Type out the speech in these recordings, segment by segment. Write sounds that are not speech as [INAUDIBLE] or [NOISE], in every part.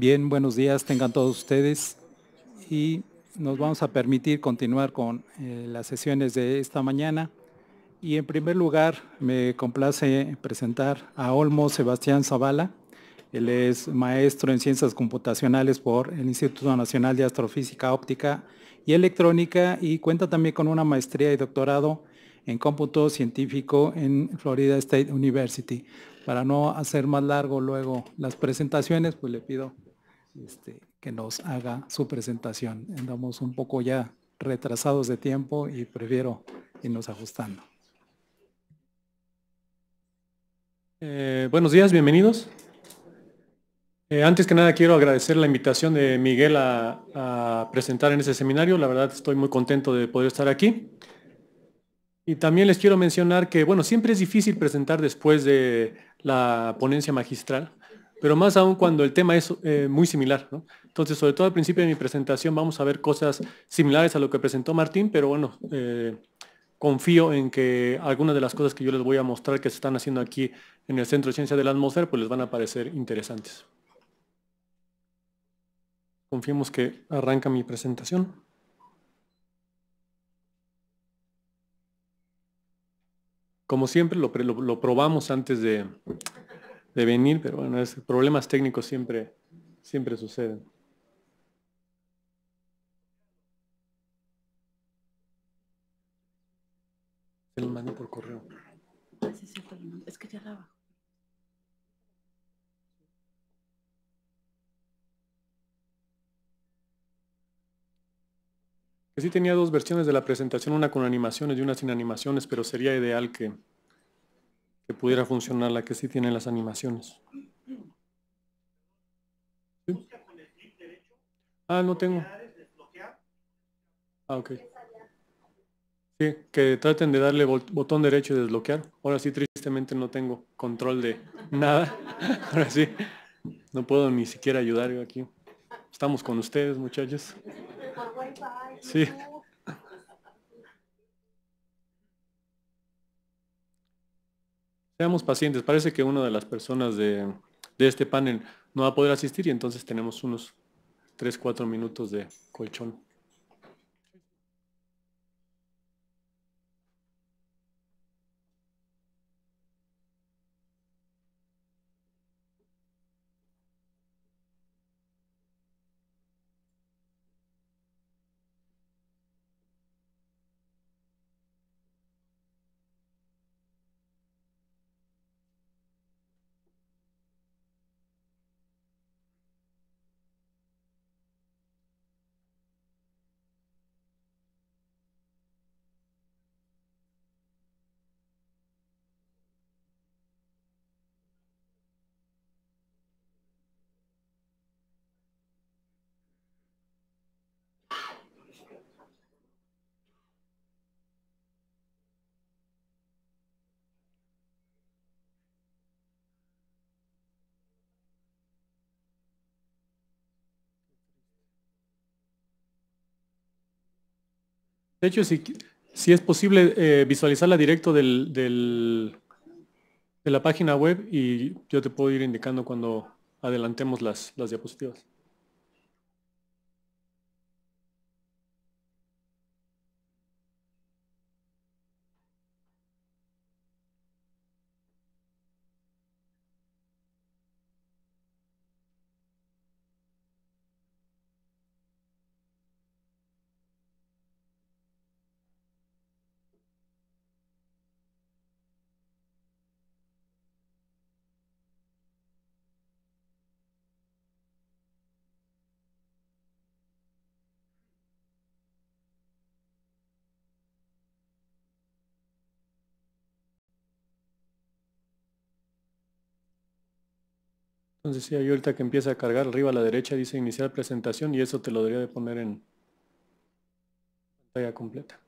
Bien, buenos días, tengan todos ustedes y nos vamos a permitir continuar con eh, las sesiones de esta mañana. Y en primer lugar, me complace presentar a Olmo Sebastián Zavala. Él es maestro en ciencias computacionales por el Instituto Nacional de Astrofísica Óptica y Electrónica y cuenta también con una maestría y doctorado en cómputo científico en Florida State University. Para no hacer más largo luego las presentaciones, pues le pido este, que nos haga su presentación. Andamos un poco ya retrasados de tiempo y prefiero irnos ajustando. Eh, buenos días, bienvenidos. Eh, antes que nada quiero agradecer la invitación de Miguel a, a, presentar en ese seminario. La verdad estoy muy contento de poder estar aquí. Y también les quiero mencionar que, bueno, siempre es difícil presentar después de la ponencia magistral, pero más aún cuando el tema es eh, muy similar. Entonces, sobre todo al principio de mi presentación vamos a ver cosas similares a lo que presentó Martín, pero bueno, eh, confío en que algunas de las cosas que yo les voy a mostrar que se están haciendo aquí en el Centro de Ciencia de la Atmósfera, pues les van a parecer interesantes. Confiemos que arranca mi presentación. Como siempre, lo probamos antes de, ...de venir, pero bueno, es, problemas técnicos siempre, siempre suceden. Se lo mando por correo. Ah, es que ya la sí tenía dos versiones de la presentación, una con animaciones y una sin animaciones, pero sería ideal que que pudiera funcionar, la que sí tiene las animaciones. Ah, no tengo. Ah, ok. Sí, que traten de darle botón derecho y desbloquear. Ahora sí, tristemente no tengo control de nada. [LAUGHS] Ahora sí, no puedo ni siquiera ayudar yo aquí. Estamos con ustedes, muchachos. Sí. Seamos pacientes. Parece que una de las personas de, de este panel no va a poder asistir y entonces tenemos unos 3, 4 minutos de colchón. De hecho, si, si es posible eh, visualizarla directo de la página web y yo te puedo ir indicando cuando adelantemos las, las diapositivas. Entonces sí, ahorita que empieza a cargar arriba a la derecha dice iniciar presentación y eso te lo debería de poner en pantalla completa.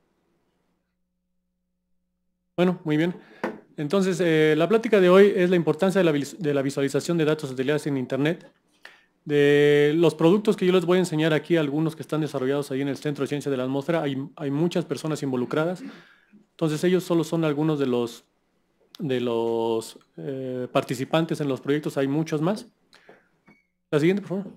Bueno, muy bien. Entonces, eh, la plática de hoy es la importancia de la, visualización de datos satelitales en Internet. De los productos que yo les voy a enseñar aquí, algunos que están desarrollados ahí en el Centro de Ciencia de la Atmósfera, hay, hay muchas personas involucradas. Entonces, ellos solo son algunos de los de los eh, participantes en los proyectos, hay muchos más. La siguiente, por favor.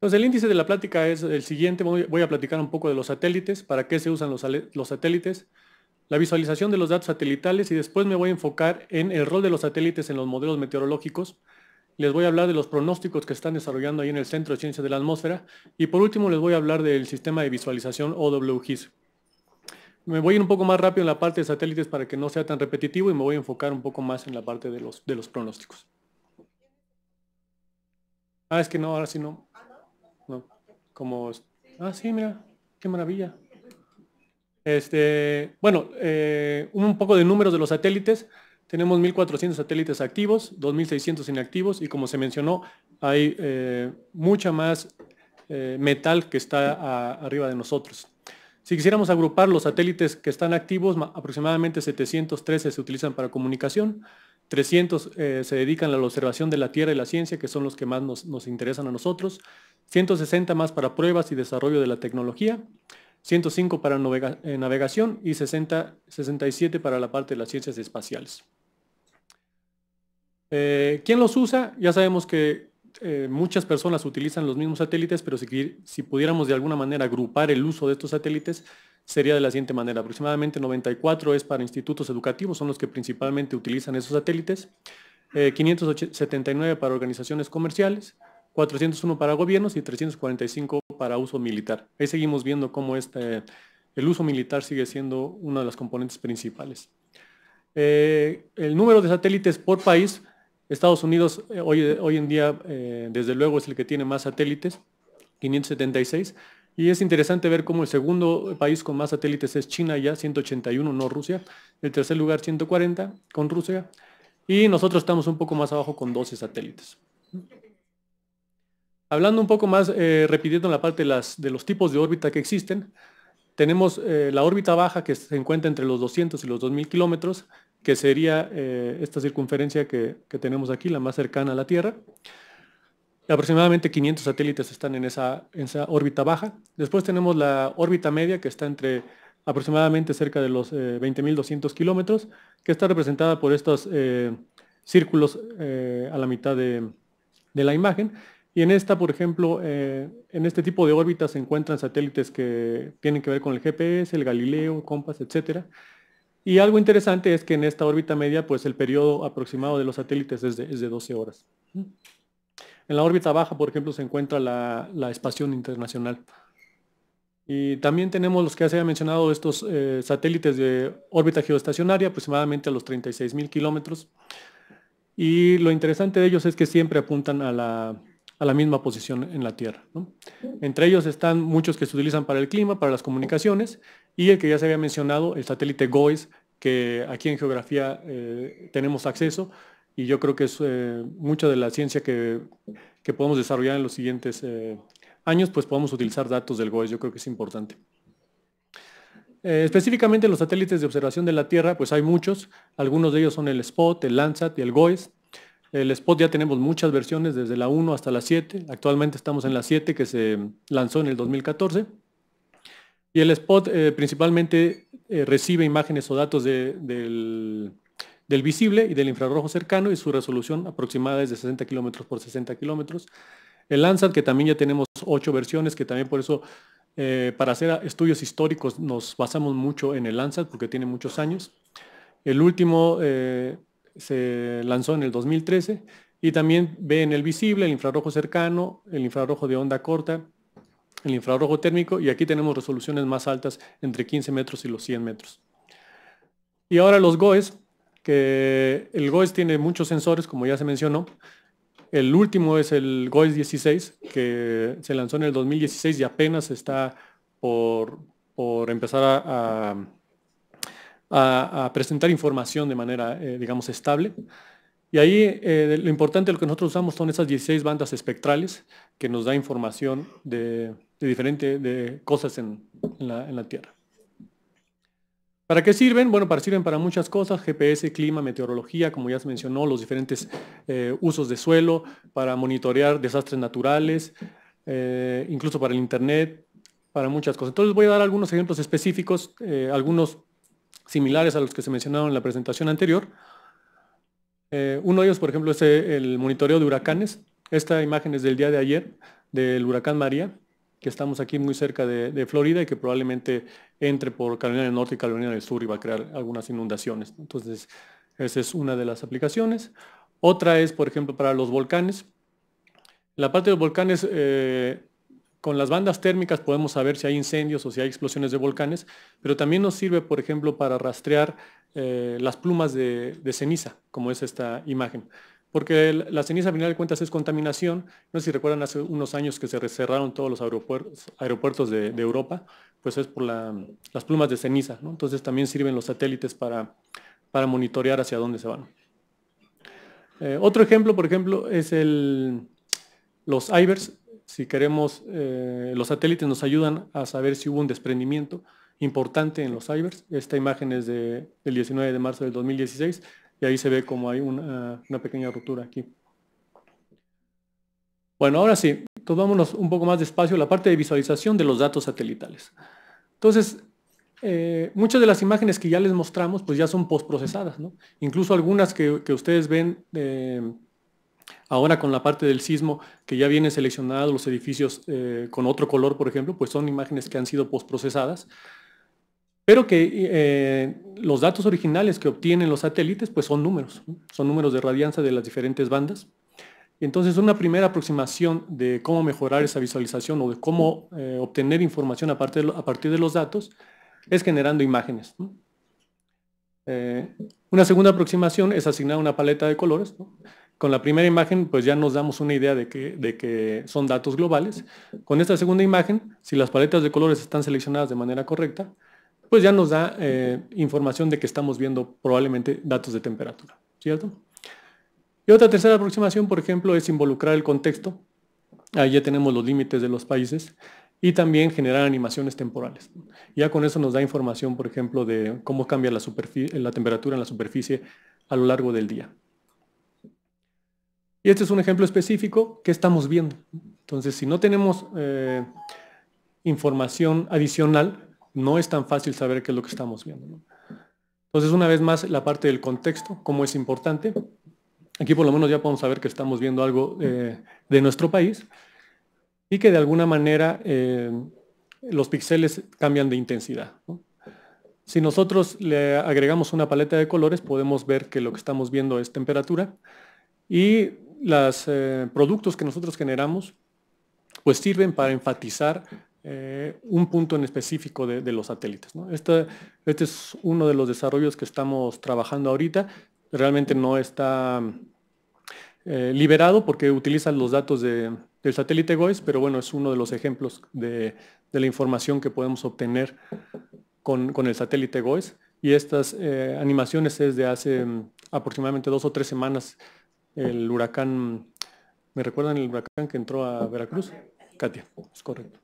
Entonces, el índice de la plática es el siguiente. Voy a platicar un poco de los satélites, para qué se usan los satélites, la visualización de los datos satelitales y después me voy a enfocar en el rol de los satélites en los modelos meteorológicos, les voy a hablar de los pronósticos que están desarrollando ahí en el Centro de Ciencias de la Atmósfera y por último les voy a hablar del sistema de visualización OWGIS. Me voy a ir un poco más rápido en la parte de satélites para que no sea tan repetitivo y me voy a enfocar un poco más en la parte de los, de los pronósticos. Ah, es que no, ahora sí no. No, como... Ah, sí, mira, qué maravilla. Este, bueno, eh, un poco de números de los satélites. Tenemos 1.400 satélites activos, 2.600 inactivos y como se mencionó, hay eh, mucha más eh, metal que está arriba de nosotros. Si quisiéramos agrupar los satélites que están activos, aproximadamente 713 se utilizan para comunicación, 300 eh, se dedican a la observación de la Tierra y la ciencia, que son los que más nos interesan a nosotros, 160 más para pruebas y desarrollo de la tecnología, 105 para eh, navegación y 60, 67 para la parte de las ciencias espaciales. Eh, ¿Quién los usa? Ya sabemos que eh, muchas personas utilizan los mismos satélites, pero si, si, pudiéramos de alguna manera agrupar el uso de estos satélites, sería de la siguiente manera. Aproximadamente 94 es para institutos educativos, son los que principalmente utilizan esos satélites. 579 para organizaciones comerciales, 401 para gobiernos y 345 para uso militar. Ahí seguimos viendo cómo este, el uso militar sigue siendo una de las componentes principales. Eh, el número de satélites por país, Estados Unidos eh, hoy, hoy, en día eh, desde luego es el que tiene más satélites, 576, y es interesante ver cómo el segundo país con más satélites es China ya, 181, no Rusia, el tercer lugar 140 con Rusia, y nosotros estamos un poco más abajo con 12 satélites. Hablando un poco más, eh, repitiendo la parte de, los tipos de órbita que existen, tenemos eh, la órbita baja que se encuentra entre los 200 y los 2000 kilómetros, que sería eh, esta circunferencia que, tenemos aquí, la más cercana a la Tierra. Aproximadamente 500 satélites están en esa, en esa órbita baja. Después tenemos la órbita media que está entre aproximadamente cerca de los 20.200 kilómetros, que está representada por estos círculos a la mitad de la imagen y en esta, por ejemplo, eh, en este tipo de órbitas se encuentran satélites que tienen que ver con el GPS, el Galileo, Compass, etc. Y algo interesante es que en esta órbita media, pues el periodo aproximado de los satélites es de, 12 horas. En la órbita baja, por ejemplo, se encuentra la, Espación Internacional. Y también tenemos los que ya se han mencionado, estos eh, satélites de órbita geoestacionaria, aproximadamente a los 36.000 kilómetros. Y lo interesante de ellos es que siempre apuntan a la a la misma posición en la Tierra. Entre ellos están muchos que se utilizan para el clima, para las comunicaciones, y el que ya se había mencionado, el satélite GOES, que aquí en geografía eh, tenemos acceso, y yo creo que es eh, mucha de la ciencia que, podemos desarrollar en los siguientes eh, años, pues podemos utilizar datos del GOES, yo creo que es importante. específicamente los satélites de observación de la Tierra, pues hay muchos, algunos de ellos son el SPOT, el Landsat y el GOES. El spot ya tenemos muchas versiones, desde la 1 hasta la 7. Actualmente estamos en la 7 que se lanzó en el 2014. Y el spot eh, principalmente eh, recibe imágenes o datos del, visible y del infrarrojo cercano y su resolución aproximada es de 60 kilómetros por 60 kilómetros. El Landsat, que también ya tenemos 8 versiones, que también por eso eh, para hacer estudios históricos nos basamos mucho en el Landsat porque tiene muchos años. El último se lanzó en el 2013 y también ve en el visible, el infrarrojo cercano, el infrarrojo de onda corta, el infrarrojo térmico y aquí tenemos resoluciones más altas entre 15 metros y los 100 metros. Y ahora los GOES, que el GOES tiene muchos sensores como ya se mencionó, el último es el GOES 16 que se lanzó en el 2016 y apenas está por, empezar a, a a, presentar información de manera, eh, digamos, estable. Y ahí eh, lo importante, lo que nosotros usamos son esas 16 bandas espectrales que nos da información de, diferentes de cosas en, la, Tierra. ¿Para qué sirven? Bueno, para, sirven para muchas cosas, GPS, clima, meteorología, como ya se mencionó, los diferentes eh, usos de suelo, para monitorear desastres naturales, incluso para el Internet, para muchas cosas. Entonces voy a dar algunos ejemplos específicos, algunos similares a los que se mencionaron en la presentación anterior. Eh, uno de ellos, por ejemplo, es eh, el monitoreo de huracanes. Esta imagen es del día de ayer, del huracán María, que estamos aquí muy cerca de, Florida y que probablemente entre por Carolina del Norte y Carolina del Sur y va a crear algunas inundaciones. Entonces, esa es una de las aplicaciones. Otra es, por ejemplo, para los volcanes. La parte de los volcanes, eh, con las bandas térmicas podemos saber si hay incendios o si hay explosiones de volcanes, pero también nos sirve, por ejemplo, para rastrear eh, las plumas de, ceniza, como es esta imagen. Porque la ceniza, a final de cuentas, es contaminación. No sé si recuerdan hace unos años que se cerraron todos los aeropuertos, aeropuertos de, Europa, pues es por las plumas de ceniza. ¿no? Entonces también sirven los satélites para, para monitorear hacia dónde se van. Eh, otro ejemplo, por ejemplo, es el, los IBERS, si queremos, eh, los satélites nos ayudan a saber si hubo un desprendimiento importante en los cybers. Esta imagen es del 19 de marzo del 2016 y ahí se ve como hay una, pequeña ruptura aquí. Bueno, ahora sí, entonces un poco más despacio a la parte de visualización de los datos satelitales. Entonces, eh, muchas de las imágenes que ya les mostramos, pues ya son postprocesadas, ¿no? Incluso algunas que, ustedes ven eh, Ahora con la parte del sismo, que ya viene seleccionados los edificios eh, con otro color, por ejemplo, pues son imágenes que han sido postprocesadas, pero que eh, los datos originales que obtienen los satélites, pues son números, son números de radianza de las diferentes bandas. Entonces, una primera aproximación de cómo mejorar esa visualización o de cómo eh, obtener información a partir, de los datos es generando imágenes. una segunda aproximación es asignar una paleta de colores. Con la primera imagen, pues ya nos damos una idea de que, son datos globales. Con esta segunda imagen, si las paletas de colores están seleccionadas de manera correcta, pues ya nos da eh, información de que estamos viendo probablemente datos de temperatura, ¿cierto? Y otra tercera aproximación, por ejemplo, es involucrar el contexto. Ahí ya tenemos los límites de los países y también generar animaciones temporales. Ya con eso nos da información, por ejemplo, de cómo cambia la temperatura en la superficie a lo largo del día. Y este es un ejemplo específico que estamos viendo. Entonces, si no tenemos eh, información adicional, no es tan fácil saber qué es lo que estamos viendo. Entonces, una vez más, la parte del contexto, cómo es importante. Aquí por lo menos ya podemos saber que estamos viendo algo eh, de nuestro país y que de alguna manera eh, los píxeles cambian de intensidad. Si nosotros le agregamos una paleta de colores, podemos ver que lo que estamos viendo es temperatura y los eh, productos que nosotros generamos pues sirven para enfatizar eh, un punto en específico de, los satélites. Este, es uno de los desarrollos que estamos trabajando ahorita. Realmente no está eh, liberado porque utiliza los datos del satélite GOES, pero bueno, es uno de los ejemplos de, la información que podemos obtener con, el satélite GOES. Y estas animaciones es de hace mm, aproximadamente dos o tres semanas el huracán, ¿me recuerdan el huracán que entró a Veracruz? Katia, es correcto.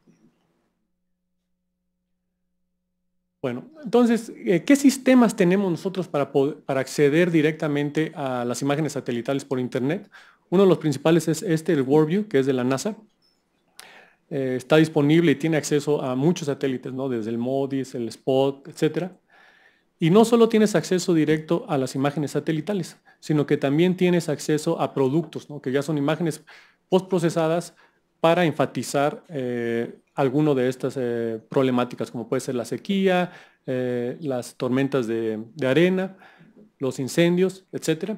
Bueno, entonces, eh, ¿qué sistemas tenemos nosotros para, para acceder directamente a las imágenes satelitales por Internet? Uno de los principales es este, el WorldView, que es de la NASA. Eh, está disponible y tiene acceso a muchos satélites, ¿no? desde el MODIS, el SPOT, etcétera. Y no solo tienes acceso directo a las imágenes satelitales, sino que también tienes acceso a productos, que ya son imágenes postprocesadas para enfatizar eh, alguno de estas eh, problemáticas, como puede ser la sequía, eh, las tormentas de, de, arena, los incendios, etc.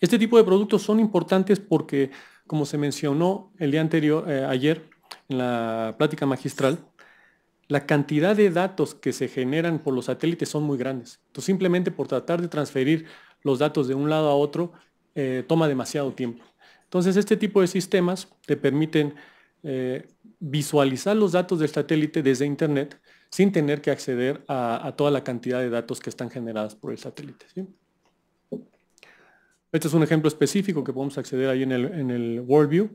Este tipo de productos son importantes porque, como se mencionó el día anterior, eh, ayer, en la plática magistral, la cantidad de datos que se generan por los satélites son muy grandes. Entonces, simplemente por tratar de transferir los datos de un lado a otro, eh, toma demasiado tiempo. Entonces, este tipo de sistemas te permiten eh, visualizar los datos del satélite desde Internet sin tener que acceder a, toda la cantidad de datos que están generadas por el satélite. Este es un ejemplo específico que podemos acceder ahí en el, Worldview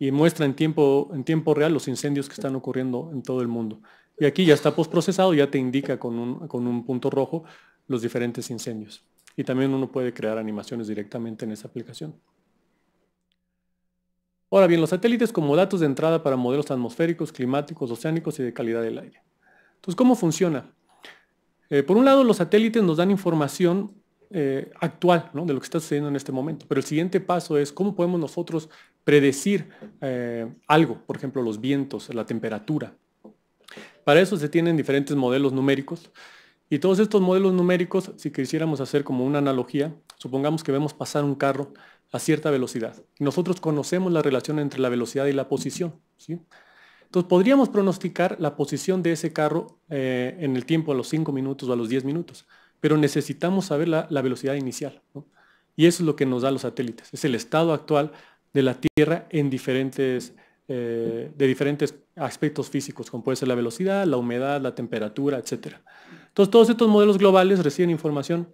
y muestra en tiempo, en tiempo real los incendios que están ocurriendo en todo el mundo. Y aquí ya está postprocesado, ya te indica con un, punto rojo los diferentes incendios. Y también uno puede crear animaciones directamente en esa aplicación. Ahora bien, los satélites como datos de entrada para modelos atmosféricos, climáticos, oceánicos y de calidad del aire. Entonces, ¿cómo funciona? Eh, por un lado, los satélites nos dan información eh, actual de lo que está sucediendo en este momento, pero el siguiente paso es cómo podemos nosotros predecir eh, algo, por ejemplo, los vientos, la temperatura, para eso se tienen diferentes modelos numéricos. Y todos estos modelos numéricos, si quisiéramos hacer como una analogía, supongamos que vemos pasar un carro a cierta velocidad. Nosotros conocemos la relación entre la velocidad y la posición. ¿sí? Entonces podríamos pronosticar la posición de ese carro eh, en el tiempo a los 5 minutos o a los 10 minutos, pero necesitamos saber la, velocidad inicial. Y eso es lo que nos da los satélites, es el estado actual de la Tierra en diferentes eh, de diferentes aspectos físicos, como puede ser la velocidad, la humedad, la temperatura, etc. Entonces, todos estos modelos globales reciben información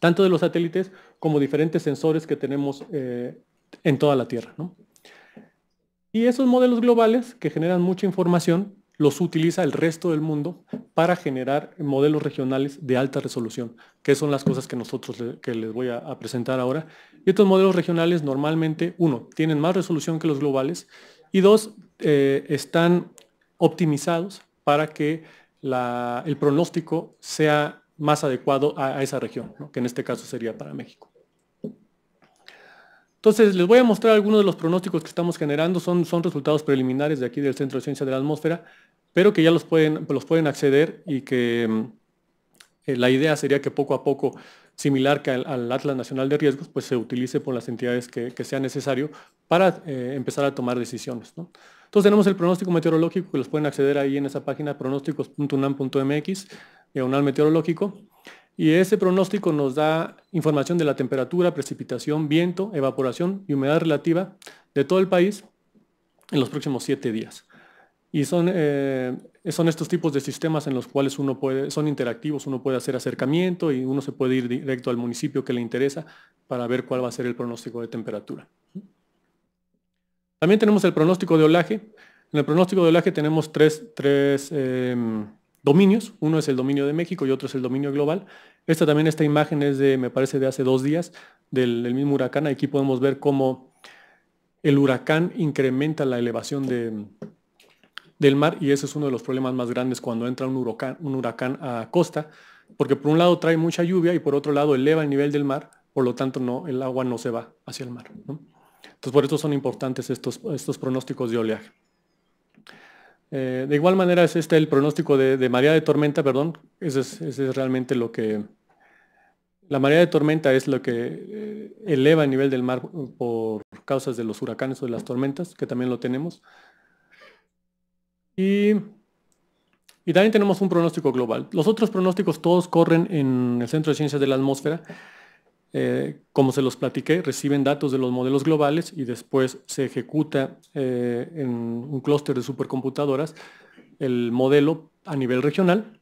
tanto de los satélites como diferentes sensores que tenemos eh, en toda la Tierra. Y esos modelos globales que generan mucha información los utiliza el resto del mundo para generar modelos regionales de alta resolución, que son las cosas que nosotros que les voy a, presentar ahora. Y estos modelos regionales normalmente, uno, tienen más resolución que los globales y dos, eh, están optimizados para que el pronóstico sea más adecuado a, esa región, que en este caso sería para México. Entonces, les voy a mostrar algunos de los pronósticos que estamos generando. Son, son resultados preliminares de aquí del Centro de Ciencia de la Atmósfera, pero que ya los pueden, los pueden acceder y que mm, eh, la idea sería que poco a poco similar que al, Atlas Nacional de Riesgos, pues se utilice por las entidades que, sea necesario para eh, empezar a tomar decisiones. Entonces tenemos el pronóstico meteorológico, que los pueden acceder ahí en esa página pronósticos.unam.mx, UNAL meteorológico, y ese pronóstico nos da información de la temperatura, precipitación, viento, evaporación y humedad relativa de todo el país en los próximos siete días. Y son eh, son estos tipos de sistemas en los cuales uno puede, son interactivos, uno puede hacer acercamiento y uno se puede ir directo al municipio que le interesa para ver cuál va a ser el pronóstico de temperatura. También tenemos el pronóstico de olaje. En el pronóstico de olaje tenemos tres, em, dominios. Uno es el dominio de México y otro es el dominio global. Esta también, esta imagen es de, me parece, de hace dos días del, del mismo huracán. Aquí podemos ver cómo el huracán incrementa la elevación de, del mar y ese es uno de los problemas más grandes cuando entra un huracán, un huracán a costa, porque por un lado trae mucha lluvia y por otro lado eleva el nivel del mar, por lo tanto no, el agua no se va hacia el mar. Entonces por eso son importantes estos, estos pronósticos de oleaje. Eh, de igual manera es este el pronóstico de, marea de tormenta, perdón, ese es, realmente lo que... La marea de tormenta es lo que eh, eleva el nivel del mar por causas de los huracanes o de las tormentas, que también lo tenemos. Y, también tenemos un pronóstico global. Los otros pronósticos todos corren en el Centro de Ciencias de la Atmósfera. Eh, como se los platiqué, reciben datos de los modelos globales y después se ejecuta eh, en un clúster de supercomputadoras el modelo a nivel regional.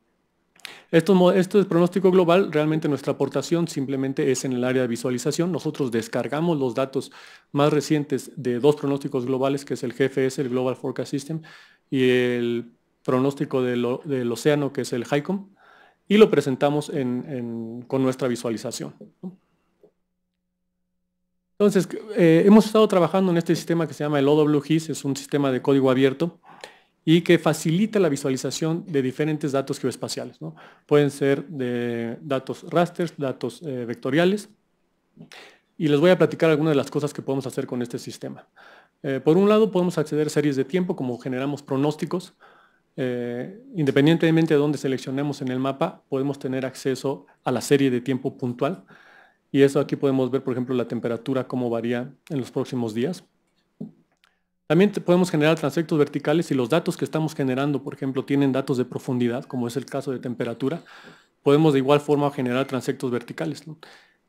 Esto, esto es pronóstico global, realmente nuestra aportación simplemente es en el área de visualización. Nosotros descargamos los datos más recientes de dos pronósticos globales, que es el GFS, el Global Forecast System, y el pronóstico del, océano, que es el HICOM, y lo presentamos con nuestra visualización. Entonces, eh, hemos estado trabajando en este sistema que se llama el OWGIS, es un sistema de código abierto y que facilita la visualización de diferentes datos geoespaciales. Pueden ser de datos rasters, datos eh, vectoriales, y les voy a platicar algunas de las cosas que podemos hacer con este sistema. Eh, por un lado, podemos acceder a series de tiempo, como generamos pronósticos. Eh, independientemente de dónde seleccionemos en el mapa, podemos tener acceso a la serie de tiempo puntual. Y eso aquí podemos ver, por ejemplo, la temperatura, cómo varía en los próximos días. También podemos generar transectos verticales si los datos que estamos generando, por ejemplo, tienen datos de profundidad, como es el caso de temperatura. Podemos de igual forma generar transectos verticales.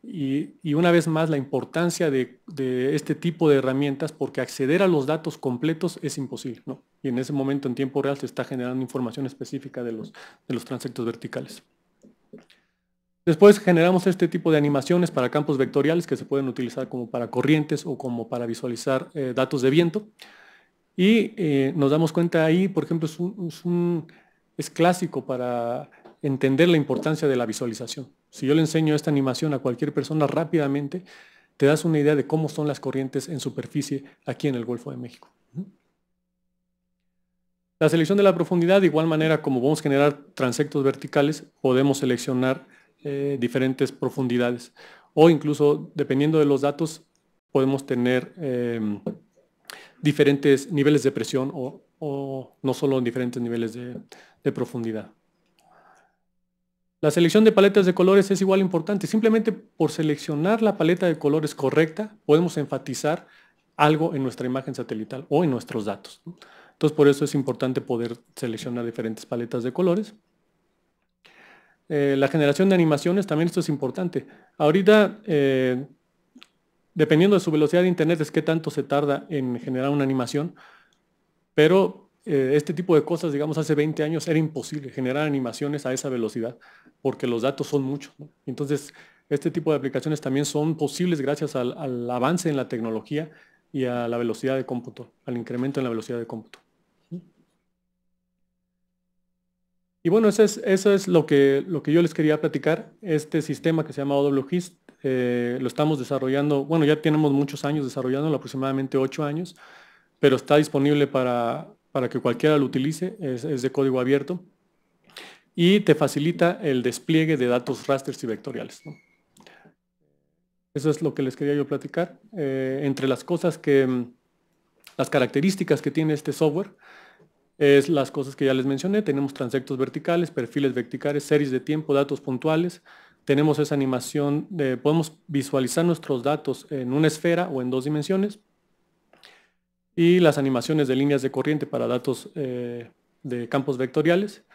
Y, una vez más la importancia de, este tipo de herramientas porque acceder a los datos completos es imposible, Y en ese momento en tiempo real se está generando información específica de los, de los transectos verticales. Después generamos este tipo de animaciones para campos vectoriales que se pueden utilizar como para corrientes o como para visualizar eh, datos de viento. Y eh, nos damos cuenta ahí, por ejemplo, es clásico para entender la importancia de la visualización. Si yo le enseño esta animación a cualquier persona rápidamente, te das una idea de cómo son las corrientes en superficie aquí en el Golfo de México. La selección de la profundidad, de igual manera como vamos a generar transectos verticales, podemos seleccionar eh, diferentes profundidades. O incluso, dependiendo de los datos, podemos tener em, diferentes niveles de presión o, no solo diferentes niveles de profundidad. La selección de paletas de colores es igual importante. Simplemente por seleccionar la paleta de colores correcta, podemos enfatizar algo en nuestra imagen satelital o en nuestros datos. Entonces, por eso es importante poder seleccionar diferentes paletas de colores. Eh, la generación de animaciones, también esto es importante. Ahorita, eh, dependiendo de su velocidad de internet, es qué tanto se tarda en generar una animación, pero eh, este tipo de cosas, digamos, hace 20 años era imposible generar animaciones a esa velocidad, porque los datos son muchos. Entonces, este tipo de aplicaciones también son posibles gracias al, avance en la tecnología y a la velocidad de cómputo, al incremento en la velocidad de cómputo. Y bueno, eso es, eso es lo, que, lo que yo les quería platicar. Este sistema que se llama OWGIS eh, lo estamos desarrollando, bueno, ya tenemos muchos años desarrollándolo, aproximadamente 8 años, pero está disponible para para que cualquiera lo utilice, es, de código abierto y te facilita el despliegue de datos rasters y vectoriales. Eso es lo que les quería yo platicar. Eh, entre las cosas que, mm, las características que tiene este software, es las cosas que ya les mencioné. Tenemos transectos verticales, perfiles verticales, series de tiempo, datos puntuales. Tenemos esa animación, de, podemos visualizar nuestros datos en una esfera o en dos dimensiones y las animaciones de líneas de corriente para datos eh, de campos vectoriales.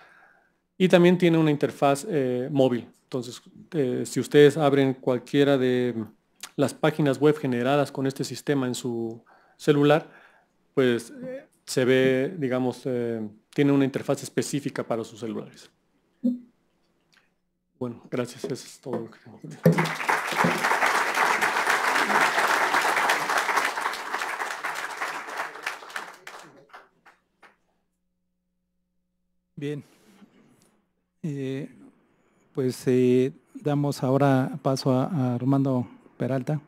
Y también tiene una interfaz eh, móvil. Entonces, eh, si ustedes abren cualquiera de las páginas web generadas con este sistema en su celular, pues se ve, digamos, tiene una interfaz específica para sus celulares. Bueno, gracias. Eso es todo lo que tengo. Bien. Eh, pues eh, damos ahora paso a, Armando Peralta.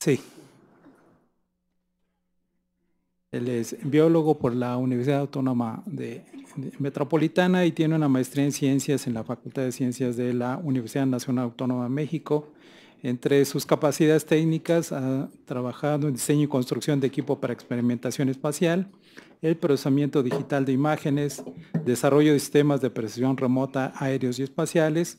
Sí. Él es biólogo por la Universidad Autónoma de Metropolitana y tiene una maestría en ciencias en la Facultad de Ciencias de la Universidad Nacional Autónoma de México entre sus capacidades técnicas ha trabajado en diseño y construcción de equipo para experimentación espacial, el procesamiento digital de imágenes, desarrollo de sistemas de precisión remota aéreos y espaciales,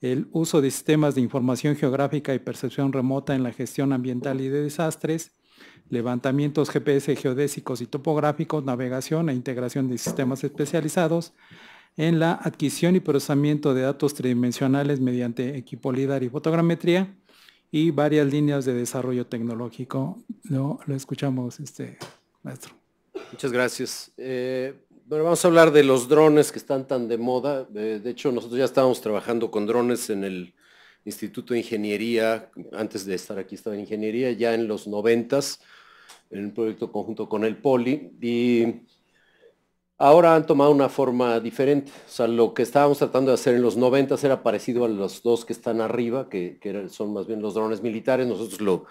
el uso de sistemas de información geográfica y percepción remota en la gestión ambiental y de desastres, levantamientos GPS geodésicos y topográficos, navegación e integración de sistemas especializados, en la adquisición y procesamiento de datos tridimensionales mediante equipo LIDAR y fotogrametría, y varias líneas de desarrollo tecnológico. Lo escuchamos, este, maestro. Muchas gracias. Eh, bueno, vamos a hablar de los drones que están tan de moda. Eh, de hecho, nosotros ya estábamos trabajando con drones en el Instituto de Ingeniería, antes de estar aquí estaba en Ingeniería, ya en los noventas, en un proyecto conjunto con el Poli. Y ahora han tomado una forma diferente. O sea, lo que estábamos tratando de hacer en los 90 era parecido a los dos que están arriba, que, son más bien los drones militares. Nosotros lo,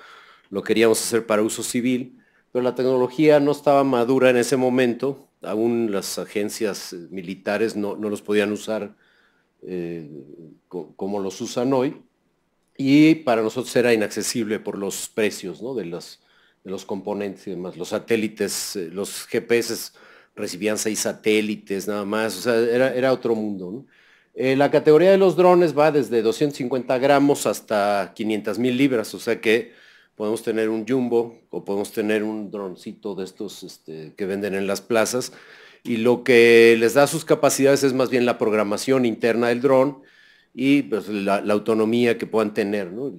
lo, queríamos hacer para uso civil, pero la tecnología no estaba madura en ese momento. Aún las agencias eh, militares no, los podían usar eh, como los usan hoy. Y para nosotros era inaccesible por los precios de, los, de los componentes y demás. Los satélites, eh, los GPS recibían seis satélites nada más, o sea, era, otro mundo. Eh, la categoría de los drones va desde 250 gramos hasta 500 mil libras, o sea que podemos tener un jumbo o podemos tener un droncito de estos este, que venden en las plazas. Y lo que les da sus capacidades es más bien la programación interna del dron y pues, la, autonomía que puedan tener. ¿no?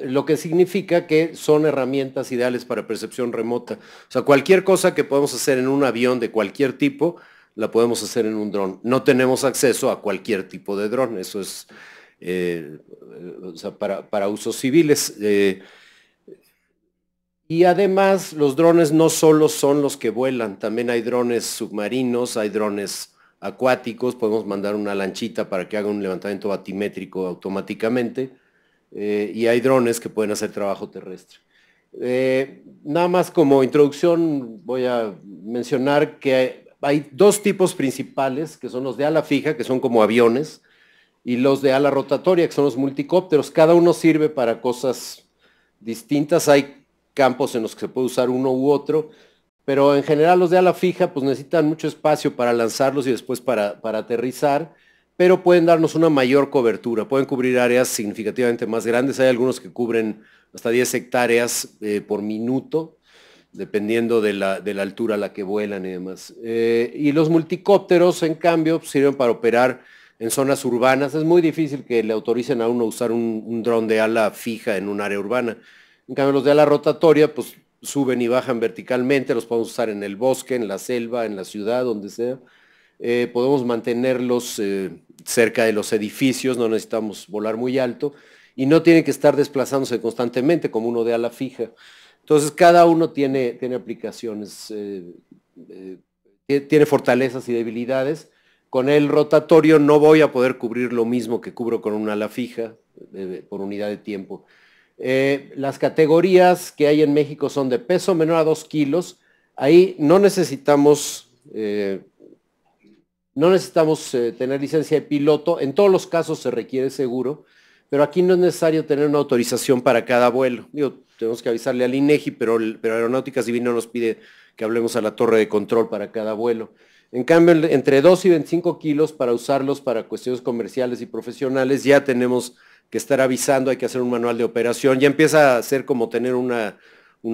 lo que significa que son herramientas ideales para percepción remota. O sea, cualquier cosa que podemos hacer en un avión de cualquier tipo, la podemos hacer en un dron. No tenemos acceso a cualquier tipo de dron, eso es eh, para, usos civiles. Eh, y además, los drones no solo son los que vuelan, también hay drones submarinos, hay drones acuáticos, podemos mandar una lanchita para que haga un levantamiento batimétrico automáticamente eh, y hay drones que pueden hacer trabajo terrestre. Eh, nada más como introducción voy a mencionar que hay, dos tipos principales, que son los de ala fija, que son como aviones, y los de ala rotatoria, que son los multicópteros. Cada uno sirve para cosas distintas. Hay campos en los que se puede usar uno u otro, pero en general los de ala fija pues, necesitan mucho espacio para lanzarlos y después para aterrizar pero pueden darnos una mayor cobertura, pueden cubrir áreas significativamente más grandes. Hay algunos que cubren hasta 10 hectáreas eh, por minuto, dependiendo de la, altura a la que vuelan y demás. Eh, y los multicópteros, en cambio, sirven para operar en zonas urbanas. Es muy difícil que le autoricen a uno usar un, un dron de ala fija en un área urbana. En cambio, los de ala rotatoria, pues suben y bajan verticalmente, los podemos usar en el bosque, en la selva, en la ciudad, donde sea. Eh, podemos mantenerlos eh, cerca de los edificios, no necesitamos volar muy alto y no tienen que estar desplazándose constantemente como uno de ala fija. Entonces cada uno tiene, tiene aplicaciones, eh, tiene fortalezas y debilidades. Con el rotatorio no voy a poder cubrir lo mismo que cubro con una ala fija por unidad de tiempo. las categorías que hay en México son de peso menor a 2 kilos. Ahí no necesitamos no necesitamos eh, tener licencia de piloto, en todos los casos se requiere seguro, pero aquí no es necesario tener una autorización para cada vuelo. tenemos que avisarle al INEGI, e pero, pero Aeronáutica Civil nos pide que hablemos a la torre de control para cada vuelo. En cambio, entre 2 y 25 kilos para usarlos para cuestiones comerciales y profesionales, ya tenemos que estar avisando, hay que hacer un manual de operación, ya empieza a ser como tener una,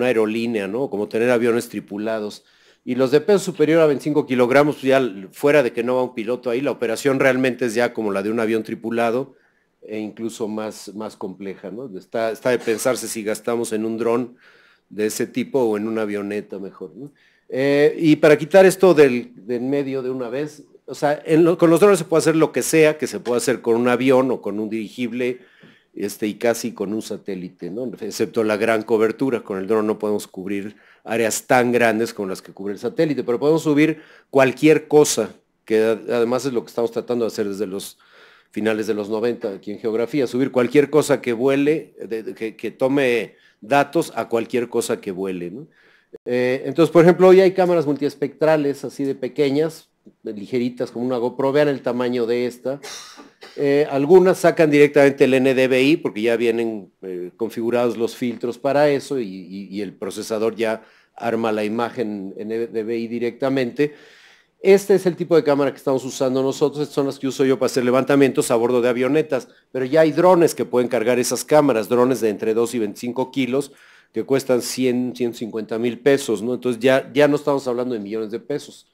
aerolínea, ¿no? Como tener aviones tripulados y los de peso superior a 25 kilogramos, pues ya fuera de que no va un piloto ahí, la operación realmente es ya como la de un avión tripulado e incluso más, más compleja, ¿no? Está, de pensarse si gastamos en un dron de ese tipo o en una avioneta mejor. Eh, y para quitar esto del, del, medio de una vez, o sea, con los drones se puede hacer lo que sea que se puede hacer con un avión o con un dirigible este, y casi con un satélite, excepto la gran cobertura. Con el dron no podemos cubrir áreas tan grandes como las que cubre el satélite, pero podemos subir cualquier cosa, que además es lo que estamos tratando de hacer desde los finales de los 90 aquí en geografía, subir cualquier cosa que vuele, que, tome datos a cualquier cosa que vuele. Eh, entonces, por ejemplo, hoy hay cámaras multiespectrales así de pequeñas, ligeritas como una GoPro, vean el tamaño de esta, eh, algunas sacan directamente el NDBI porque ya vienen eh, configurados los filtros para eso y, el procesador ya arma la imagen en NDBI directamente. Este es el tipo de cámara que estamos usando nosotros, son las que uso yo para hacer levantamientos a bordo de avionetas, pero ya hay drones que pueden cargar esas cámaras, drones de entre 2 y 25 kilos que cuestan 100, 150 mil pesos, ¿no? Entonces ya, ya no estamos hablando de millones de pesos,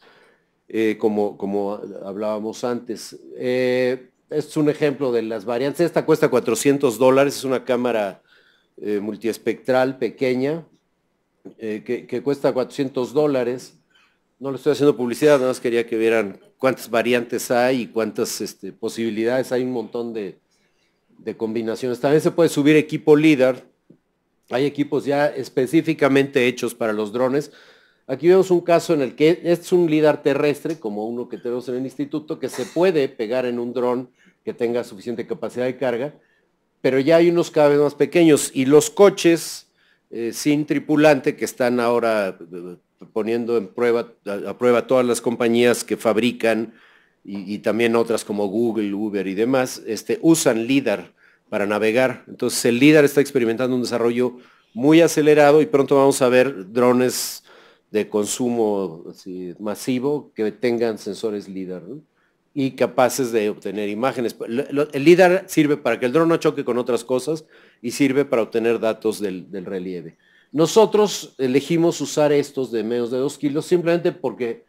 eh, como, como hablábamos antes. Eh, es un ejemplo de las variantes. Esta cuesta 400 dólares, es una cámara eh, multiespectral pequeña eh, que, cuesta 400 dólares. No le estoy haciendo publicidad, nada más quería que vieran cuántas variantes hay y cuántas este, posibilidades. Hay un montón de, de combinaciones. También se puede subir equipo LIDAR. Hay equipos ya específicamente hechos para los drones Aquí vemos un caso en el que es un lidar terrestre, como uno que tenemos en el instituto, que se puede pegar en un dron que tenga suficiente capacidad de carga, pero ya hay unos cada vez más pequeños y los coches eh, sin tripulante que están ahora eh, poniendo a, prueba todas las compañías que fabrican y, también otras como Google, Uber y demás, este, usan LIDAR para navegar. Entonces el LIDAR está experimentando un desarrollo muy acelerado y pronto vamos a ver drones de consumo masivo que tengan sensores líder y capaces de obtener imágenes. El líder sirve para que el dron no choque con otras cosas y sirve para obtener datos del, relieve. Nosotros elegimos usar estos de menos de 2 kilos simplemente porque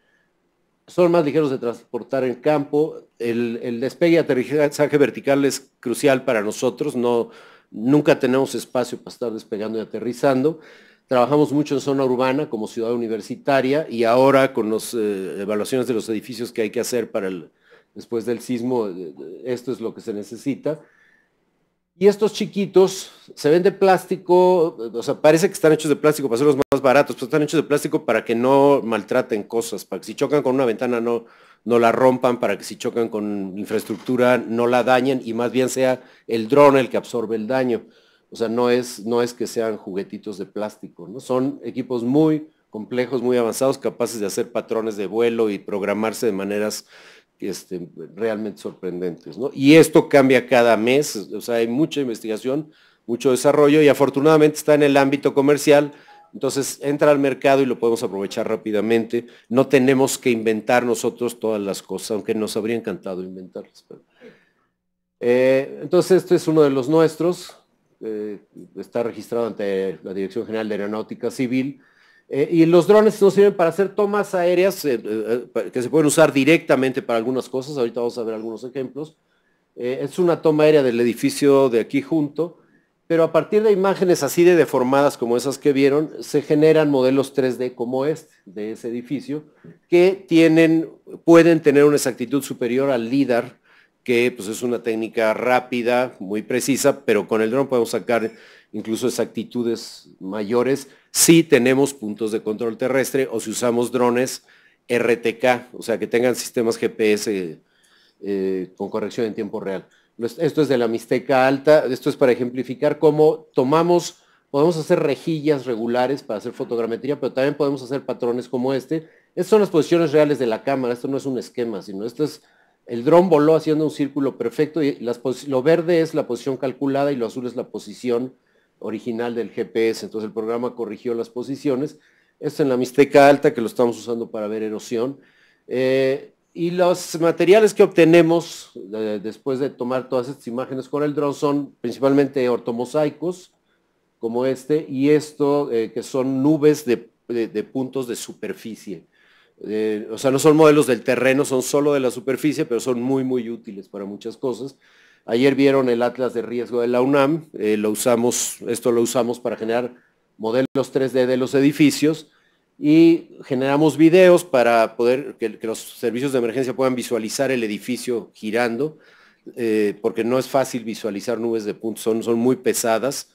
son más ligeros de transportar en campo. El, despegue y aterrizaje vertical es crucial para nosotros. No, nunca tenemos espacio para estar despegando y aterrizando. Trabajamos mucho en zona urbana como ciudad universitaria y ahora con las eh, evaluaciones de los edificios que hay que hacer para después del sismo, eh, eh, esto es lo que se necesita. Y estos chiquitos se ven de plástico, o sea, parece que están hechos de plástico para ser los más baratos, pero están hechos de plástico para que no maltraten cosas, para que si chocan con una ventana no, no la rompan, para que si chocan con infraestructura no la dañen y más bien sea el dron el que absorbe el daño. O sea, no es, no es que sean juguetitos de plástico, ¿no? Son equipos muy complejos, muy avanzados, capaces de hacer patrones de vuelo y programarse de maneras este, realmente sorprendentes. ¿no? Y esto cambia cada mes, o sea, hay mucha investigación, mucho desarrollo y afortunadamente está en el ámbito comercial, entonces entra al mercado y lo podemos aprovechar rápidamente. No tenemos que inventar nosotros todas las cosas, aunque nos habría encantado inventarlas. Eh, entonces este es uno de los nuestros, eh, está registrado ante la Dirección General de Aeronáutica Civil. Eh, y los drones nos sirven para hacer tomas aéreas eh, que se pueden usar directamente para algunas cosas. Ahorita vamos a ver algunos ejemplos. es una toma aérea del edificio de aquí junto, pero a partir de imágenes así de deformadas como esas que vieron, se generan modelos 3D como este, de ese edificio, que tienen, pueden tener una exactitud superior al LIDAR que pues, es una técnica rápida, muy precisa, pero con el dron podemos sacar incluso exactitudes mayores si tenemos puntos de control terrestre o si usamos drones RTK, o sea, que tengan sistemas GPS eh, con corrección en tiempo real. Esto es de la MiSTECA Alta, esto es para ejemplificar cómo tomamos, podemos hacer rejillas regulares para hacer fotogrametría, pero también podemos hacer patrones como este. Estas son las posiciones reales de la cámara, esto no es un esquema, sino esto es el dron voló haciendo un círculo perfecto y lo verde es la posición calculada y lo azul es la posición original del GPS. Entonces el programa corrigió las posiciones. Esto en la Mixteca Alta, que lo estamos usando para ver erosión. Eh, y los materiales que obtenemos eh, después de tomar todas estas imágenes con el dron son principalmente ortomosaicos, como este, y esto eh, que son nubes de puntos de superficie. Eh, o sea, no son modelos del terreno, son solo de la superficie, pero son muy, muy útiles para muchas cosas. Ayer vieron el atlas de riesgo de la UNAM, eh, esto lo usamos para generar modelos 3D de los edificios y generamos videos para poder que, los servicios de emergencia puedan visualizar el edificio girando, eh, porque no es fácil visualizar nubes de puntos, son muy pesadas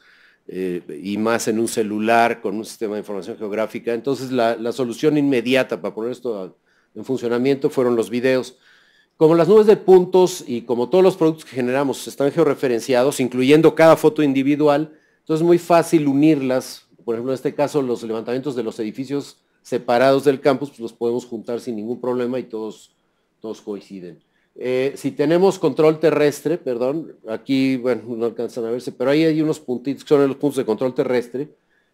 eh, y más en un celular con un sistema de información geográfica. Entonces la, solución inmediata para poner esto en funcionamiento fueron los videos. Como las nubes de puntos y como todos los productos que generamos están georreferenciados, incluyendo cada foto individual, entonces es muy fácil unirlas. Por ejemplo, en este caso, los levantamientos de los edificios separados del campus, pues los podemos juntar sin ningún problema y todos coinciden. Eh, si tenemos control terrestre, perdón, aquí, no alcanzan a verse, pero ahí hay unos puntitos que son los puntos de control terrestre.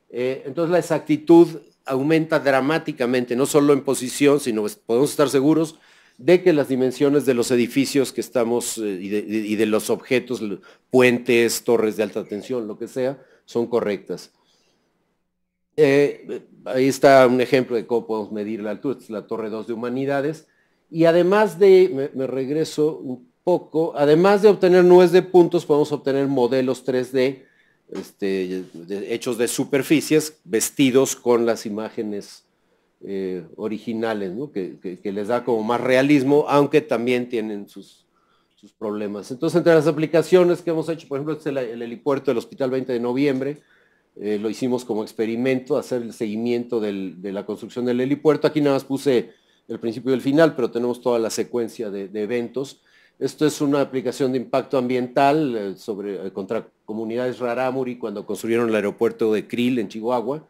Eh, entonces la exactitud aumenta dramáticamente, no solo en posición, sino podemos estar seguros de que las dimensiones de los edificios que estamos eh, y, de, y, de, los objetos, puentes, torres de alta tensión, lo que sea, son correctas. ahí está un ejemplo de cómo podemos medir la altura, es la torre 2 de humanidades y además de, me, regreso un poco, además de obtener nubes de puntos, podemos obtener modelos 3D este, hechos de superficies vestidos con las imágenes eh, originales, que, les da como más realismo, aunque también tienen sus, problemas. Entonces, entre las aplicaciones que hemos hecho, por ejemplo, este es el, helipuerto del Hospital 20 de Noviembre, eh, lo hicimos como experimento, hacer el seguimiento de la construcción del helipuerto. Aquí nada más puse el principio y el final, pero tenemos toda la secuencia de, eventos. Esto es una aplicación de impacto ambiental eh, sobre, eh, contra comunidades rarámuri cuando construyeron el aeropuerto de Krill en Chihuahua.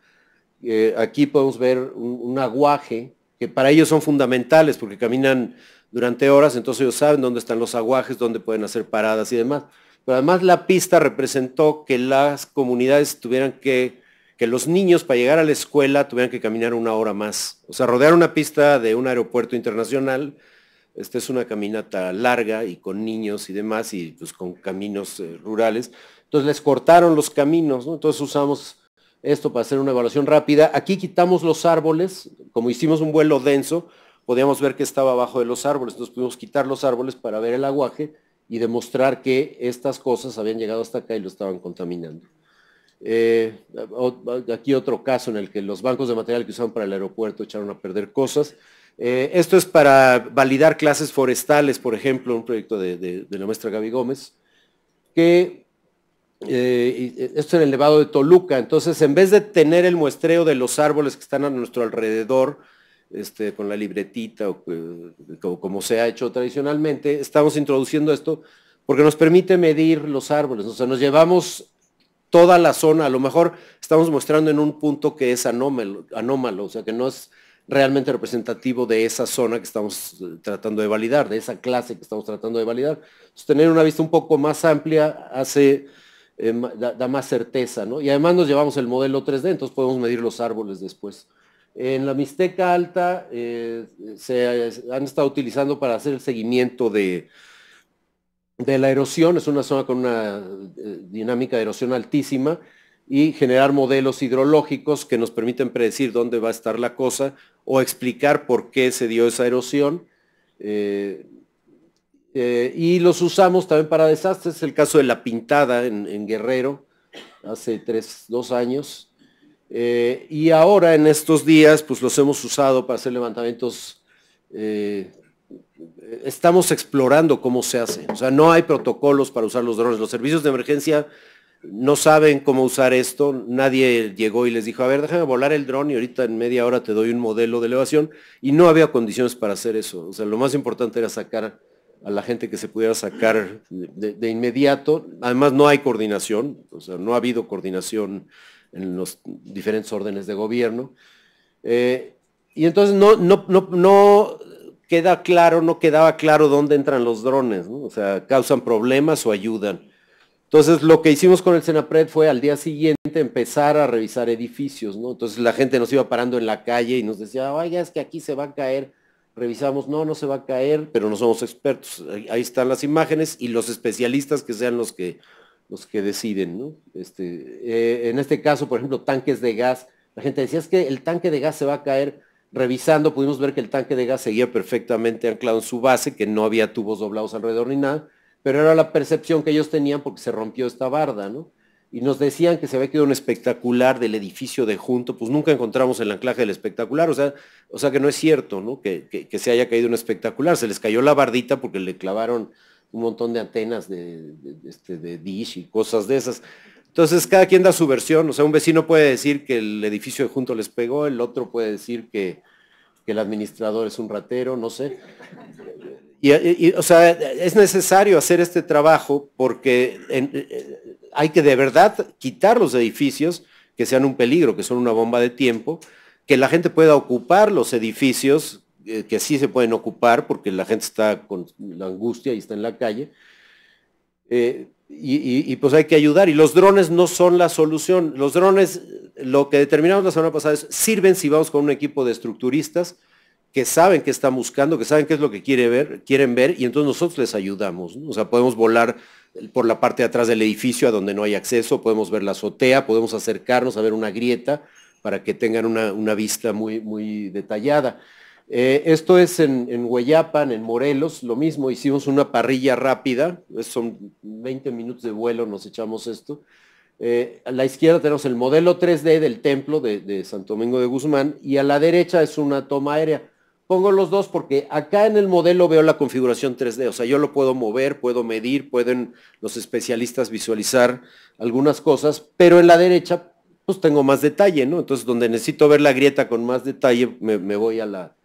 Eh, aquí podemos ver un, aguaje, que para ellos son fundamentales porque caminan durante horas, entonces ellos saben dónde están los aguajes, dónde pueden hacer paradas y demás. Pero además la pista representó que las comunidades tuvieran que que los niños para llegar a la escuela tuvieran que caminar una hora más. O sea, rodear una pista de un aeropuerto internacional, esta es una caminata larga y con niños y demás y pues con caminos eh, rurales. Entonces les cortaron los caminos, entonces usamos esto para hacer una evaluación rápida. Aquí quitamos los árboles, como hicimos un vuelo denso, podíamos ver que estaba abajo de los árboles, entonces pudimos quitar los árboles para ver el aguaje y demostrar que estas cosas habían llegado hasta acá y lo estaban contaminando. Eh, aquí otro caso en el que los bancos de material que usaban para el aeropuerto echaron a perder cosas. Eh, esto es para validar clases forestales, por ejemplo, un proyecto de, la muestra Gaby Gómez, que eh, esto en el Nevado de Toluca. Entonces, en vez de tener el muestreo de los árboles que están a nuestro alrededor, este, con la libretita o como se ha hecho tradicionalmente, estamos introduciendo esto porque nos permite medir los árboles. O sea, nos llevamos toda la zona. A lo mejor estamos mostrando en un punto que es anómalo, o sea, que no es realmente representativo de esa zona que estamos eh, tratando de validar, de esa clase que estamos tratando de validar. Entonces, tener una vista un poco más amplia hace, eh, da, más certeza, ¿no? Y además nos llevamos el modelo 3D, entonces podemos medir los árboles después. En la Mixteca Alta eh, se han estado utilizando para hacer el seguimiento de, de la erosión, es una zona con una eh, dinámica de erosión altísima, y generar modelos hidrológicos que nos permiten predecir dónde va a estar la cosa o explicar por qué se dio esa erosión. Eh, eh, y los usamos también para desastres, el caso de la pintada en, Guerrero, hace tres, dos años. y ahora en estos días, pues los hemos usado para hacer levantamientos estamos explorando cómo se hace. O sea, no hay protocolos para usar los drones. Los servicios de emergencia no saben cómo usar esto. Nadie llegó y les dijo, a ver, déjame volar el dron y ahorita en media hora te doy un modelo de elevación. Y no había condiciones para hacer eso. O sea, lo más importante era sacar a la gente que se pudiera sacar de, inmediato. Además, no hay coordinación. O sea, no ha habido coordinación en los diferentes órdenes de gobierno. Eh, y entonces no, no, no queda claro, no quedaba claro dónde entran los drones, ¿no? o sea, causan problemas o ayudan. Entonces, lo que hicimos con el Senapred fue al día siguiente empezar a revisar edificios, ¿no? Entonces la gente nos iba parando en la calle y nos decía, vaya, es que aquí se va a caer. Revisamos, no, no se va a caer, pero no somos expertos. Ahí están las imágenes y los especialistas que sean los que, los que deciden, ¿no? Este, eh, en este caso, por ejemplo, tanques de gas. La gente decía, es que el tanque de gas se va a caer revisando pudimos ver que el tanque de gas seguía perfectamente anclado en su base, que no había tubos doblados alrededor ni nada, pero era la percepción que ellos tenían porque se rompió esta barda, ¿no? Y nos decían que se había quedado un espectacular del edificio de junto, pues nunca encontramos el anclaje del espectacular, o sea, o sea que no es cierto, ¿no? Que, se haya caído un espectacular, se les cayó la bardita porque le clavaron un montón de antenas de, de este, dish y cosas de esas. Entonces, cada quien da su versión. O sea, un vecino puede decir que el edificio de junto les pegó, el otro puede decir que, el administrador es un ratero, no sé. Y, o sea, es necesario hacer este trabajo porque eh, eh, hay que de verdad quitar los edificios que sean un peligro, que son una bomba de tiempo, que la gente pueda ocupar los edificios eh, que sí se pueden ocupar porque la gente está con la angustia y está en la calle. Y, pues hay que ayudar. Y los drones no son la solución. Los drones, lo que determinamos la semana pasada es, sirven si vamos con un equipo de estructuristas que saben qué están buscando, que saben qué es lo que quiere ver, quieren ver, y entonces nosotros les ayudamos. O sea, podemos volar por la parte de atrás del edificio a donde no hay acceso, podemos ver la azotea, podemos acercarnos a ver una grieta para que tengan una, vista muy detallada. Eh, esto es en, en, Hueyapan, en Morelos, lo mismo, hicimos una parrilla rápida, son 20 minutos de vuelo, nos echamos esto. Eh, a la izquierda tenemos el modelo 3D del templo de, Santo Domingo de Guzmán y a la derecha es una toma aérea. Pongo los dos porque acá en el modelo veo la configuración 3D, o sea, yo lo puedo mover, puedo medir, pueden los especialistas visualizar algunas cosas, pero en la derecha pues tengo más detalle, ¿no? Entonces donde necesito ver la grieta con más detalle me voy a la,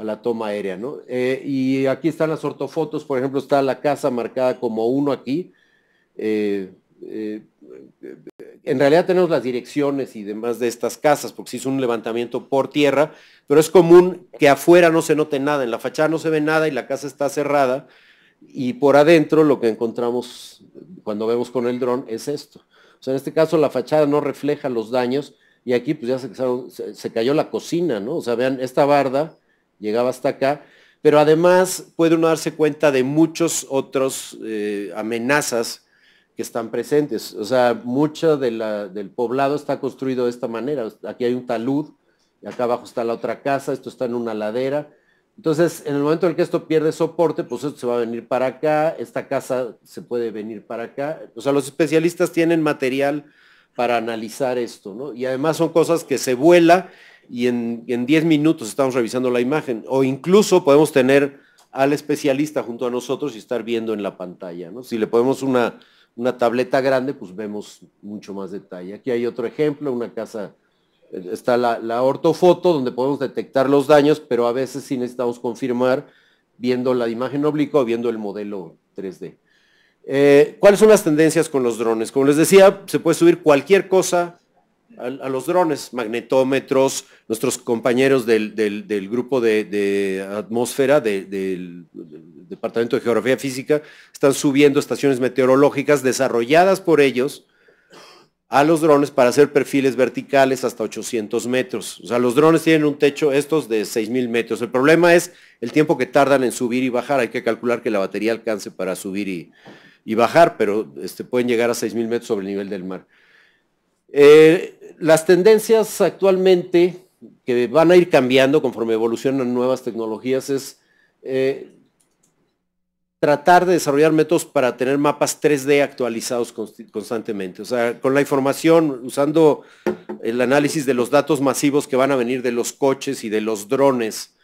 a la toma aérea, ¿no? Eh, y aquí están las ortofotos, por ejemplo, está la casa marcada como uno aquí. Eh, eh, en realidad tenemos las direcciones y demás de estas casas, porque se hizo un levantamiento por tierra, pero es común que afuera no se note nada, en la fachada no se ve nada y la casa está cerrada, y por adentro lo que encontramos cuando vemos con el dron es esto. O sea, en este caso la fachada no refleja los daños y aquí pues ya se, se cayó la cocina, ¿no? O sea, vean, esta barda llegaba hasta acá, pero además puede uno darse cuenta de muchos otros eh, amenazas que están presentes. O sea, mucho de del poblado está construido de esta manera. Aquí hay un talud, acá abajo está la otra casa, esto está en una ladera. Entonces, en el momento en el que esto pierde soporte, pues esto se va a venir para acá, esta casa se puede venir para acá. O sea, los especialistas tienen material para analizar esto, ¿no? Y además son cosas que se vuela y en, 10 minutos estamos revisando la imagen. O incluso podemos tener al especialista junto a nosotros y estar viendo en la pantalla. Si le ponemos una, una tableta grande, pues vemos mucho más detalle. Aquí hay otro ejemplo, una casa, eh, está la, la ortofoto donde podemos detectar los daños, pero a veces sí necesitamos confirmar viendo la imagen oblicua o viendo el modelo 3D. Eh, ¿Cuáles son las tendencias con los drones? Como les decía, se puede subir cualquier cosa a, los drones, magnetómetros, nuestros compañeros del, grupo de, atmósfera del Departamento de Geografía Física están subiendo estaciones meteorológicas desarrolladas por ellos a los drones para hacer perfiles verticales hasta 800 metros. O sea, los drones tienen un techo, estos de 6.000 metros. El problema es el tiempo que tardan en subir y bajar. Hay que calcular que la batería alcance para subir y, bajar, pero este, pueden llegar a 6.000 metros sobre el nivel del mar. Eh, las tendencias actualmente que van a ir cambiando conforme evolucionan nuevas tecnologías es eh, tratar de desarrollar métodos para tener mapas 3D actualizados constantemente. O sea, con la información, usando el análisis de los datos masivos que van a venir de los coches y de los drones,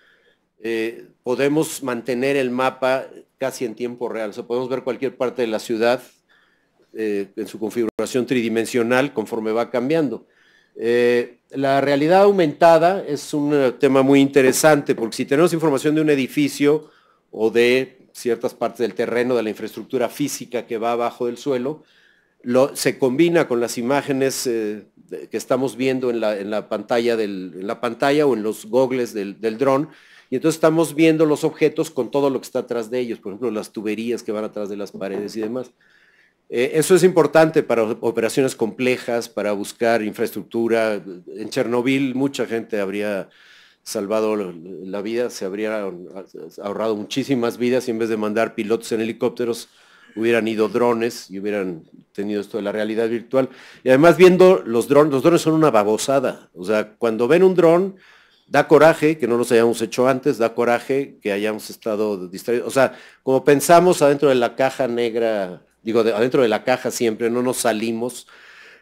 eh, podemos mantener el mapa casi en tiempo real. O sea, podemos ver cualquier parte de la ciudad eh, en su configuración tridimensional conforme va cambiando. Eh, la realidad aumentada es un eh, tema muy interesante porque si tenemos información de un edificio o de ciertas partes del terreno, de la infraestructura física que va abajo del suelo, se combina con las imágenes que estamos viendo en la, pantalla o en los gogles del dron. Y entonces estamos viendo los objetos con todo lo que está atrás de ellos, por ejemplo, las tuberías que van atrás de las paredes y demás. Eh, eso es importante para operaciones complejas, para buscar infraestructura. En Chernobyl mucha gente habría salvado la vida, se habrían ahorrado muchísimas vidas y en vez de mandar pilotos en helicópteros, hubieran ido drones y hubieran tenido esto de la realidad virtual. Y además viendo los drones, los drones son una babosada. O sea, cuando ven un dron, da coraje que no los hayamos hecho antes, da coraje que hayamos estado distraídos. O sea, como pensamos adentro de la caja negra digo, adentro de la caja siempre, no nos salimos,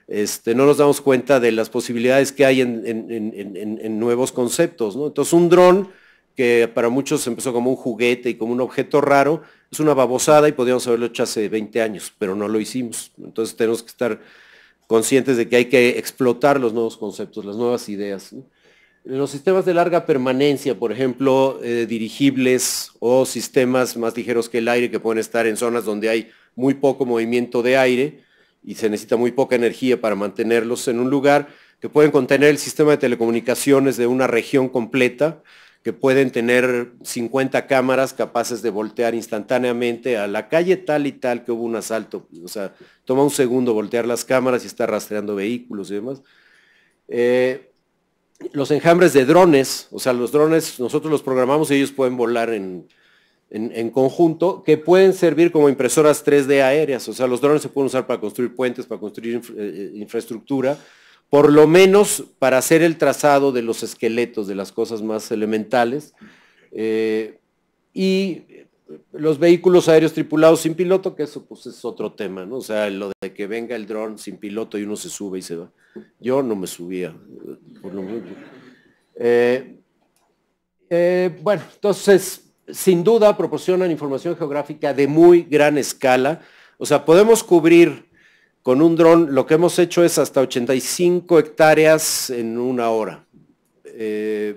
este, no nos damos cuenta de las posibilidades que hay en, nuevos conceptos. Entonces un dron que para muchos empezó como un juguete y como un objeto raro, es una babosada y podríamos haberlo hecho hace 20 años, pero no lo hicimos. Entonces tenemos que estar conscientes de que hay que explotar los nuevos conceptos, las nuevas ideas. Los sistemas de larga permanencia, por ejemplo, eh, dirigibles o sistemas más ligeros que el aire que pueden estar en zonas donde hay muy poco movimiento de aire y se necesita muy poca energía para mantenerlos en un lugar, que pueden contener el sistema de telecomunicaciones de una región completa, que pueden tener 50 cámaras capaces de voltear instantáneamente a la calle tal y tal que hubo un asalto. O sea, toma un segundo voltear las cámaras y está rastreando vehículos y demás. Eh, los enjambres de drones, o sea, los drones nosotros los programamos y ellos pueden volar en en, conjunto que pueden servir como impresoras 3D aéreas. O sea, los drones se pueden usar para construir puentes, para construir eh, eh, infraestructura, por lo menos para hacer el trazado de los esqueletos, de las cosas más elementales. Eh, y los vehículos aéreos tripulados sin piloto, que eso pues es otro tema, ¿no? O sea, lo de que venga el dron sin piloto y uno se sube y se va. Yo no me subía, por lo menos. bueno, entonces, sin duda proporcionan información geográfica de muy gran escala. O sea, podemos cubrir con un dron, lo que hemos hecho es hasta 85 hectáreas en una hora. 8 eh,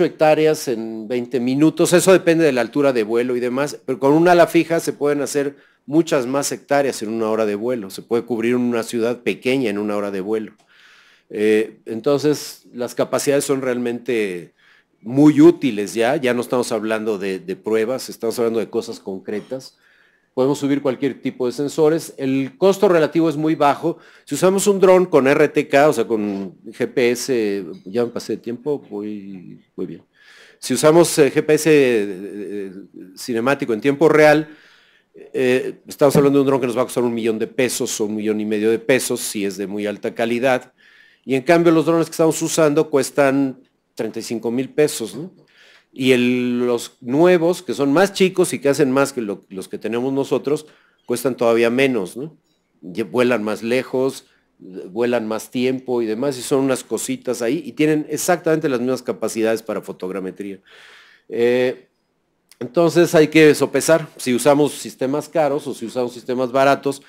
hectáreas en 20 minutos, eso depende de la altura de vuelo y demás, pero con una ala fija se pueden hacer muchas más hectáreas en una hora de vuelo, se puede cubrir una ciudad pequeña en una hora de vuelo. Eh, entonces, las capacidades son realmente muy útiles ya, ya no estamos hablando de, pruebas, estamos hablando de cosas concretas. Podemos subir cualquier tipo de sensores. El costo relativo es muy bajo. Si usamos un dron con RTK, o sea, con GPS, ya me pasé de tiempo, voy muy bien. Si usamos eh, GPS eh, eh, cinemático en tiempo real, estamos hablando de un dron que nos va a costar un millón de pesos o un millón y medio de pesos si es de muy alta calidad. Y en cambio los drones que estamos usando cuestan 35 mil pesos, ¿no? Y los nuevos, que son más chicos y que hacen más que los que tenemos nosotros, cuestan todavía menos, ¿no? vuelan más lejos, vuelan más tiempo y demás, y son unas cositas ahí, y tienen exactamente las mismas capacidades para fotogrametría. Eh, entonces hay que sopesar, si usamos sistemas caros o si usamos sistemas baratos,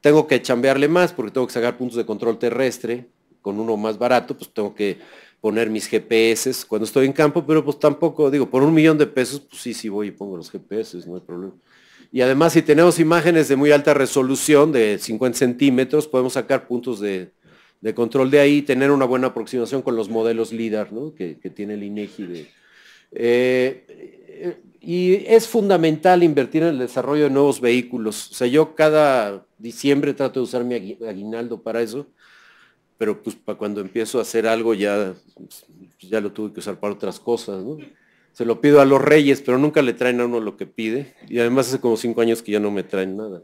tengo que chambearle más porque tengo que sacar puntos de control terrestre, con uno más barato, pues tengo que poner mis GPS cuando estoy en campo, pero pues tampoco, digo, por un millón de pesos, pues sí, sí voy y pongo los GPS, no hay problema. Y además si tenemos imágenes de muy alta resolución, de 50 centímetros, podemos sacar puntos de, control de ahí tener una buena aproximación con los modelos LIDAR ¿no? que, tiene el INEGI. Eh, eh, y es fundamental invertir en el desarrollo de nuevos vehículos. O sea, yo cada diciembre trato de usar mi aguinaldo para eso pero pues para cuando empiezo a hacer algo ya, pues, ya lo tuve que usar para otras cosas, Se lo pido a los reyes, pero nunca le traen a uno lo que pide. Y además hace como cinco años que ya no me traen nada.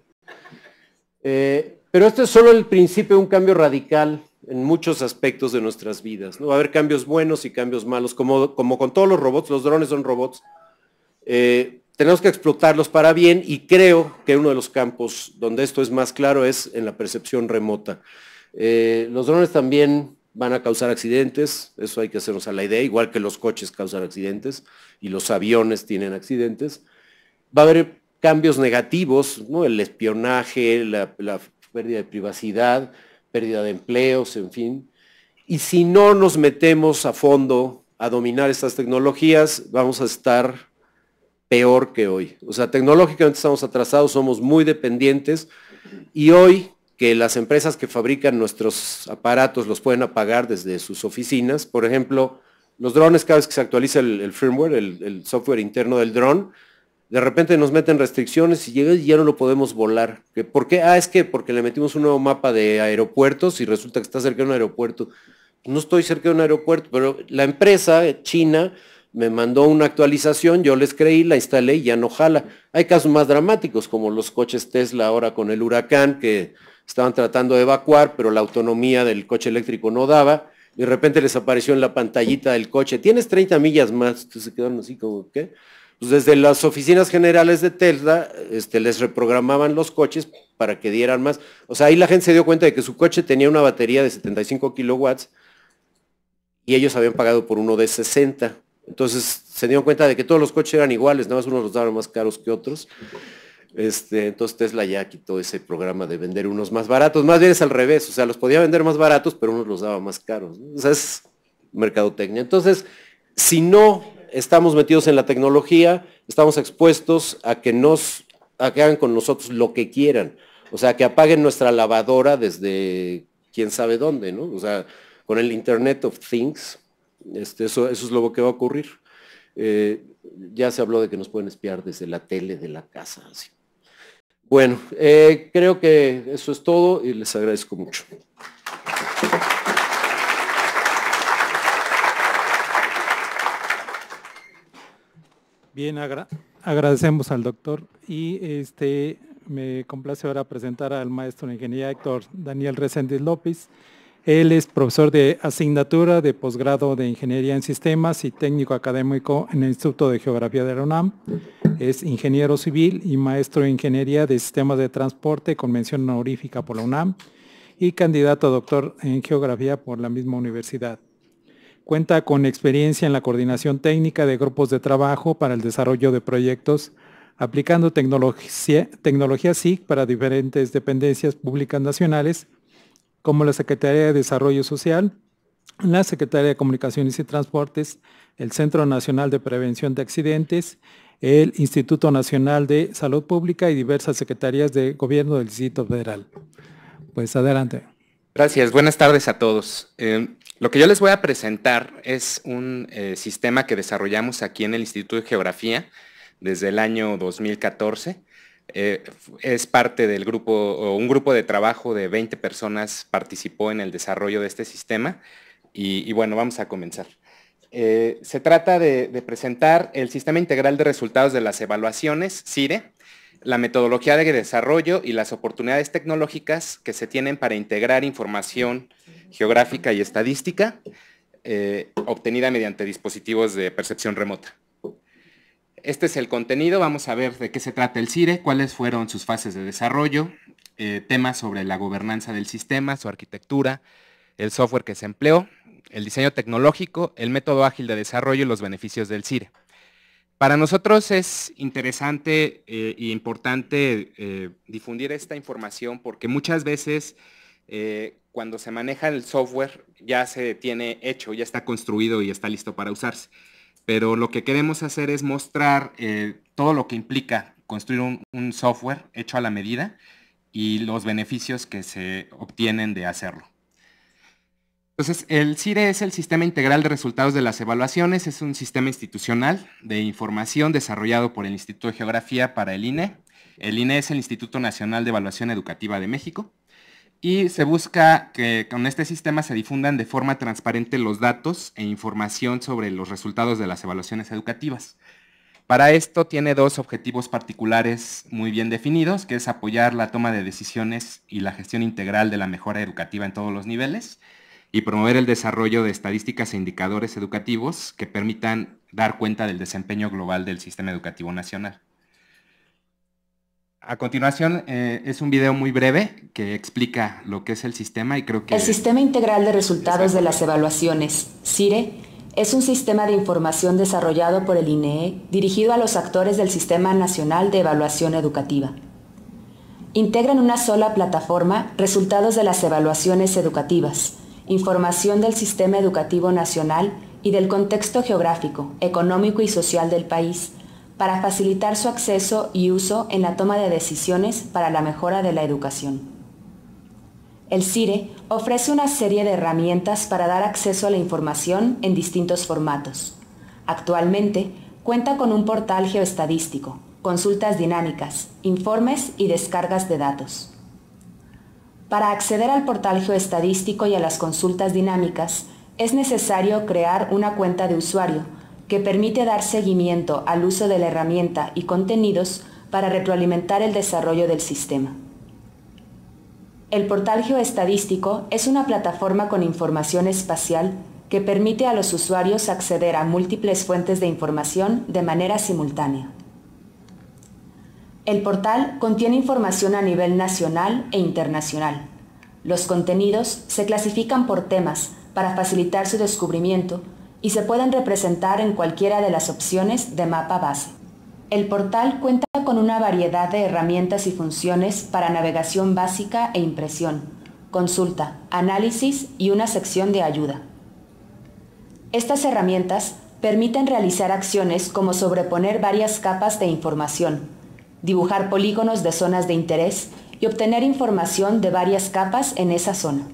Eh, pero este es solo el principio de un cambio radical en muchos aspectos de nuestras vidas. Va a haber cambios buenos y cambios malos, como, como con todos los robots, los drones son robots. Eh, tenemos que explotarlos para bien y creo que uno de los campos donde esto es más claro es en la percepción remota. Eh, los drones también van a causar accidentes, eso hay que hacernos a la idea, igual que los coches causan accidentes y los aviones tienen accidentes. Va a haber cambios negativos, el espionaje, la pérdida de privacidad, pérdida de empleos, en fin. Y si no nos metemos a fondo a dominar estas tecnologías, vamos a estar peor que hoy. O sea, tecnológicamente estamos atrasados, somos muy dependientes y hoy que las empresas que fabrican nuestros aparatos los pueden apagar desde sus oficinas. Por ejemplo, los drones, cada vez que se actualiza el, firmware, el, software interno del dron, de repente nos meten restricciones y y ya no lo podemos volar. ¿Por qué? Ah, es que porque le metimos un nuevo mapa de aeropuertos y resulta que está cerca de un aeropuerto. No estoy cerca de un aeropuerto, pero la empresa china me mandó una actualización, yo les creí, la instalé y ya no jala. Hay casos más dramáticos como los coches Tesla ahora con el huracán que estaban tratando de evacuar, pero la autonomía del coche eléctrico no daba. Y de repente les apareció en la pantallita del coche, tienes 30 millas más. Entonces se quedaron así como, ¿qué? Pues desde las oficinas generales de Tesla este, les reprogramaban los coches para que dieran más. O sea, ahí la gente se dio cuenta de que su coche tenía una batería de 75 kilowatts y ellos habían pagado por uno de 60. Entonces se dieron cuenta de que todos los coches eran iguales, nada más unos los daban más caros que otros. Este, entonces Tesla ya quitó ese programa de vender unos más baratos. Más bien es al revés, o sea, los podía vender más baratos, pero unos los daba más caros. O sea, es mercadotecnia. Entonces, si no estamos metidos en la tecnología, estamos expuestos a que nos, a que hagan con nosotros lo que quieran. O sea, que apaguen nuestra lavadora desde quién sabe dónde, ¿no? O sea, con el Internet of Things, este, eso, es lo que va a ocurrir. Eh, ya se habló de que nos pueden espiar desde la tele de la casa, así. Bueno, eh, creo que eso es todo y les agradezco mucho. Bien, agradecemos al doctor y este me complace ahora presentar al maestro de ingeniería Héctor Daniel Reséndiz López. Él es profesor de asignatura de posgrado de Ingeniería en Sistemas y técnico académico en el Instituto de Geografía de la UNAM. Es ingeniero civil y maestro en Ingeniería de Sistemas de Transporte con mención honorífica por la UNAM y candidato a doctor en Geografía por la misma universidad. Cuenta con experiencia en la coordinación técnica de grupos de trabajo para el desarrollo de proyectos aplicando tecnología, tecnología SIG para diferentes dependencias públicas nacionales como la Secretaría de Desarrollo Social, la Secretaría de Comunicaciones y Transportes, el Centro Nacional de Prevención de Accidentes, el Instituto Nacional de Salud Pública y diversas secretarías de gobierno del Distrito Federal. Pues adelante. Gracias, buenas tardes a todos. Em, lo que yo les voy a presentar es un eh, sistema que desarrollamos aquí en el Instituto de Geografía desde el año 2014 eh, es parte del grupo, un grupo de trabajo de 20 personas participó en el desarrollo de este sistema. Y, bueno, vamos a comenzar. Eh, se trata de, presentar el Sistema Integral de Resultados de las Evaluaciones, CIRE, la metodología de desarrollo y las oportunidades tecnológicas que se tienen para integrar información geográfica y estadística eh, obtenida mediante dispositivos de percepción remota. Este es el contenido, vamos a ver de qué se trata el CIRE, cuáles fueron sus fases de desarrollo, eh, temas sobre la gobernanza del sistema, su arquitectura, el software que se empleó, el diseño tecnológico, el método ágil de desarrollo y los beneficios del CIRE. Para nosotros es interesante e importante eh, difundir esta información porque muchas veces cuando se maneja el software ya se tiene hecho, ya está construido y está listo para usarse pero lo que queremos hacer es mostrar eh, todo lo que implica construir un, un, software hecho a la medida y los beneficios que se obtienen de hacerlo. Entonces, el CIRE es el Sistema Integral de Resultados de las Evaluaciones, es un sistema institucional de información desarrollado por el Instituto de Geografía para el INE. El INE es el Instituto Nacional de Evaluación Educativa de México. Y se busca que con este sistema se difundan de forma transparente los datos e información sobre los resultados de las evaluaciones educativas. Para esto tiene dos objetivos particulares muy bien definidos, que es apoyar la toma de decisiones y la gestión integral de la mejora educativa en todos los niveles y promover el desarrollo de estadísticas e indicadores educativos que permitan dar cuenta del desempeño global del sistema educativo nacional. A continuación eh, es un video muy breve que explica lo que es el sistema y creo que... El Sistema Integral de Resultados de las Evaluaciones, CIRE, es un sistema de información desarrollado por el INEE dirigido a los actores del Sistema Nacional de Evaluación Educativa. integran en una sola plataforma resultados de las evaluaciones educativas, información del Sistema Educativo Nacional y del contexto geográfico, económico y social del país, para facilitar su acceso y uso en la toma de decisiones para la mejora de la educación. El CIRE ofrece una serie de herramientas para dar acceso a la información en distintos formatos. Actualmente cuenta con un portal geoestadístico, consultas dinámicas, informes y descargas de datos. Para acceder al portal geoestadístico y a las consultas dinámicas, es necesario crear una cuenta de usuario que permite dar seguimiento al uso de la herramienta y contenidos para retroalimentar el desarrollo del sistema. El portal geoestadístico es una plataforma con información espacial que permite a los usuarios acceder a múltiples fuentes de información de manera simultánea. El portal contiene información a nivel nacional e internacional. Los contenidos se clasifican por temas para facilitar su descubrimiento y se pueden representar en cualquiera de las opciones de mapa base. El portal cuenta con una variedad de herramientas y funciones para navegación básica e impresión, consulta, análisis y una sección de ayuda. Estas herramientas permiten realizar acciones como sobreponer varias capas de información, dibujar polígonos de zonas de interés y obtener información de varias capas en esa zona.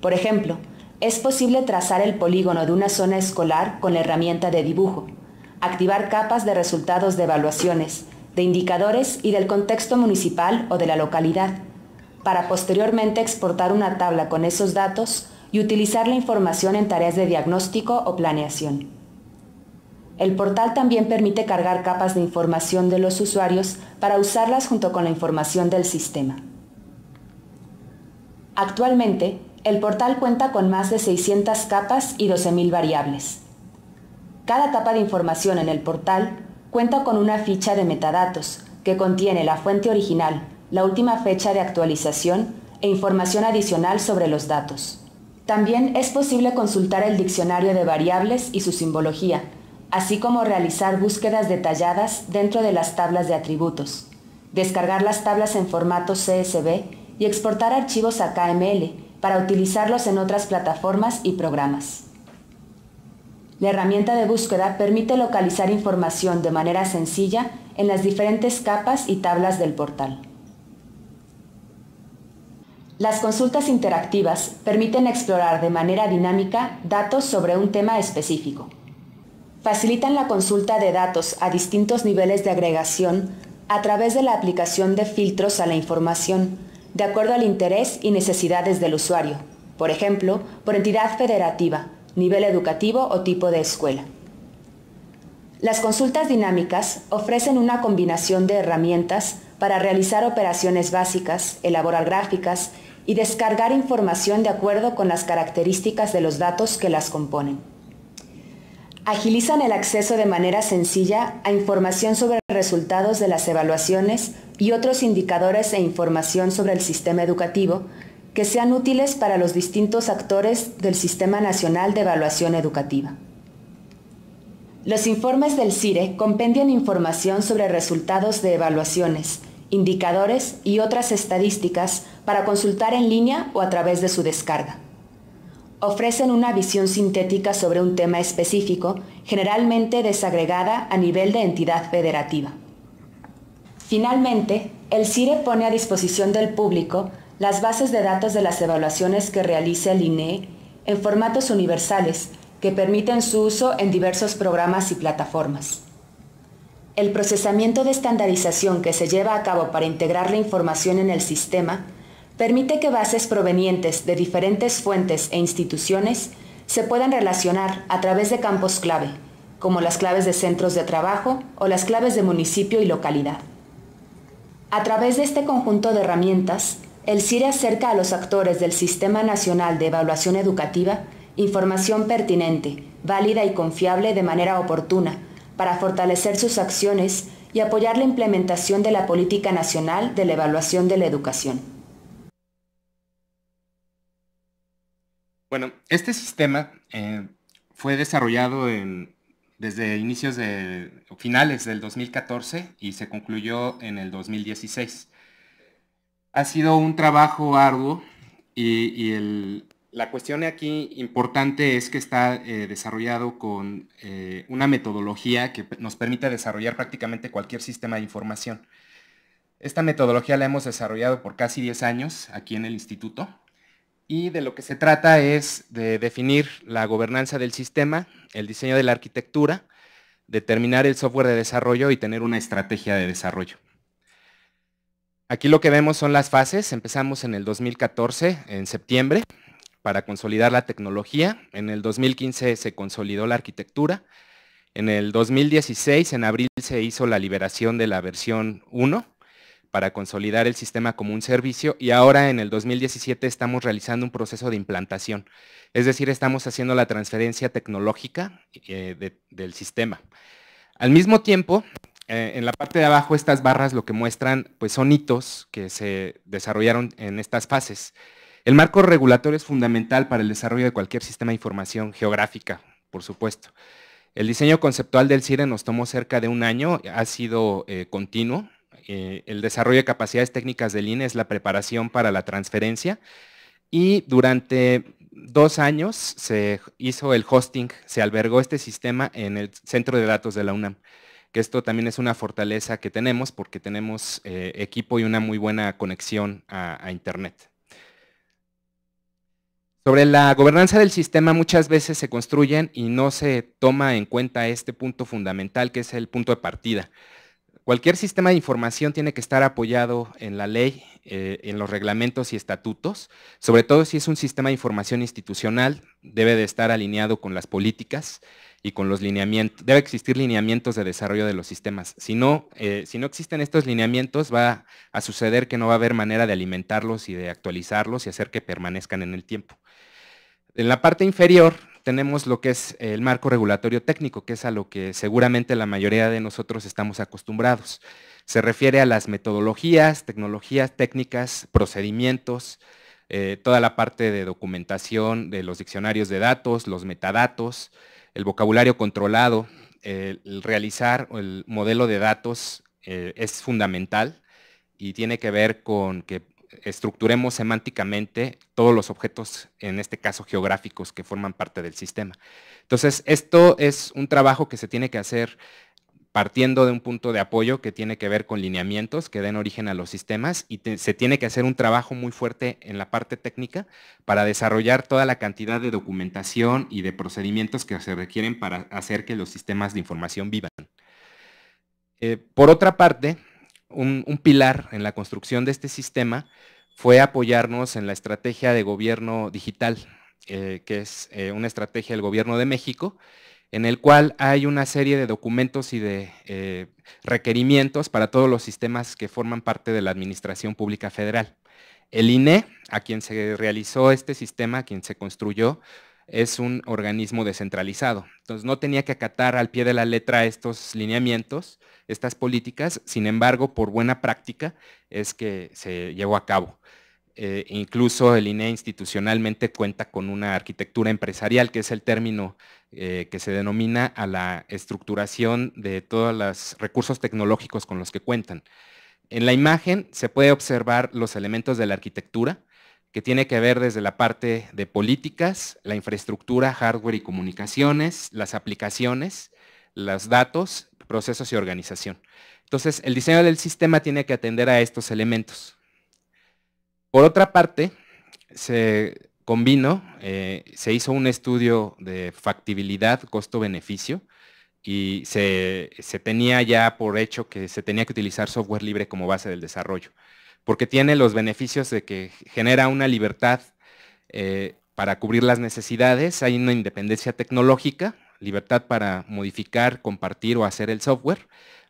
Por ejemplo, es posible trazar el polígono de una zona escolar con la herramienta de dibujo, activar capas de resultados de evaluaciones, de indicadores y del contexto municipal o de la localidad, para posteriormente exportar una tabla con esos datos y utilizar la información en tareas de diagnóstico o planeación. El portal también permite cargar capas de información de los usuarios para usarlas junto con la información del sistema. Actualmente, el portal cuenta con más de 600 capas y 12.000 variables. Cada capa de información en el portal cuenta con una ficha de metadatos que contiene la fuente original, la última fecha de actualización e información adicional sobre los datos. También es posible consultar el diccionario de variables y su simbología, así como realizar búsquedas detalladas dentro de las tablas de atributos, descargar las tablas en formato CSV y exportar archivos a KML para utilizarlos en otras plataformas y programas. La herramienta de búsqueda permite localizar información de manera sencilla en las diferentes capas y tablas del portal. Las consultas interactivas permiten explorar de manera dinámica datos sobre un tema específico. Facilitan la consulta de datos a distintos niveles de agregación a través de la aplicación de filtros a la información de acuerdo al interés y necesidades del usuario, por ejemplo, por entidad federativa, nivel educativo o tipo de escuela. Las consultas dinámicas ofrecen una combinación de herramientas para realizar operaciones básicas, elaborar gráficas y descargar información de acuerdo con las características de los datos que las componen. Agilizan el acceso de manera sencilla a información sobre resultados de las evaluaciones y otros indicadores e información sobre el sistema educativo que sean útiles para los distintos actores del Sistema Nacional de Evaluación Educativa. Los informes del CIRE compendian información sobre resultados de evaluaciones, indicadores y otras estadísticas para consultar en línea o a través de su descarga. Ofrecen una visión sintética sobre un tema específico, generalmente desagregada a nivel de entidad federativa. Finalmente, el CIRE pone a disposición del público las bases de datos de las evaluaciones que realiza el INE en formatos universales que permiten su uso en diversos programas y plataformas. El procesamiento de estandarización que se lleva a cabo para integrar la información en el sistema permite que bases provenientes de diferentes fuentes e instituciones se puedan relacionar a través de campos clave, como las claves de centros de trabajo o las claves de municipio y localidad. A través de este conjunto de herramientas, el CIRE acerca a los actores del Sistema Nacional de Evaluación Educativa información pertinente, válida y confiable de manera oportuna para fortalecer sus acciones y apoyar la implementación de la Política Nacional de la Evaluación de la Educación. Bueno, este sistema eh, fue desarrollado en desde inicios de finales del 2014 y se concluyó en el 2016. Ha sido un trabajo arduo y, la cuestión aquí importante es que está eh, desarrollado con eh, una metodología que nos permite desarrollar prácticamente cualquier sistema de información. Esta metodología la hemos desarrollado por casi 10 años aquí en el instituto y de lo que se trata es de definir la gobernanza del sistema, el diseño de la arquitectura, determinar el software de desarrollo y tener una estrategia de desarrollo. Aquí lo que vemos son las fases. Empezamos en el 2014, en septiembre, para consolidar la tecnología. En el 2015 se consolidó la arquitectura. En el 2016, en abril, se hizo la liberación de la versión 1 para consolidar el sistema como un servicio y ahora en el 2017 estamos realizando un proceso de implantación. Es decir, estamos haciendo la transferencia tecnológica eh, del sistema. Al mismo tiempo, eh, en la parte de abajo estas barras lo que muestran pues, son hitos que se desarrollaron en estas fases. El marco regulatorio es fundamental para el desarrollo de cualquier sistema de información geográfica, por supuesto. El diseño conceptual del CIRE nos tomó cerca de un año, ha sido eh, continuo, eh, el desarrollo de capacidades técnicas del INE es la preparación para la transferencia y durante dos años se hizo el hosting, se albergó este sistema en el centro de datos de la UNAM que esto también es una fortaleza que tenemos porque tenemos eh, equipo y una muy buena conexión a, Internet. Sobre la gobernanza del sistema muchas veces se construyen y no se toma en cuenta este punto fundamental que es el punto de partida. Cualquier sistema de información tiene que estar apoyado en la ley, eh, en los reglamentos y estatutos, sobre todo si es un sistema de información institucional, debe de estar alineado con las políticas y con los lineamientos, debe existir lineamientos de desarrollo de los sistemas. Si eh, si no existen estos lineamientos, va a suceder que no va a haber manera de alimentarlos y de actualizarlos y hacer que permanezcan en el tiempo. En la parte inferior tenemos lo que es el marco regulatorio técnico, que es a lo que seguramente la mayoría de nosotros estamos acostumbrados. Se refiere a las metodologías, tecnologías, técnicas, procedimientos, eh, toda la parte de documentación de los diccionarios de datos, los metadatos, el vocabulario controlado, el realizar el modelo de datos eh, es fundamental y tiene que ver con que estructuremos semánticamente todos los objetos, en este caso geográficos, que forman parte del sistema. Entonces, esto es un trabajo que se tiene que hacer partiendo de un punto de apoyo que tiene que ver con lineamientos que den origen a los sistemas y se tiene que hacer un trabajo muy fuerte en la parte técnica para desarrollar toda la cantidad de documentación y de procedimientos que se requieren para hacer que los sistemas de información vivan. Eh, por otra parte, un, pilar en la construcción de este sistema fue apoyarnos en la estrategia de gobierno digital, eh, que es eh, una estrategia del gobierno de México, en el cual hay una serie de documentos y de eh, requerimientos para todos los sistemas que forman parte de la Administración Pública Federal. El INE, a quien se realizó este sistema, a quien se construyó, es un organismo descentralizado. Entonces no tenía que acatar al pie de la letra estos lineamientos, estas políticas, sin embargo, por buena práctica es que se llevó a cabo. Eh, incluso el INE institucionalmente cuenta con una arquitectura empresarial, que es el término eh, que se denomina a la estructuración de todos los recursos tecnológicos con los que cuentan. En la imagen se puede observar los elementos de la arquitectura, que tiene que ver desde la parte de políticas, la infraestructura, hardware y comunicaciones, las aplicaciones, los datos, procesos y organización. Entonces, el diseño del sistema tiene que atender a estos elementos. Por otra parte, se combinó, eh, se hizo un estudio de factibilidad, costo-beneficio, y se, tenía ya por hecho que se tenía que utilizar software libre como base del desarrollo porque tiene los beneficios de que genera una libertad eh, para cubrir las necesidades, hay una independencia tecnológica, libertad para modificar, compartir o hacer el software,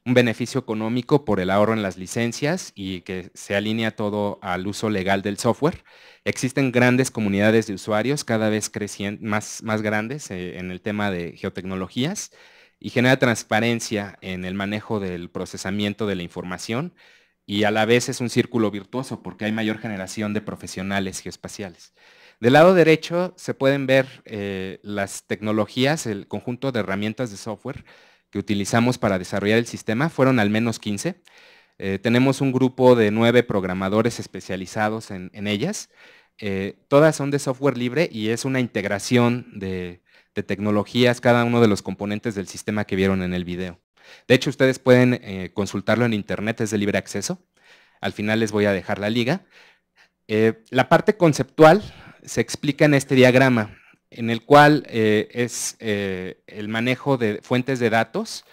un beneficio económico por el ahorro en las licencias y que se alinea todo al uso legal del software. Existen grandes comunidades de usuarios, cada vez más, más grandes eh, en el tema de geotecnologías y genera transparencia en el manejo del procesamiento de la información y a la vez es un círculo virtuoso porque hay mayor generación de profesionales geoespaciales. Del lado derecho se pueden ver eh, las tecnologías, el conjunto de herramientas de software que utilizamos para desarrollar el sistema, fueron al menos 15. Eh, tenemos un grupo de nueve programadores especializados en, ellas. Eh, todas son de software libre y es una integración de tecnologías, cada uno de los componentes del sistema que vieron en el video. De hecho, ustedes pueden eh, consultarlo en Internet, es de libre acceso. Al final les voy a dejar la liga. Eh, la parte conceptual se explica en este diagrama, en el cual eh, es el manejo de fuentes de datos,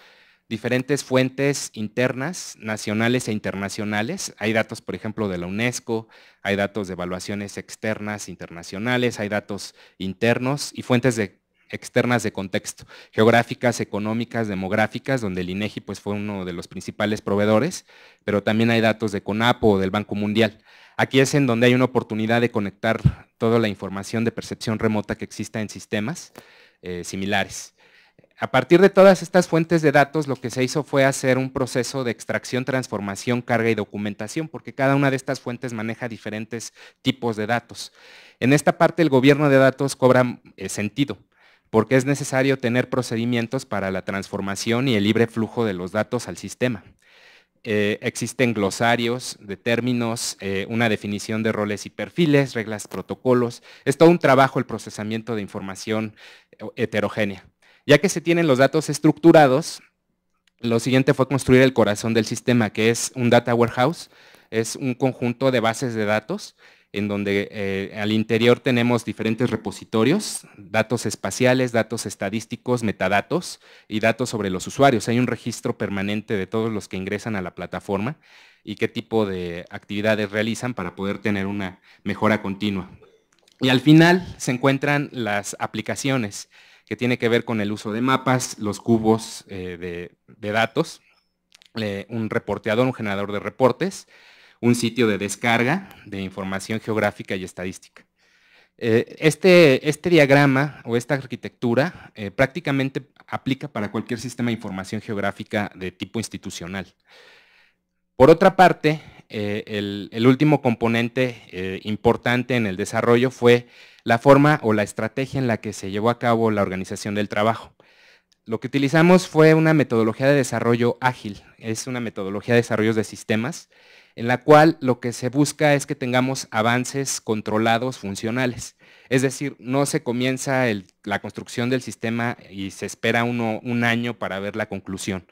diferentes fuentes internas, nacionales e internacionales. Hay datos, por ejemplo, de la UNESCO, hay datos de evaluaciones externas internacionales, hay datos internos y fuentes de externas de contexto, geográficas, económicas, demográficas, donde el INEGI pues, fue uno de los principales proveedores, pero también hay datos de CONAPO o del Banco Mundial. Aquí es en donde hay una oportunidad de conectar toda la información de percepción remota que exista en sistemas eh, similares. A partir de todas estas fuentes de datos, lo que se hizo fue hacer un proceso de extracción, transformación, carga y documentación, porque cada una de estas fuentes maneja diferentes tipos de datos. En esta parte, el gobierno de datos cobra eh, sentido porque es necesario tener procedimientos para la transformación y el libre flujo de los datos al sistema. Eh, existen glosarios de términos, eh, una definición de roles y perfiles, reglas, protocolos. Es todo un trabajo el procesamiento de información eh, heterogénea. Ya que se tienen los datos estructurados, lo siguiente fue construir el corazón del sistema, que es un data warehouse, es un conjunto de bases de datos en donde eh, al interior tenemos diferentes repositorios, datos espaciales, datos estadísticos, metadatos y datos sobre los usuarios. Hay un registro permanente de todos los que ingresan a la plataforma y qué tipo de actividades realizan para poder tener una mejora continua. Y al final se encuentran las aplicaciones que tiene que ver con el uso de mapas, los cubos eh, de, datos, eh, un reporteador, un generador de reportes, un sitio de descarga de información geográfica y estadística. Eh, este, este, diagrama o esta arquitectura eh, prácticamente aplica para cualquier sistema de información geográfica de tipo institucional. Por otra parte, eh, el, último componente importante en el desarrollo fue la forma o la estrategia en la que se llevó a cabo la organización del trabajo. Lo que utilizamos fue una metodología de desarrollo ágil, es una metodología de desarrollo de sistemas en la cual lo que se busca es que tengamos avances controlados funcionales. Es decir, no se comienza la construcción del sistema y se espera un año para ver la conclusión.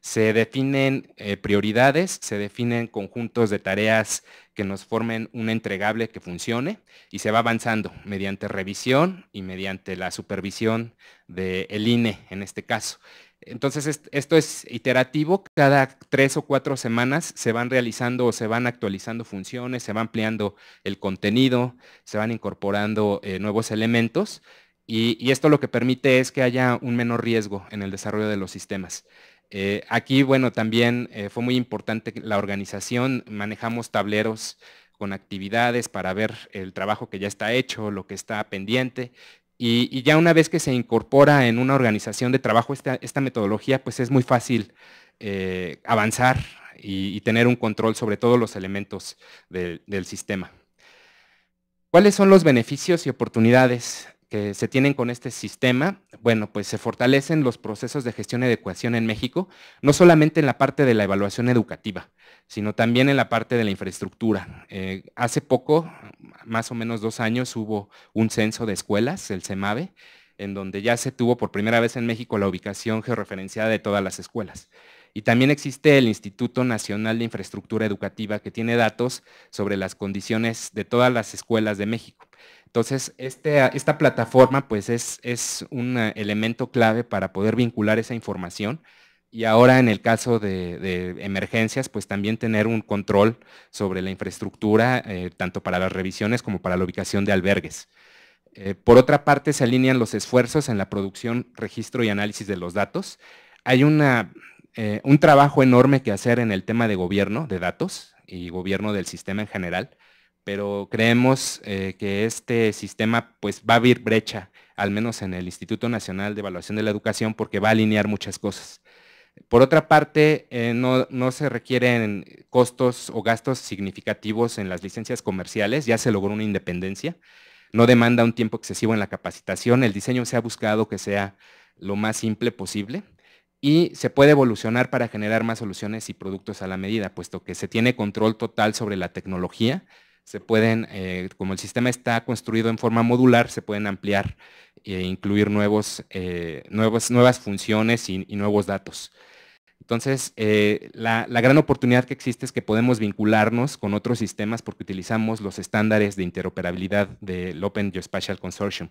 Se definen eh, prioridades, se definen conjuntos de tareas que nos formen un entregable que funcione y se va avanzando mediante revisión y mediante la supervisión del INE en este caso. Entonces, esto es iterativo. Cada tres o cuatro semanas se van realizando o se van actualizando funciones, se va ampliando el contenido, se van incorporando eh, nuevos elementos. Y, esto lo que permite es que haya un menor riesgo en el desarrollo de los sistemas. Eh, aquí, bueno, también eh, fue muy importante la organización. Manejamos tableros con actividades para ver el trabajo que ya está hecho, lo que está pendiente, y, ya una vez que se incorpora en una organización de trabajo esta, metodología, pues es muy fácil eh, avanzar y, tener un control sobre todos los elementos del sistema. ¿Cuáles son los beneficios y oportunidades que se tienen con este sistema? Bueno, pues se fortalecen los procesos de gestión y educación en México, no solamente en la parte de la evaluación educativa, sino también en la parte de la infraestructura. Eh, hace poco, más o menos dos años, hubo un censo de escuelas, el CEMAVE, en donde ya se tuvo por primera vez en México la ubicación georreferenciada de todas las escuelas. Y también existe el Instituto Nacional de Infraestructura Educativa, que tiene datos sobre las condiciones de todas las escuelas de México. Entonces, este, ah, esta plataforma pues, es un eh, elemento clave para poder vincular esa información y ahora en el caso de, emergencias, pues también tener un control sobre la infraestructura, eh, tanto para las revisiones como para la ubicación de albergues. Eh, por otra parte, se alinean los esfuerzos en la producción, registro y análisis de los datos. Hay eh, un trabajo enorme que hacer en el tema de gobierno de datos y gobierno del sistema en general, pero creemos que este sistema pues, va a abrir brecha, al menos en el Instituto Nacional de Evaluación de la Educación, porque va a alinear muchas cosas por otra parte, eh, no, se requieren costos o gastos significativos en las licencias comerciales, ya se logró una independencia, no demanda un tiempo excesivo en la capacitación, el diseño se ha buscado que sea lo más simple posible y se puede evolucionar para generar más soluciones y productos a la medida, puesto que se tiene control total sobre la tecnología, pueden, eh, como el sistema está construido en forma modular, se pueden ampliar eh, incluir eh, nuevos, nuevas funciones y, nuevos datos. Entonces, eh, la, la, gran oportunidad que existe es que podemos vincularnos con otros sistemas porque utilizamos los estándares de interoperabilidad del Open Geospatial Consortium.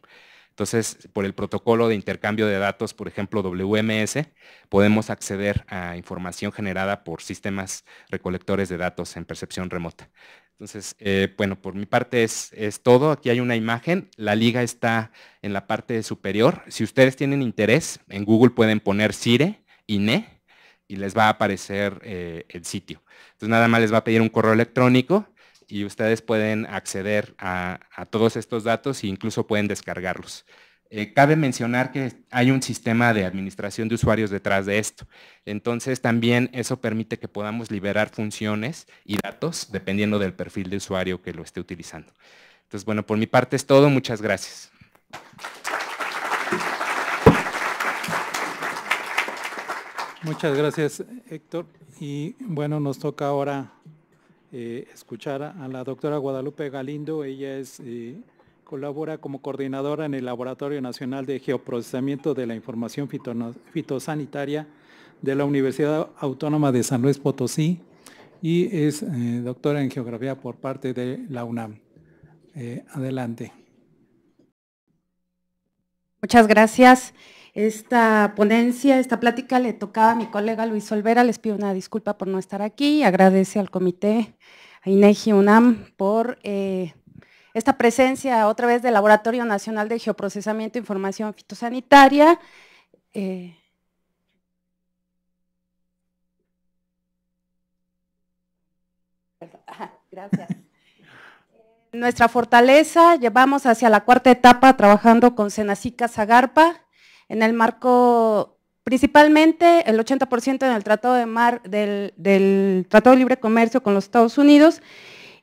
Entonces, por el protocolo de intercambio de datos, por ejemplo, WMS, podemos acceder a información generada por sistemas recolectores de datos en percepción remota. Entonces, eh, bueno, por mi parte es, todo. Aquí hay una imagen. La liga está en la parte superior. Si ustedes tienen interés, en Google pueden poner CIRE, INE, y les va a aparecer eh, el sitio. Entonces, nada más les va a pedir un correo electrónico y ustedes pueden acceder a todos estos datos e incluso pueden descargarlos. Eh, cabe mencionar que hay un sistema de administración de usuarios detrás de esto. Entonces también eso permite que podamos liberar funciones y datos dependiendo del perfil de usuario que lo esté utilizando. Entonces, bueno, por mi parte es todo. Muchas gracias. Muchas gracias, Héctor. Y bueno, nos toca ahora eh, escuchar a la doctora Guadalupe Galindo. Ella es... Eh, Colabora como coordinadora en el Laboratorio Nacional de Geoprocesamiento de la Información Fitosanitaria de la Universidad Autónoma de San Luis Potosí y es eh, doctora en Geografía por parte de la UNAM. Eh, adelante. Muchas gracias. Esta ponencia, esta plática le tocaba a mi colega Luis Olvera. Les pido una disculpa por no estar aquí. Agradece al comité, INEGI UNAM, por... Eh, esta presencia otra vez del Laboratorio Nacional de Geoprocesamiento e Información Fitosanitaria. Eh, gracias. Nuestra fortaleza, llevamos hacia la cuarta etapa trabajando con Senacica Zagarpa, en el marco, principalmente el 80% en el Tratado de Mar, del, del Tratado de Libre Comercio con los Estados Unidos,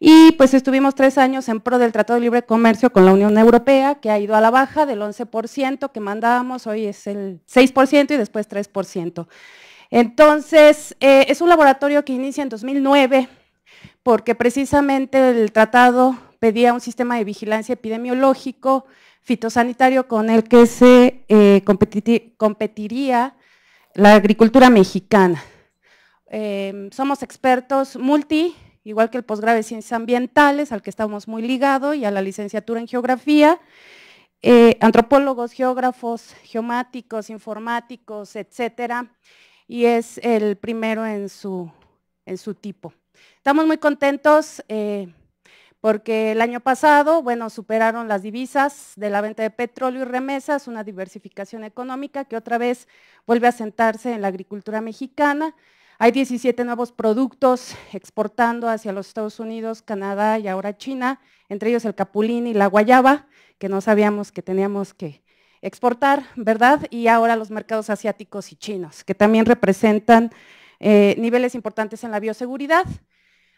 y pues estuvimos tres años en pro del Tratado de Libre Comercio con la Unión Europea, que ha ido a la baja del 11% que mandábamos, hoy es el 6% y después 3%. Entonces, eh, es un laboratorio que inicia en 2009, porque precisamente el tratado pedía un sistema de vigilancia epidemiológico, fitosanitario, con el que se eh, competiría la agricultura mexicana. Eh, somos expertos multi igual que el posgrado de Ciencias Ambientales, al que estamos muy ligados, y a la licenciatura en Geografía. Eh, antropólogos, geógrafos, geomáticos, informáticos, etcétera, y es el primero en su, tipo. Estamos muy contentos eh, porque el año pasado, bueno, superaron las divisas de la venta de petróleo y remesas, una diversificación económica que otra vez vuelve a sentarse en la agricultura mexicana, hay 17 nuevos productos exportando hacia los Estados Unidos, Canadá y ahora China, entre ellos el capulín y la guayaba, que no sabíamos que teníamos que exportar, ¿verdad? Y ahora los mercados asiáticos y chinos, que también representan eh, niveles importantes en la bioseguridad.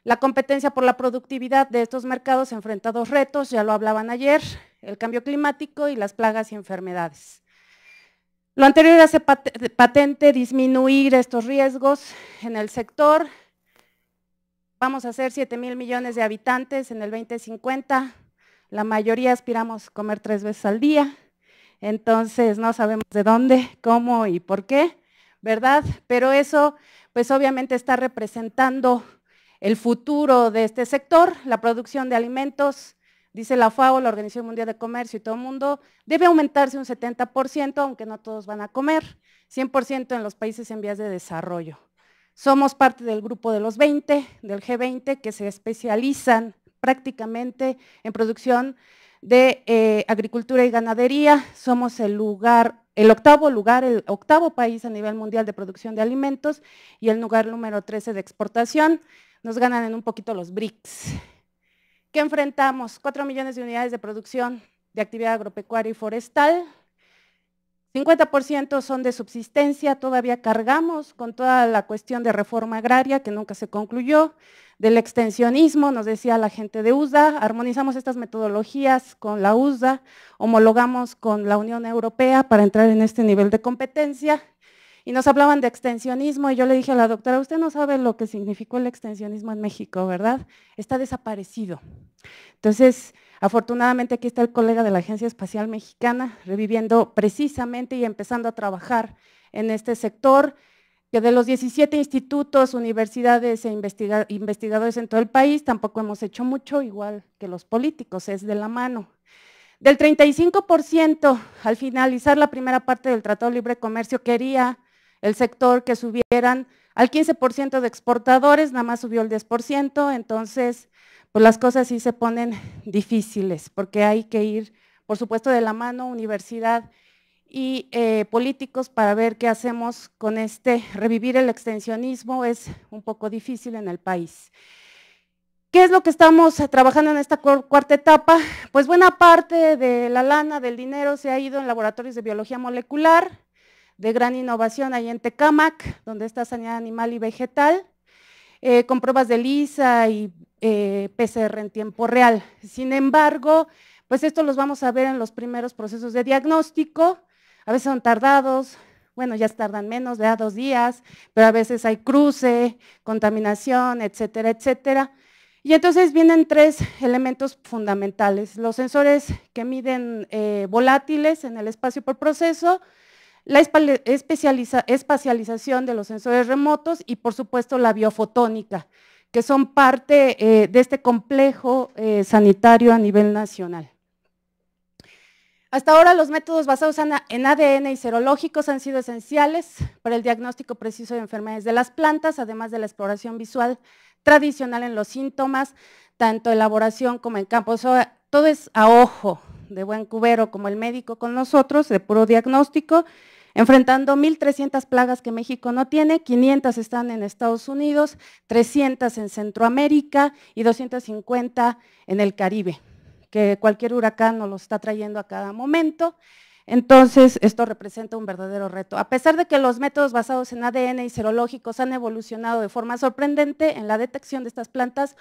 La competencia por la productividad de estos mercados enfrenta dos retos, ya lo hablaban ayer, el cambio climático y las plagas y enfermedades. Lo anterior hace patente disminuir estos riesgos en el sector. Vamos a ser 7 mil millones de habitantes en el 2050. La mayoría aspiramos a comer tres veces al día. Entonces no sabemos de dónde, cómo y por qué, ¿verdad? Pero eso pues obviamente está representando el futuro de este sector, la producción de alimentos, dice la FAO, la Organización Mundial de Comercio y todo el mundo, debe aumentarse un 70%, aunque no todos van a comer, 100% en los países en vías de desarrollo. Somos parte del grupo de los 20, del G20, que se especializan prácticamente en producción de eh, agricultura y ganadería. Somos el lugar, el octavo lugar, el octavo país a nivel mundial de producción de alimentos y el lugar número 13 de exportación. Nos ganan en un poquito los BRICS. ¿Qué enfrentamos? 4 millones de unidades de producción de actividad agropecuaria y forestal, 50% son de subsistencia, todavía cargamos con toda la cuestión de reforma agraria que nunca se concluyó, del extensionismo, nos decía la gente de USDA, armonizamos estas metodologías con la USDA, homologamos con la Unión Europea para entrar en este nivel de competencia, y nos hablaban de extensionismo y yo le dije a la doctora, usted no sabe lo que significó el extensionismo en México, ¿verdad? Está desaparecido. Entonces, afortunadamente aquí está el colega de la Agencia Espacial Mexicana reviviendo precisamente y empezando a trabajar en este sector que de los 17 institutos, universidades e investigadores en todo el país, tampoco hemos hecho mucho, igual que los políticos, es de la mano. Del 35% al finalizar la primera parte del Tratado de Libre Comercio quería el sector que subieran al 15% de exportadores, nada más subió el 10%, entonces pues las cosas sí se ponen [LAUGHS] difíciles, porque hay que ir, por supuesto, de la mano universidad y eh, políticos para ver qué hacemos con este, revivir el extensionismo es un poco difícil en el país. ¿Qué es lo que estamos eh, trabajando en esta cuarta etapa? Pues buena parte de la lana, del dinero, se ha ido en laboratorios de biología molecular, de gran innovación ahí en Tecamac, donde está sanidad animal y vegetal, eh, con pruebas de LISA y eh, PCR en tiempo real. Sin embargo, pues esto los vamos a ver en los primeros procesos de diagnóstico, a veces son tardados, bueno, ya tardan menos, de a dos días, pero a veces hay cruce, contaminación, etcétera, etcétera. Y entonces vienen tres elementos fundamentales, los sensores que miden eh, volátiles en el espacio por proceso, la especialización de los sensores remotos y por supuesto la biofotónica, que son parte eh, de este complejo eh, sanitario a nivel nacional. Hasta ahora los métodos basados en ADN y serológicos han sido esenciales para el diagnóstico preciso de enfermedades de las plantas, además de la exploración visual tradicional en los síntomas, tanto elaboración como en campo. todo es a ojo de buen cubero, como el médico con nosotros, de puro diagnóstico, enfrentando 1.300 plagas que México no tiene, 500 están en Estados Unidos, 300 en Centroamérica y 250 en el Caribe, que cualquier huracán nos lo está trayendo a cada momento. Entonces, esto representa un verdadero reto. A pesar de que los métodos basados en ADN y serológicos han evolucionado de forma sorprendente en la detección de estas plantas,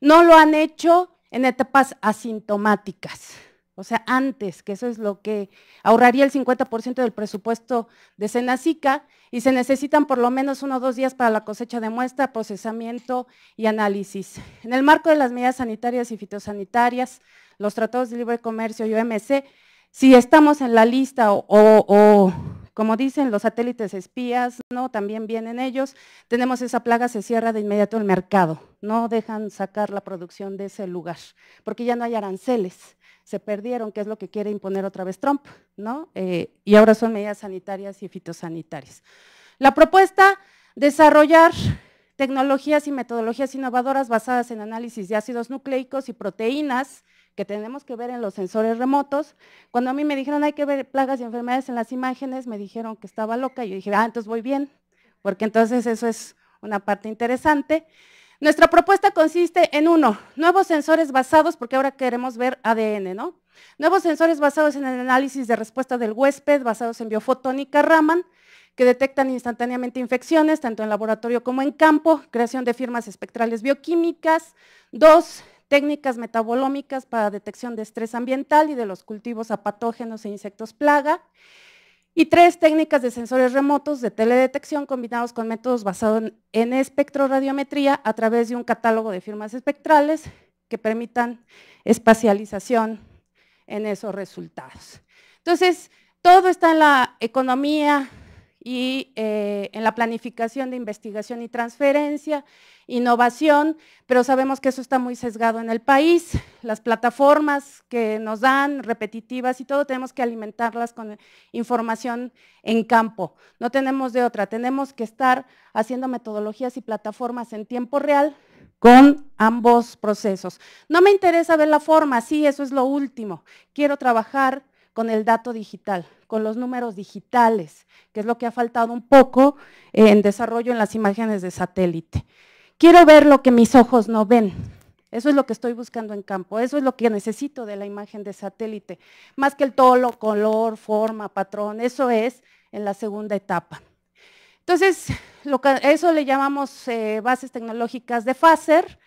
no lo han hecho en etapas asintomáticas o sea, antes, que eso es lo que ahorraría el 50% del presupuesto de Senacica, y se necesitan por lo menos uno o dos días para la cosecha de muestra, procesamiento y análisis. En el marco de las medidas sanitarias y fitosanitarias, los tratados de libre comercio y OMC, si estamos en la lista o, o como dicen los satélites espías, ¿no? También vienen ellos. Tenemos esa plaga, se cierra de inmediato el mercado. No dejan sacar la producción de ese lugar, porque ya no hay aranceles. Se perdieron, que es lo que quiere imponer otra vez Trump, ¿no? Eh, y ahora son medidas sanitarias y fitosanitarias. La propuesta, desarrollar tecnologías y metodologías innovadoras basadas en análisis de ácidos nucleicos y proteínas, que tenemos que ver en los sensores remotos. Cuando a mí me dijeron hay que ver plagas y enfermedades en las imágenes, me dijeron que estaba loca. Yo dije, ah, entonces voy bien, porque entonces eso es una parte interesante. Nuestra propuesta consiste en uno, nuevos sensores basados, porque ahora queremos ver ADN, ¿no? Nuevos sensores basados en el análisis de respuesta del huésped, basados en biofotónica Raman, que detectan instantáneamente infecciones, tanto en laboratorio como en campo, creación de firmas espectrales bioquímicas. Dos, técnicas metabolómicas para detección de estrés ambiental y de los cultivos a patógenos e insectos plaga, y tres técnicas de sensores remotos de teledetección combinados con métodos basados en espectroradiometría a través de un catálogo de firmas espectrales que permitan espacialización en esos resultados. Entonces, todo está en la economía y eh, en la planificación de investigación y transferencia, innovación, pero sabemos que eso está muy sesgado en el país, las plataformas que nos dan, repetitivas y todo, tenemos que alimentarlas con información en campo, no tenemos de otra, tenemos que estar haciendo metodologías y plataformas en tiempo real con ambos procesos. No me interesa ver la forma, sí, eso es lo último, quiero trabajar con el dato digital, con los números digitales, que es lo que ha faltado un poco en desarrollo en las imágenes de satélite. Quiero ver lo que mis ojos no ven. Eso es lo que estoy buscando en campo, eso es lo que necesito de la imagen de satélite, más que el tolo, color, forma, patrón, eso es en la segunda etapa. Entonces, lo eso le llamamos eh, bases tecnológicas de FASER,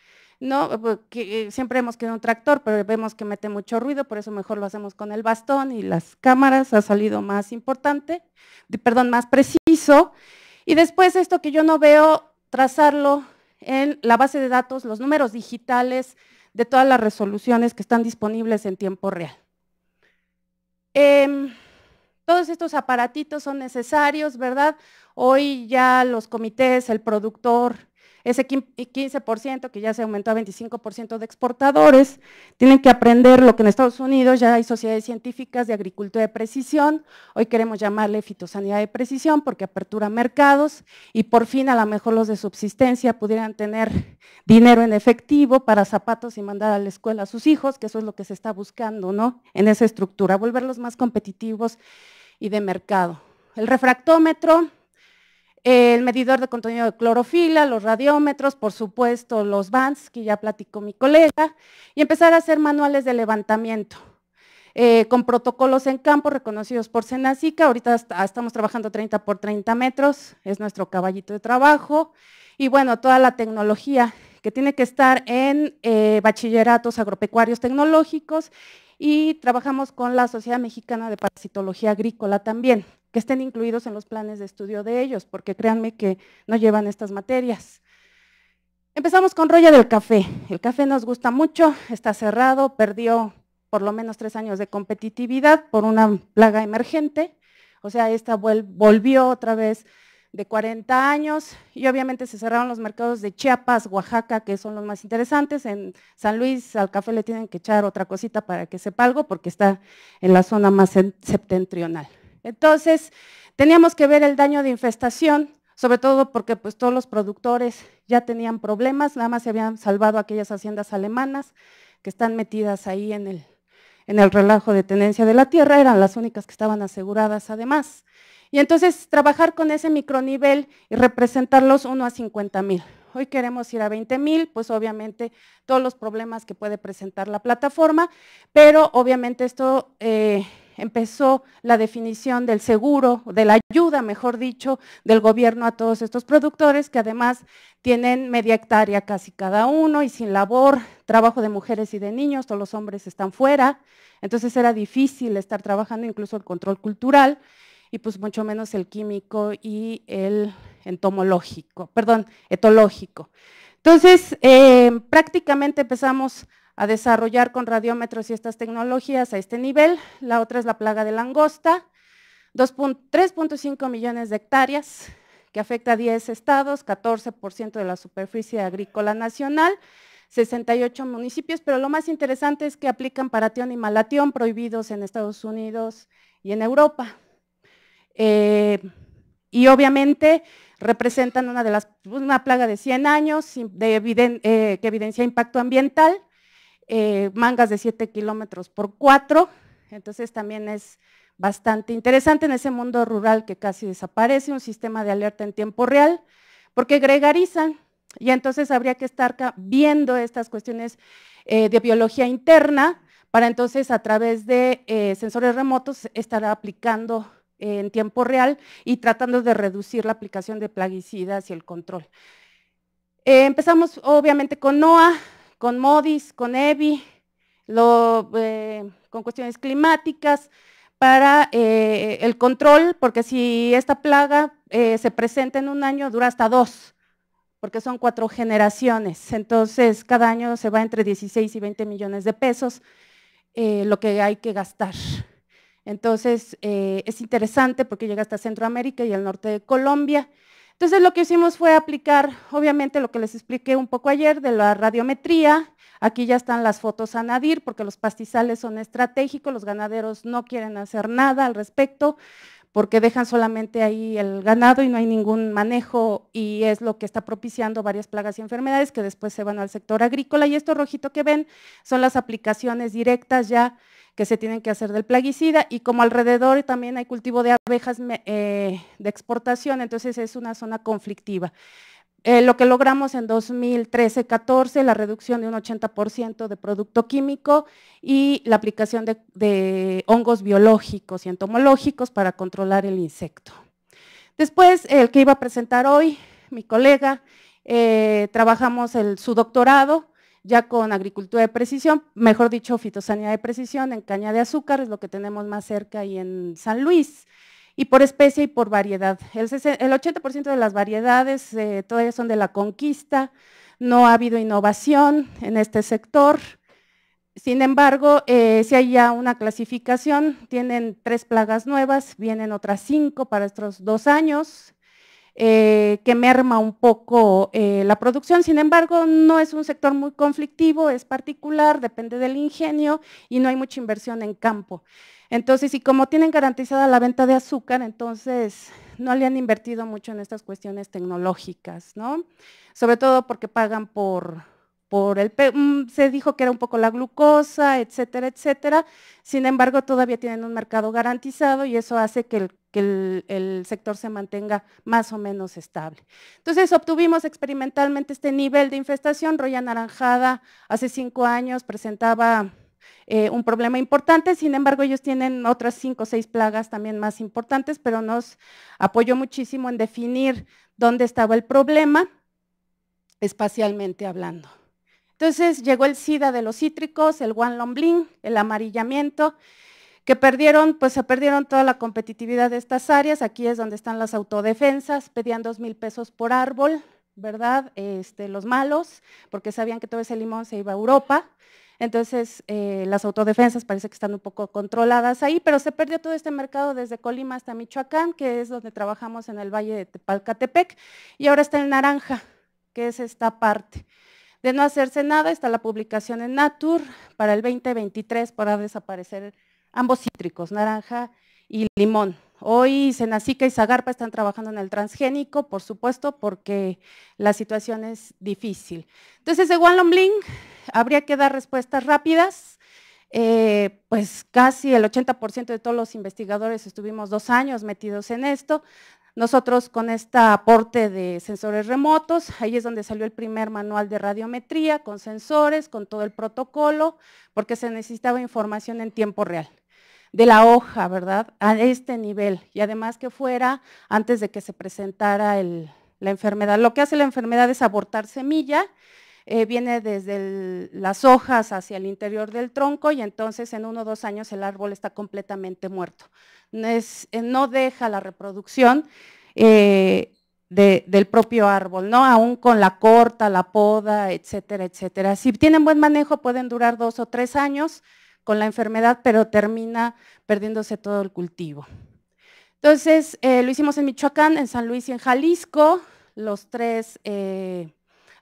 ¿no? Eh, pues, eh, siempre hemos querido un tractor, pero vemos que mete mucho ruido, por eso mejor lo hacemos con el bastón y las cámaras, ha salido más importante, perdón, más preciso. Y después esto que yo no veo, trazarlo en la base de datos, los números digitales de todas las resoluciones que están disponibles en tiempo real. Em, todos estos aparatitos son necesarios, ¿verdad? Hoy ya los comités, el productor, ese 15% que ya se aumentó a 25% de exportadores, tienen que aprender lo que en Estados Unidos ya hay sociedades científicas de agricultura de precisión, hoy queremos llamarle fitosanidad de precisión porque apertura mercados y por fin a lo mejor los de subsistencia pudieran tener dinero en efectivo para zapatos y mandar a la escuela a sus hijos, que eso es lo que se está buscando ¿no? en esa estructura, volverlos más competitivos y de mercado. El refractómetro el medidor de contenido de clorofila, los radiómetros, por supuesto los VANS que ya platicó mi colega, y empezar a hacer manuales de levantamiento. Eh, con protocolos en campo reconocidos por Senacica, ahorita estamos trabajando 30 por 30 metros, es nuestro caballito de trabajo, y bueno, toda la tecnología que tiene que estar en eh, bachilleratos agropecuarios tecnológicos y trabajamos con la Sociedad Mexicana de Parasitología Agrícola también que estén incluidos en los planes de estudio de ellos, porque créanme que no llevan estas materias. Empezamos con Roya del Café. El café nos gusta mucho, está cerrado, perdió por lo menos tres años de competitividad por una plaga emergente. O sea, esta volvió otra vez de 40 años y obviamente se cerraron los mercados de Chiapas, Oaxaca, que son los más interesantes. En San Luis al café le tienen que echar otra cosita para que sepa algo porque está en la zona más septentrional. Entonces, teníamos que ver el daño de infestación, sobre todo porque pues, todos los productores ya tenían problemas, nada más se habían salvado aquellas haciendas alemanas que están metidas ahí en el, en el relajo de tenencia de la tierra, eran las únicas que estaban aseguradas además. Y entonces trabajar con ese micronivel y representarlos uno a 50 mil. Hoy queremos ir a 20 mil, pues obviamente todos los problemas que puede presentar la plataforma, pero obviamente esto eh, empezó la definición del seguro, de la ayuda, mejor dicho, del gobierno a todos estos productores que además tienen media hectárea casi cada uno y sin labor, trabajo de mujeres y de niños, todos los hombres están fuera, entonces era difícil estar trabajando incluso el control cultural y pues mucho menos el químico y el entomológico, perdón, etológico. Entonces, eh, prácticamente empezamos a desarrollar con radiómetros y estas tecnologías a este nivel. La otra es la plaga de langosta, 3.5 millones de hectáreas, que afecta a 10 estados, 14% de la superficie agrícola nacional, 68 municipios, pero lo más interesante es que aplican paratión y malatión prohibidos en Estados Unidos y en Europa. Eh, y obviamente representan una, de las, una plaga de 100 años eh, que evidencia impacto ambiental, eh, mangas de 7 kilómetros por 4, entonces también es bastante interesante en ese mundo rural que casi desaparece, un sistema de alerta en tiempo real, porque gregarizan y entonces habría que estar viendo estas cuestiones eh, de biología interna para entonces a través de eh, sensores remotos estar aplicando en tiempo real y tratando de reducir la aplicación de plaguicidas y el control. empezamos obviamente con NOAA, con MODIS, con EVI, eh, con cuestiones climáticas, para eh, el control, porque si esta plaga eh, se presenta en un año, dura hasta dos, porque son cuatro generaciones. Entonces, cada año se va entre 16 y 20 millones de pesos, lo que hay que gastar. Entonces, es interesante porque llega hasta Centroamérica y el norte de Colombia, entonces lo que hicimos fue aplicar, obviamente, lo que les expliqué un poco ayer de la radiometría. Aquí ya están las fotos a nadir porque los pastizales son estratégicos, los ganaderos no quieren hacer nada al respecto porque dejan solamente ahí el ganado y no hay ningún manejo y es lo que está propiciando varias plagas y enfermedades que después se van al sector agrícola. Y esto rojito que ven son las aplicaciones directas ya que se tienen que hacer del plaguicida y como alrededor también hay cultivo de abejas eh, de exportación, entonces es una zona conflictiva. Eh, lo que logramos en 2013-14, la reducción de un 80% de producto químico y la aplicación de, hongos biológicos y entomológicos para controlar el insecto. Después, el que iba a presentar hoy, mi colega, eh, trabajamos el, su doctorado ya con agricultura de precisión, mejor dicho, fitosanidad de precisión en caña de azúcar, es lo que tenemos más cerca ahí en San Luis y por especie y por variedad. El, 80% de las variedades eh, todavía son de la conquista, no ha habido innovación en este sector. Sin embargo, eh, si hay ya una clasificación, tienen tres plagas nuevas, vienen otras cinco para estos dos años, eh, que merma un poco la producción. Sin embargo, no es un sector muy conflictivo, es particular, depende del ingenio y no hay mucha inversión en campo. Entonces, y como tienen garantizada la venta de azúcar, entonces no le han invertido mucho en estas cuestiones tecnológicas, ¿no? Sobre todo porque pagan por, por el, mm, se dijo que era un poco la glucosa, etcétera, etcétera. Sin embargo, todavía tienen un mercado garantizado y eso hace que el, el sector se mantenga más o menos estable. Entonces, obtuvimos experimentalmente este nivel de infestación. Roya Naranjada hace cinco años presentaba eh, un problema importante, sin embargo ellos tienen otras cinco o seis plagas también más importantes, pero nos apoyó muchísimo en definir dónde estaba el problema, espacialmente hablando. Entonces llegó el SIDA de los cítricos, el one el amarillamiento, que perdieron, pues se perdieron toda la competitividad de estas áreas, aquí es donde están las autodefensas, pedían dos mil pesos por árbol, ¿verdad? Este, los malos, porque sabían que todo ese limón se iba a Europa, entonces, eh, las autodefensas parece que están un poco controladas ahí, pero se perdió todo este mercado desde Colima hasta Michoacán, que es donde trabajamos en el Valle de Tepalcatepec, y ahora está el naranja, que es esta parte. De no hacerse nada, está la publicación en Natur, para el 2023 para desaparecer ambos cítricos, naranja y limón. Hoy Senacica y Zagarpa están trabajando en el transgénico, por supuesto, porque la situación es difícil. Entonces, de Juan habría que dar respuestas rápidas. Eh, pues casi el 80% de todos los investigadores estuvimos dos años metidos en esto. Nosotros con este aporte de sensores remotos, ahí es donde salió el primer manual de radiometría, con sensores, con todo el protocolo, porque se necesitaba información en tiempo real de la hoja, ¿verdad? A este nivel. Y además que fuera antes de que se presentara la enfermedad. Lo que hace la enfermedad es abortar semilla, eh, viene desde las hojas hacia el interior del tronco y entonces en uno o dos años el árbol está completamente muerto. No, eh, deja la reproducción. Eh, del propio árbol, ¿no? Aún con la corta, la poda, etcétera, etcétera. Si tienen buen manejo pueden durar dos o tres años, con la enfermedad, pero termina perdiéndose todo el cultivo. Entonces, eh, lo hicimos en Michoacán, en San Luis y en Jalisco, eh,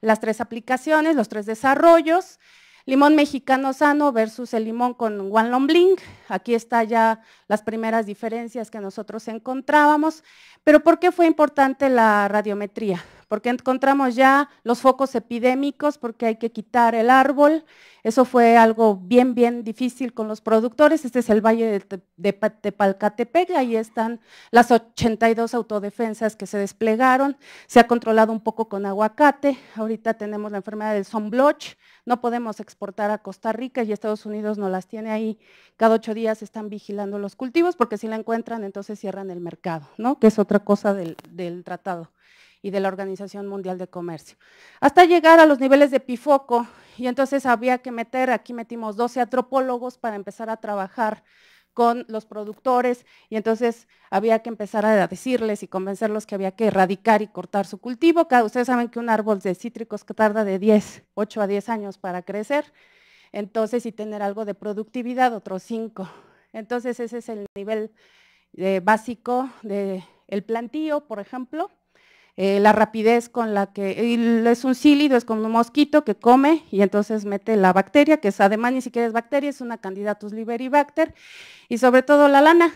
las tres aplicaciones, los tres desarrollos. Limón mexicano sano versus el limón con One Long Aquí están ya las primeras diferencias que nosotros encontrábamos. Pero ¿por qué fue importante la radiometría? porque encontramos ya los focos epidémicos, porque hay que quitar el árbol. Eso fue algo bien, bien difícil con los productores. Este es el valle de, Tepalcatepec, ahí están las 82 autodefensas que se desplegaron. Se ha controlado un poco con aguacate. Ahorita tenemos la enfermedad del sunblotch, no podemos exportar a Costa Rica y Estados Unidos no las tiene ahí. Cada ocho días están vigilando los cultivos porque si la encuentran entonces cierran el mercado, ¿no? que es otra cosa del tratado y de la Organización Mundial de Comercio, hasta llegar a los niveles de PIFOCO y entonces había que meter, aquí metimos 12 antropólogos para empezar a trabajar con los productores y entonces había que empezar a decirles y convencerlos que había que erradicar y cortar su cultivo. Ustedes saben que un árbol de cítricos que tarda de 10, 8 a 10 años para crecer, entonces y tener algo de productividad, otros 5. Entonces ese es el nivel eh, básico del el plantío, por ejemplo. Eh, la rapidez con la que es un sílido, es como un mosquito que come y entonces mete la bacteria, que es además ni siquiera es bacteria, es una candidatus liberibacter, y sobre todo la lana.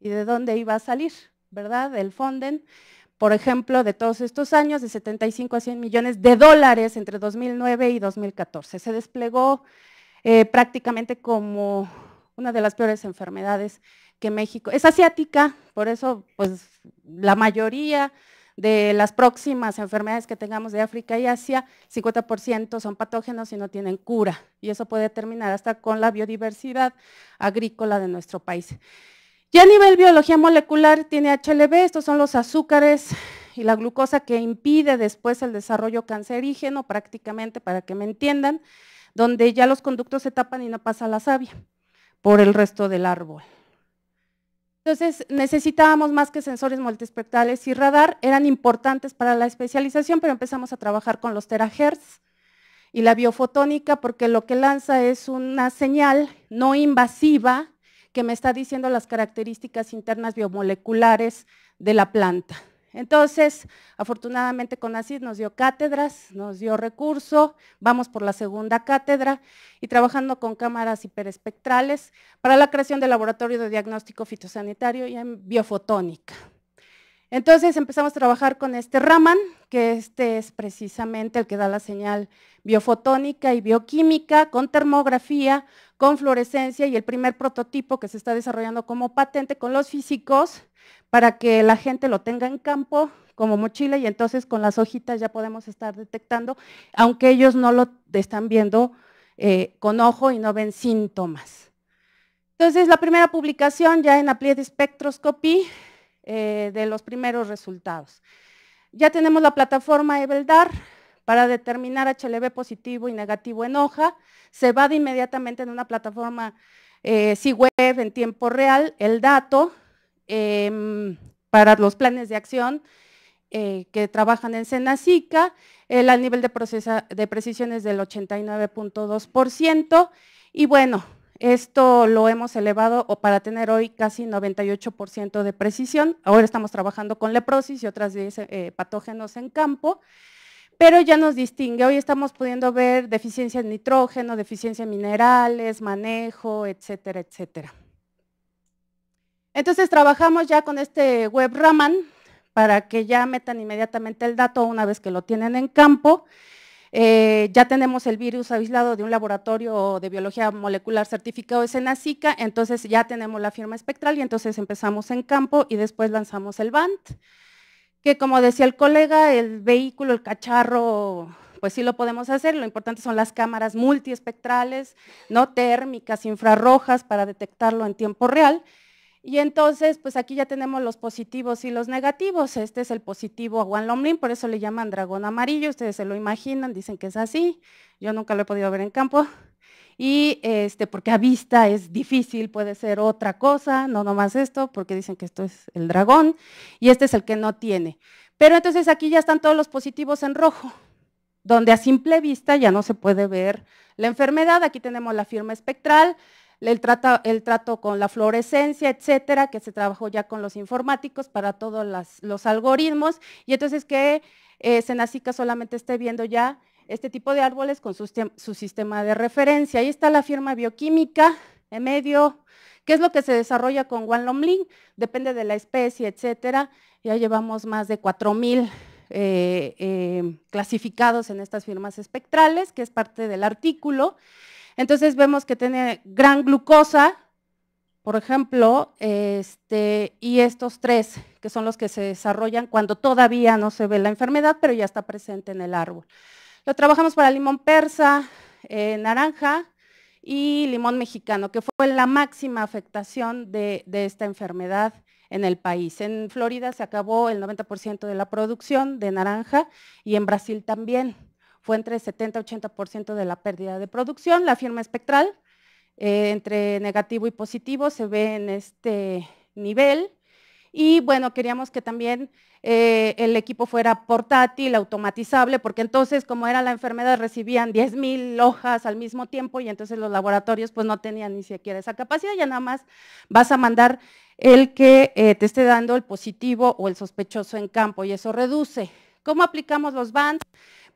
¿Y de dónde iba a salir? ¿Verdad? El Fonden, por ejemplo, de todos estos años, de 75 a 100 millones de dólares entre 2009 y 2014. Se desplegó eh, prácticamente como una de las peores enfermedades que México. Es asiática, por eso pues la mayoría de las próximas enfermedades que tengamos de África y Asia, 50% son patógenos y no tienen cura. Y eso puede terminar hasta con la biodiversidad agrícola de nuestro país. Ya a nivel biología molecular tiene HLB, estos son los azúcares y la glucosa que impide después el desarrollo cancerígeno prácticamente, para que me entiendan, donde ya los conductos se tapan y no pasa la savia por el resto del árbol. Entonces necesitábamos más que sensores multiespectrales y radar, eran importantes para la especialización, pero empezamos a trabajar con los terahertz y la biofotónica porque lo que lanza es una señal no invasiva que me está diciendo las características internas biomoleculares de la planta. Entonces, afortunadamente CONACYT nos dio cátedras, nos dio recurso, vamos por la segunda cátedra y trabajando con cámaras hiperespectrales para la creación de laboratorio de diagnóstico fitosanitario y en biofotónica. Entonces empezamos a trabajar con este Raman, que este es precisamente el que da la señal biofotónica y bioquímica, con termografía, con fluorescencia y el primer prototipo que se está desarrollando como patente con los físicos para que la gente lo tenga en campo como mochila y entonces con las hojitas ya podemos estar detectando, aunque ellos no lo están viendo eh, con ojo y no ven síntomas. Entonces, la primera publicación ya en Applied Spectroscopy eh, de los primeros resultados. Ya tenemos la plataforma Ebeldar para determinar HLB positivo y negativo en hoja. Se va de inmediatamente en una plataforma eh, web en tiempo real el dato em, para los planes de acción eh, que trabajan en Senacica, el eh, nivel de, de precisión es del 89.2%. Y bueno, esto lo hemos elevado para tener hoy casi 98% de precisión. Ahora estamos trabajando con leprosis y otras eh, patógenos en campo, pero ya nos distingue. Hoy estamos pudiendo ver deficiencia en nitrógeno, deficiencia en minerales, manejo, etcétera, etcétera. Entonces trabajamos ya con este web Raman para que ya metan inmediatamente el dato una vez que lo tienen en campo eh, ya tenemos el virus aislado de un laboratorio de biología molecular certificado de Senacica, entonces ya tenemos la firma espectral y entonces empezamos en campo y después lanzamos el BANT, que como decía el colega, el vehículo, el cacharro, pues sí lo podemos hacer, lo importante son las cámaras multiespectrales, no térmicas, infrarrojas, para detectarlo en tiempo real, y entonces, pues aquí ya tenemos los positivos y los negativos. Este es el positivo a Juan Lomlin, por eso le llaman dragón amarillo. Ustedes se lo imaginan, dicen que es así. Yo nunca lo he podido ver en campo. Y este, porque a vista es difícil, puede ser otra cosa, no nomás esto, porque dicen que esto es el dragón. Y este es el que no tiene. Pero entonces aquí ya están todos los positivos en rojo, donde a simple vista ya no se puede ver la enfermedad. Aquí tenemos la firma espectral, el, trato con la fluorescencia, etcétera, que se trabajó ya con los informáticos para todos los algoritmos, y entonces que eh, Senacica solamente esté viendo ya este tipo de árboles con su, sistema de referencia. Ahí está la firma bioquímica, en medio, que es lo que se desarrolla con One Lomlin, depende de la especie, etcétera. Ya llevamos más de 4000 eh, eh, clasificados en estas firmas espectrales, que es parte del artículo. Entonces vemos que tiene gran glucosa, por ejemplo, este, y estos tres, que son los que se desarrollan cuando todavía no se ve la enfermedad, pero ya está presente en el árbol. Lo trabajamos para limón persa, eh, naranja y limón mexicano, que fue la máxima afectación de esta enfermedad en el país. En Florida se acabó el 90% de la producción de naranja y en Brasil también fue entre 70-80% de la pérdida de producción. La firma espectral, eh, entre negativo y positivo, se ve en este nivel. Y bueno, queríamos que también eh, el equipo fuera portátil, automatizable, porque entonces como era la enfermedad recibían 10.000 hojas al mismo tiempo y entonces los laboratorios pues no tenían ni siquiera esa capacidad, ya nada más vas a mandar el que eh, te esté dando el positivo o el sospechoso en campo y eso reduce. ¿Cómo aplicamos los bands?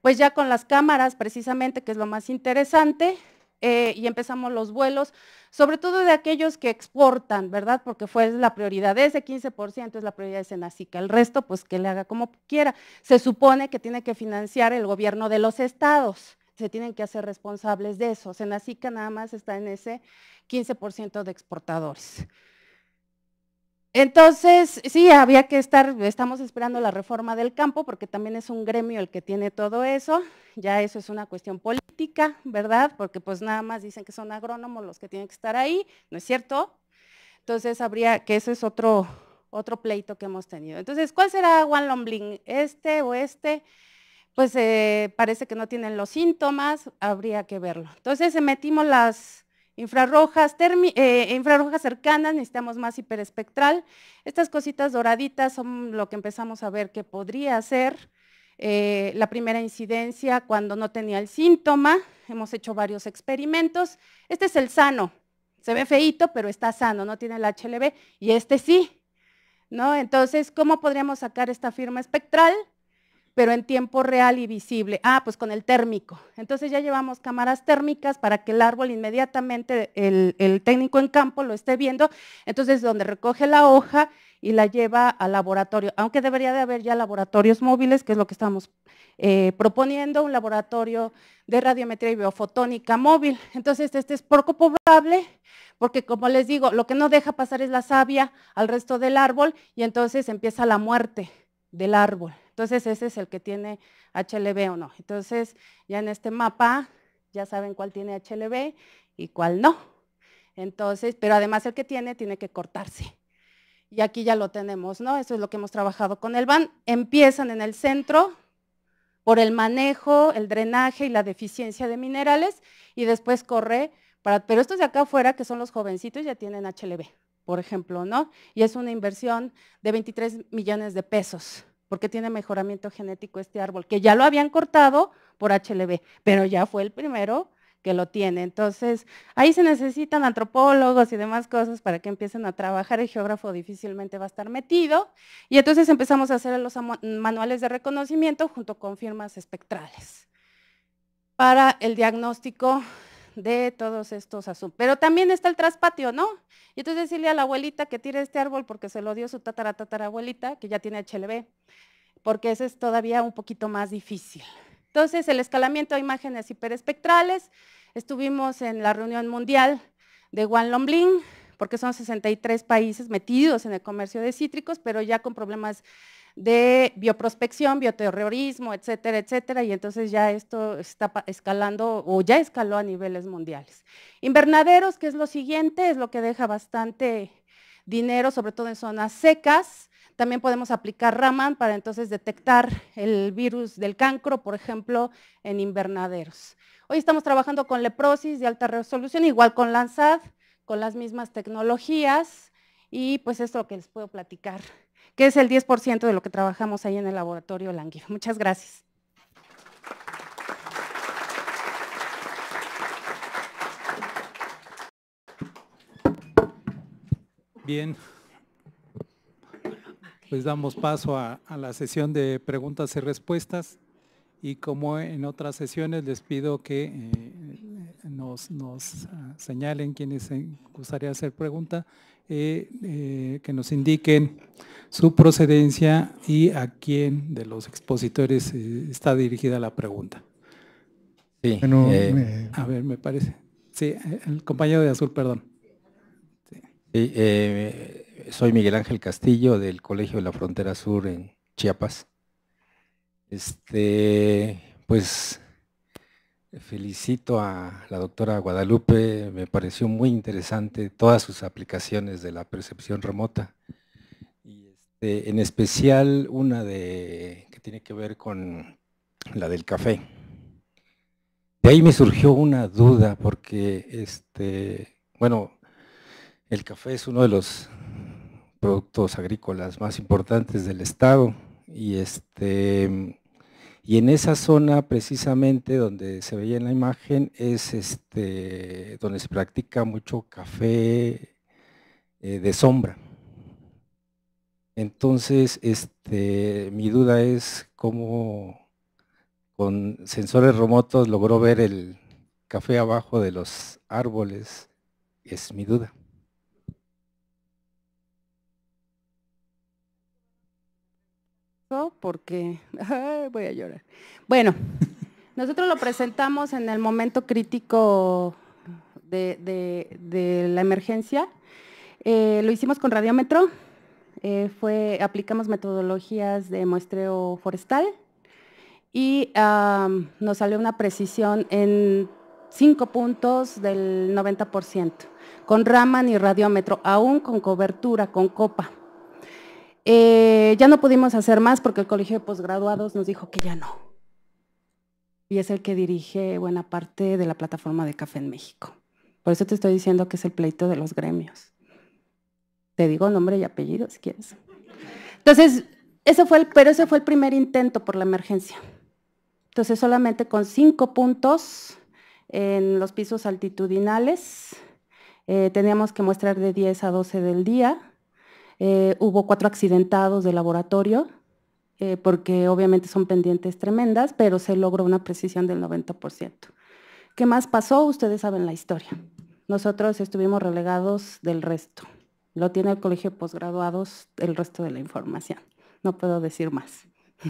pues ya con las cámaras precisamente, que es lo más interesante, eh, y empezamos los vuelos, sobre todo de aquellos que exportan, ¿verdad? Porque fue la prioridad, de ese 15% es la prioridad de Senacica, el resto pues que le haga como quiera. Se supone que tiene que financiar el gobierno de los estados, se tienen que hacer responsables de eso. Senacica nada más está en ese 15% de exportadores. Entonces, sí, había que estar, estamos esperando la reforma del campo, porque también es un gremio el que tiene todo eso, ya eso es una cuestión política, ¿verdad? Porque pues nada más dicen que son agrónomos los que tienen que estar ahí, ¿no es cierto? Entonces habría, que ese es otro, otro pleito que hemos tenido. Entonces, ¿cuál será Juan Lombling? ¿Este o este? Pues eh, parece que no tienen los síntomas, habría que verlo. Entonces, metimos las Infrarrojas, eh, infrarrojas cercanas, necesitamos más hiperespectral. Estas cositas doraditas son lo que empezamos a ver que podría ser eh, la primera incidencia cuando no tenía el síntoma. Hemos hecho varios experimentos. Este es el sano. Se ve feito, pero está sano, no tiene el HLB. Y este sí. ¿no? Entonces, ¿cómo podríamos sacar esta firma espectral? pero en tiempo real y visible. Ah, pues con el térmico. Entonces ya llevamos cámaras térmicas para que el árbol inmediatamente, el, técnico en campo lo esté viendo. Entonces donde recoge la hoja y la lleva al laboratorio. Aunque debería de haber ya laboratorios móviles, que es lo que estamos eh, proponiendo, un laboratorio de radiometría y biofotónica móvil. Entonces este es poco probable, porque como les digo, lo que no deja pasar es la savia al resto del árbol y entonces empieza la muerte del árbol. Entonces ese es el que tiene HLB o no. Entonces ya en este mapa ya saben cuál tiene HLB y cuál no. Entonces, pero además el que tiene tiene que cortarse. Y aquí ya lo tenemos, ¿no? Eso es lo que hemos trabajado con el BAN. Empiezan en el centro por el manejo, el drenaje y la deficiencia de minerales y después corre para, pero estos de acá afuera que son los jovencitos ya tienen HLB, por ejemplo, ¿no? Y es una inversión de 23 millones de pesos porque tiene mejoramiento genético este árbol? Que ya lo habían cortado por HLB, pero ya fue el primero que lo tiene. Entonces, ahí se necesitan antropólogos y demás cosas para que empiecen a trabajar. El geógrafo difícilmente va a estar metido. Y entonces empezamos a hacer los manuales de reconocimiento junto con firmas espectrales para el diagnóstico de todos estos asuntos. Pero también está el traspatio, ¿no? Y entonces decirle a la abuelita que tire este árbol porque se lo dio su tatara abuelita que ya tiene HLB, porque ese es todavía un poquito más difícil. Entonces, el escalamiento de imágenes hiperespectrales, estuvimos en la reunión mundial de Juan Lomblin, porque son 63 países metidos en el comercio de cítricos, pero ya con problemas de bioprospección, bioterrorismo, etcétera, etcétera, y entonces ya esto está escalando o ya escaló a niveles mundiales. Invernaderos, que es lo siguiente, es lo que deja bastante dinero, sobre todo en zonas secas. También podemos aplicar Raman para entonces detectar el virus del cancro, por ejemplo, en invernaderos. Hoy estamos trabajando con leprosis de alta resolución, igual con Lansad, con las mismas tecnologías y pues esto que les puedo platicar que es el 10% de lo que trabajamos ahí en el laboratorio Langui. [LAUGHS] Muchas gracias. Bien, pues damos paso a, la sesión de preguntas y respuestas y como en otras sesiones les pido que eh, nos, nos, ah, señalen quienes gustaría hacer pregunta eh, eh, que nos indiquen su procedencia y a quién de los expositores eh, está dirigida la pregunta. a ver, me parece. Sí, el compañero de azul, perdón. soy Miguel Ángel Castillo del Colegio de la Frontera Sur en Chiapas. Este, pues Felicito a la doctora Guadalupe, me pareció muy interesante todas sus aplicaciones de la percepción remota. Y este, en especial una de, que tiene que ver con la del café. De ahí me surgió una duda porque, este, bueno, el café es uno de los productos agrícolas más importantes del estado y este y en esa zona precisamente donde se veía en la imagen es este, donde se practica mucho café eh, de sombra. Entonces, este, mi duda es cómo con sensores remotos logró ver el café abajo de los árboles. Es mi duda. porque [LAUGHS] voy a llorar. Bueno, [LAUGHS] nosotros lo presentamos en el momento crítico de, la emergencia. Eh, lo hicimos con radiómetro, eh, fue, aplicamos metodologías de muestreo forestal y nos salió una precisión en cinco puntos del 90%, con Raman y radiómetro, aún con cobertura, con copa. Eh, ya no pudimos hacer más porque el Colegio de Posgraduados nos dijo que ya no. Y es el que dirige buena parte de la plataforma de café en México. Por eso te estoy diciendo que es el pleito de los gremios. Te digo nombre y apellido si quieres. Entonces, fue el, pero ese fue el primer intento por la emergencia. Entonces, solamente con cinco puntos en los pisos altitudinales, eh, teníamos que mostrar de 10 a 12 del día eh, hubo cuatro accidentados de laboratorio, eh, porque obviamente son pendientes tremendas, pero se logró una precisión del 90%. ¿Qué más pasó? Ustedes saben la historia. Nosotros estuvimos relegados del resto. Lo tiene el colegio de posgraduados el resto de la información. No puedo decir más. [LAUGHS]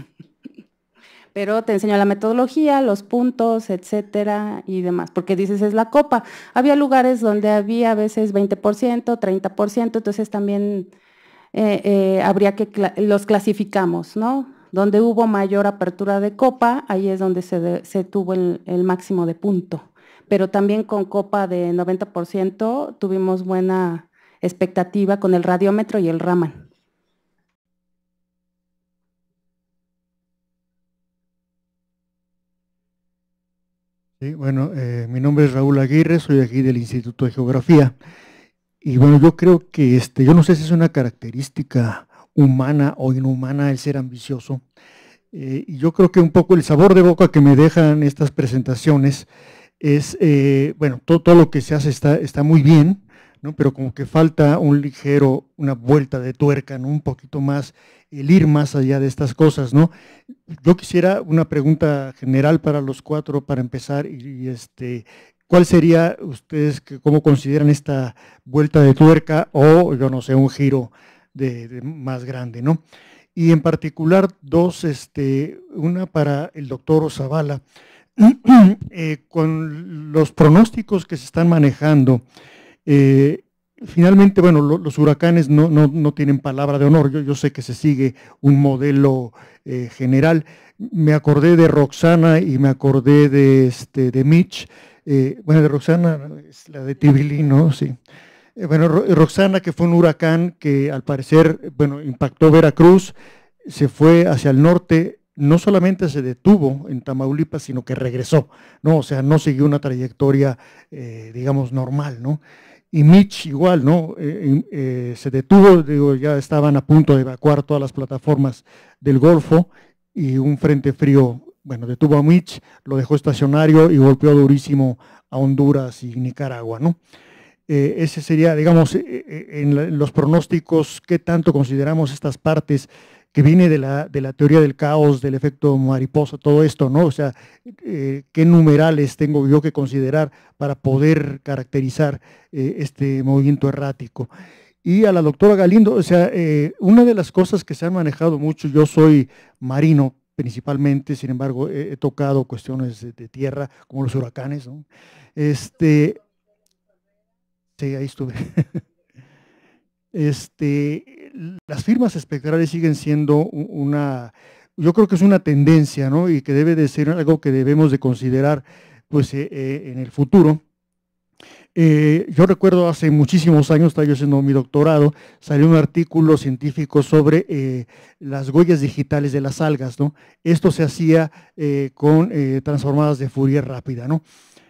pero te enseño la metodología, los puntos, etcétera y demás, porque dices es la copa. Había lugares donde había a veces 20%, 30%, entonces también eh, eh, habría que los clasificamos, ¿no? Donde hubo mayor apertura de copa, ahí es donde se, tuvo el, máximo de punto. Pero también con copa de 90% tuvimos buena expectativa con el radiómetro y el Raman. Sí, bueno, eh, mi nombre es Raúl Aguirre, soy aquí del Instituto de Geografía. Y bueno, yo creo que, este, yo no sé si es una característica humana o inhumana el ser ambicioso. Eh, y yo creo que un poco el sabor de boca que me dejan estas presentaciones es, eh, bueno, todo, lo que se hace está, está muy bien, pero como que falta un ligero, una vuelta de tuerca, un poquito más, el ir más allá de estas cosas. ¿no? Yo quisiera una pregunta general para los cuatro para empezar y este, ¿Cuál sería, ustedes, cómo consideran esta vuelta de tuerca o, yo no sé, un giro de, más grande, ¿no? Y en particular dos, este, una para el doctor Zavala, [CLEARS THROAT] eh, con los pronósticos que se están manejando, eh, finalmente, bueno, los huracanes no, tienen palabra de honor, yo, yo, sé que se sigue un modelo eh, general. Me acordé de Roxana y me acordé de, este, de Mitch, eh, bueno, de Roxana, es la de tibili ¿no? Sí. Eh, bueno, eh, Roxana, que fue un huracán que al parecer, bueno, impactó Veracruz, se fue hacia el norte, no solamente se detuvo en Tamaulipas, sino que regresó, ¿no? O sea, no siguió una trayectoria, digamos, normal, ¿no? Y Mitch igual, ¿no? se detuvo, digo, ya estaban a punto de evacuar todas las plataformas del Golfo y un frente frío bueno, detuvo a Mitch, lo dejó estacionario y golpeó durísimo a Honduras y Nicaragua, ¿no? Eh, ese sería, digamos, eh, eh, en, los pronósticos, ¿qué tanto consideramos estas partes que viene de la, de la teoría del caos, del efecto mariposa, todo esto, ¿no? O sea, ¿qué numerales tengo yo que considerar para poder caracterizar este movimiento errático? y a la doctora Galindo. O sea, una de las cosas que se han manejado mucho, yo soy marino, principalmente, sin embargo, he, tocado cuestiones de, tierra, como los huracanes. Este, sí, ahí estuve. [LAUGHS] este, las firmas espectrales siguen siendo una, yo creo que es una tendencia, ¿no? Y que debe de ser algo que debemos de considerar, pues, eh, eh, en el futuro eh, yo recuerdo hace muchísimos años, estaba yo haciendo mi doctorado, salió un artículo científico sobre eh, las huellas digitales de las algas, ¿no? Esto se hacía eh, con transformadas de furia rápida, ¿no?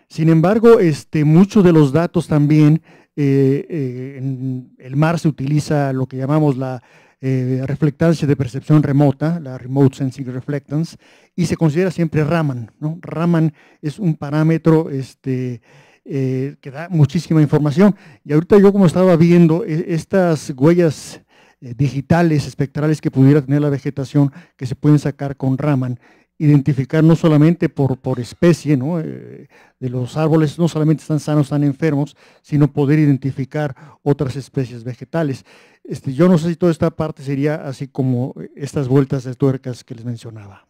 Sin embargo, este, muchos de los datos también, en el mar se utiliza lo que llamamos la reflectancia de percepción remota, la Remote Sensing Reflectance, y se considera siempre Raman, ¿no? Raman es un parámetro, este, eh, que da muchísima información. Y ahorita yo como estaba viendo eh, estas huellas eh, digitales, espectrales que pudiera tener la vegetación, que se pueden sacar con Raman, identificar no solamente por, por especie, ¿no? de los árboles no solamente están sanos, están enfermos, sino poder identificar otras especies vegetales. Este, yo no sé si toda esta parte sería así como estas vueltas de tuercas que les mencionaba.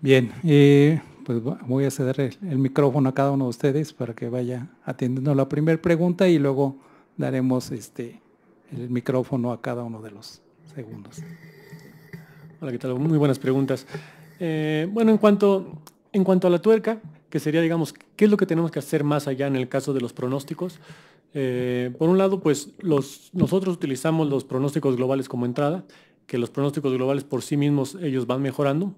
Bien, pues voy a ceder el, micrófono a cada uno de ustedes para que vaya atendiendo la primera pregunta y luego daremos este, el micrófono a cada uno de los segundos. Hola, ¿qué tal? Muy buenas preguntas. Eh, bueno, en cuanto, en cuanto a la tuerca, que sería, digamos, ¿qué es lo que tenemos que hacer más allá en el caso de los pronósticos? Eh, por un lado, pues los, nosotros utilizamos los pronósticos globales como entrada, que los pronósticos globales por sí mismos ellos van mejorando.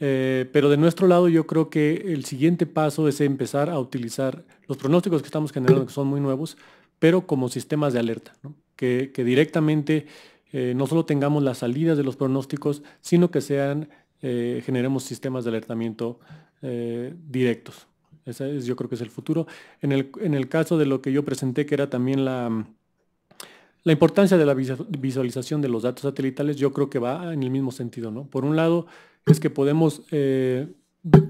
Eh, pero de nuestro lado yo creo que el siguiente paso es empezar a utilizar los pronósticos que estamos generando, que son muy nuevos, pero como sistemas de alerta, que, directamente eh, no solo tengamos las salidas de los pronósticos, sino que sean, eh, generemos sistemas de alertamiento directos. Ese es, yo creo que es el futuro. En el, en el, caso de lo que yo presenté, que era también la, la importancia de la visualización de los datos satelitales, yo creo que va en el mismo sentido. Por un lado, es que podemos, eh,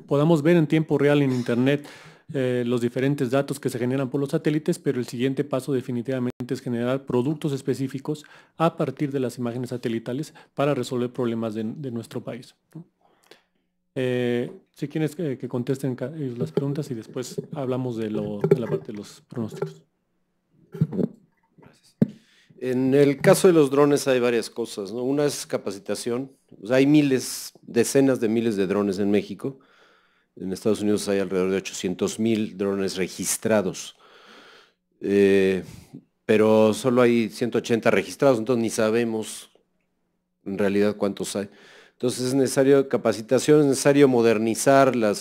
podamos ver en tiempo real en Internet eh, los diferentes datos que se generan por los satélites, pero el siguiente paso definitivamente es generar productos específicos a partir de las imágenes satelitales para resolver problemas de, nuestro país. Eh, si quieres que, contesten las preguntas y después hablamos de, de la parte de los pronósticos. En el caso de los drones hay varias cosas, ¿no? Una es capacitación. hay miles, decenas de miles de drones en México. En Estados Unidos hay alrededor de 800 mil drones registrados. Eh, pero solo hay 180 registrados, entonces ni sabemos en realidad cuántos hay. Entonces es necesario capacitación, es necesario modernizar la,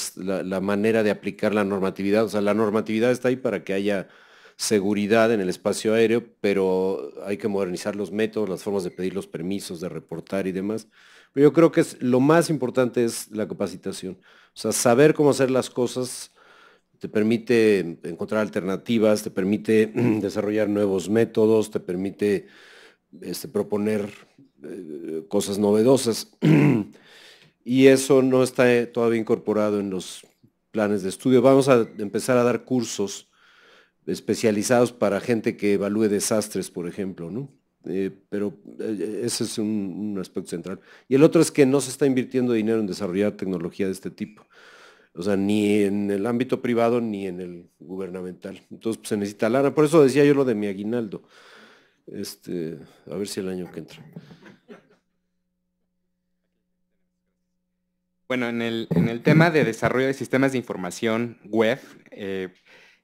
manera de aplicar la normatividad. O sea, la normatividad está ahí para que haya seguridad en el espacio aéreo, pero hay que modernizar los métodos, las formas de pedir los permisos, de reportar y demás. yo creo que lo más importante es la capacitación. O sea, saber cómo hacer las cosas te permite encontrar alternativas, te permite [CLEARS THROAT] desarrollar nuevos métodos, te permite este, proponer eh, cosas novedosas. [CLEARS THROAT] y eso no está eh, todavía incorporado en los planes de estudio. Vamos a empezar a dar cursos especializados para gente que evalúe desastres, por ejemplo, ¿no? Eh, pero eh, ese es un, aspecto central. Y el otro es que no se está invirtiendo dinero en desarrollar tecnología de este tipo. O sea, ni en el ámbito privado ni en el gubernamental. Entonces pues, se necesita lana. Por eso decía yo lo de mi aguinaldo. Este, a ver si el año que entra. Bueno, en el, tema de desarrollo de sistemas de información web, eh,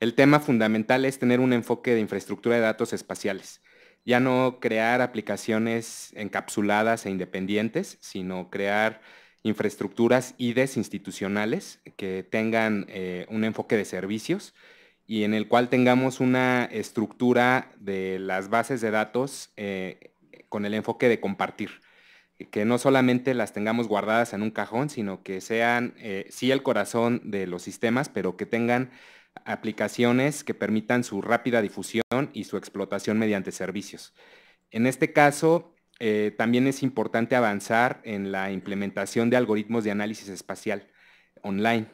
el tema fundamental es tener un enfoque de infraestructura de datos espaciales, ya no crear aplicaciones encapsuladas e independientes, sino crear infraestructuras IDES institucionales que tengan eh, un enfoque de servicios y en el cual tengamos una estructura de las bases de datos eh, con el enfoque de compartir, que no solamente las tengamos guardadas en un cajón, sino que sean, eh, sí, el corazón de los sistemas, pero que tengan aplicaciones que permitan su rápida difusión y su explotación mediante servicios. En este caso, eh, también es importante avanzar en la implementación de algoritmos de análisis espacial online.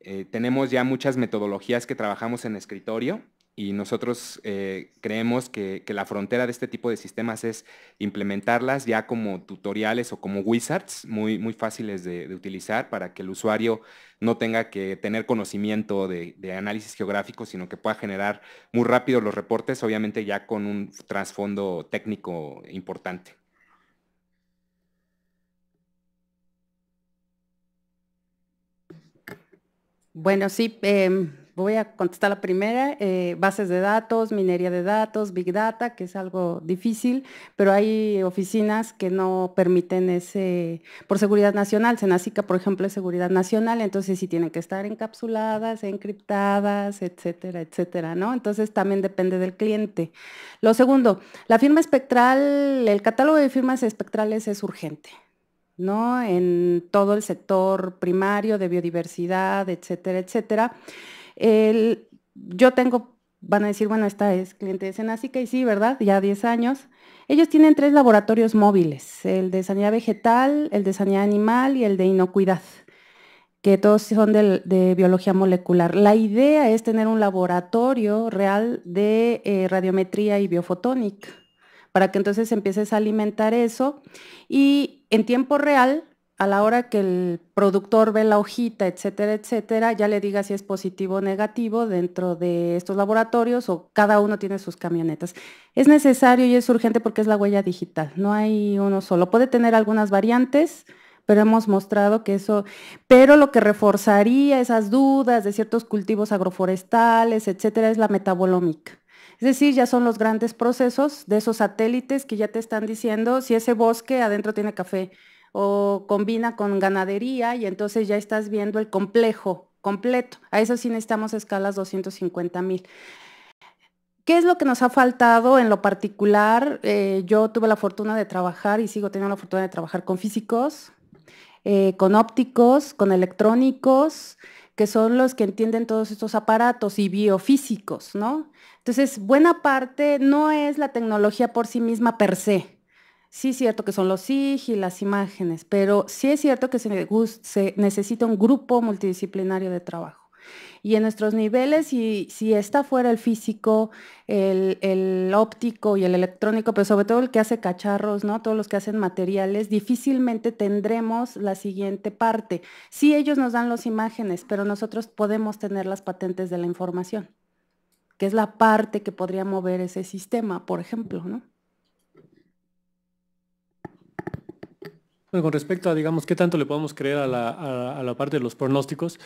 Eh, tenemos ya muchas metodologías que trabajamos en escritorio y nosotros eh, creemos que, la frontera de este tipo de sistemas es implementarlas ya como tutoriales o como wizards muy, muy fáciles de, utilizar para que el usuario no tenga que tener conocimiento de, análisis geográfico, sino que pueda generar muy rápido los reportes, obviamente ya con un trasfondo técnico importante. Bueno, sí. Em, voy a contestar la primera, eh, bases de datos, minería de datos, big data, que es algo difícil, pero hay oficinas que no permiten ese, por seguridad nacional, Senacica, por ejemplo, es seguridad nacional, entonces sí tienen que estar encapsuladas, encriptadas, etcétera, etcétera, ¿no? Entonces también depende del cliente. Lo segundo, la firma espectral, el catálogo de firmas espectrales es urgente. ¿no? en todo el sector primario de biodiversidad, etcétera, etcétera yo tengo, van a decir, bueno, esta es cliente de Senacica y sí, ¿verdad? Ya 10 años. Ellos tienen tres laboratorios móviles, el de sanidad vegetal, el de sanidad animal y el de inocuidad que todos son de, biología molecular. La idea es tener un laboratorio real de eh, radiometría y biofotónica, para que entonces empieces a alimentar eso y en tiempo real a la hora que el productor ve la hojita, etcétera, etcétera, ya le diga si es positivo o negativo dentro de estos laboratorios o cada uno tiene sus camionetas. Es necesario y es urgente porque es la huella digital, no hay uno solo. Puede tener algunas variantes, pero hemos mostrado que eso, pero lo que reforzaría esas dudas de ciertos cultivos agroforestales, etcétera, es la metabolómica. Es decir, ya son los grandes procesos de esos satélites que ya te están diciendo si ese bosque adentro tiene café, o combina con ganadería y entonces ya estás viendo el complejo completo. A eso sí necesitamos escalas 250 mil. ¿Qué es lo que nos ha faltado en lo particular? Eh, yo tuve la fortuna de trabajar y sigo teniendo la fortuna de trabajar con físicos, eh, con ópticos, con electrónicos, que son los que entienden todos estos aparatos y biofísicos, ¿no? Entonces, buena parte no es la tecnología por sí misma per se, sí es cierto que son los SIG y las imágenes, pero sí es cierto que se, necesita un grupo multidisciplinario de trabajo. Y en nuestros niveles, si, si está fuera el físico, el, óptico y el electrónico, pero sobre todo el que hace cacharros, ¿no? Todos los que hacen materiales, difícilmente tendremos la siguiente parte. Sí, ellos nos dan las imágenes, pero nosotros podemos tener las patentes de la información, que es la parte que podría mover ese sistema, por ejemplo, ¿no? Bueno, con respecto a, digamos, qué tanto le podemos creer a la, parte de los pronósticos,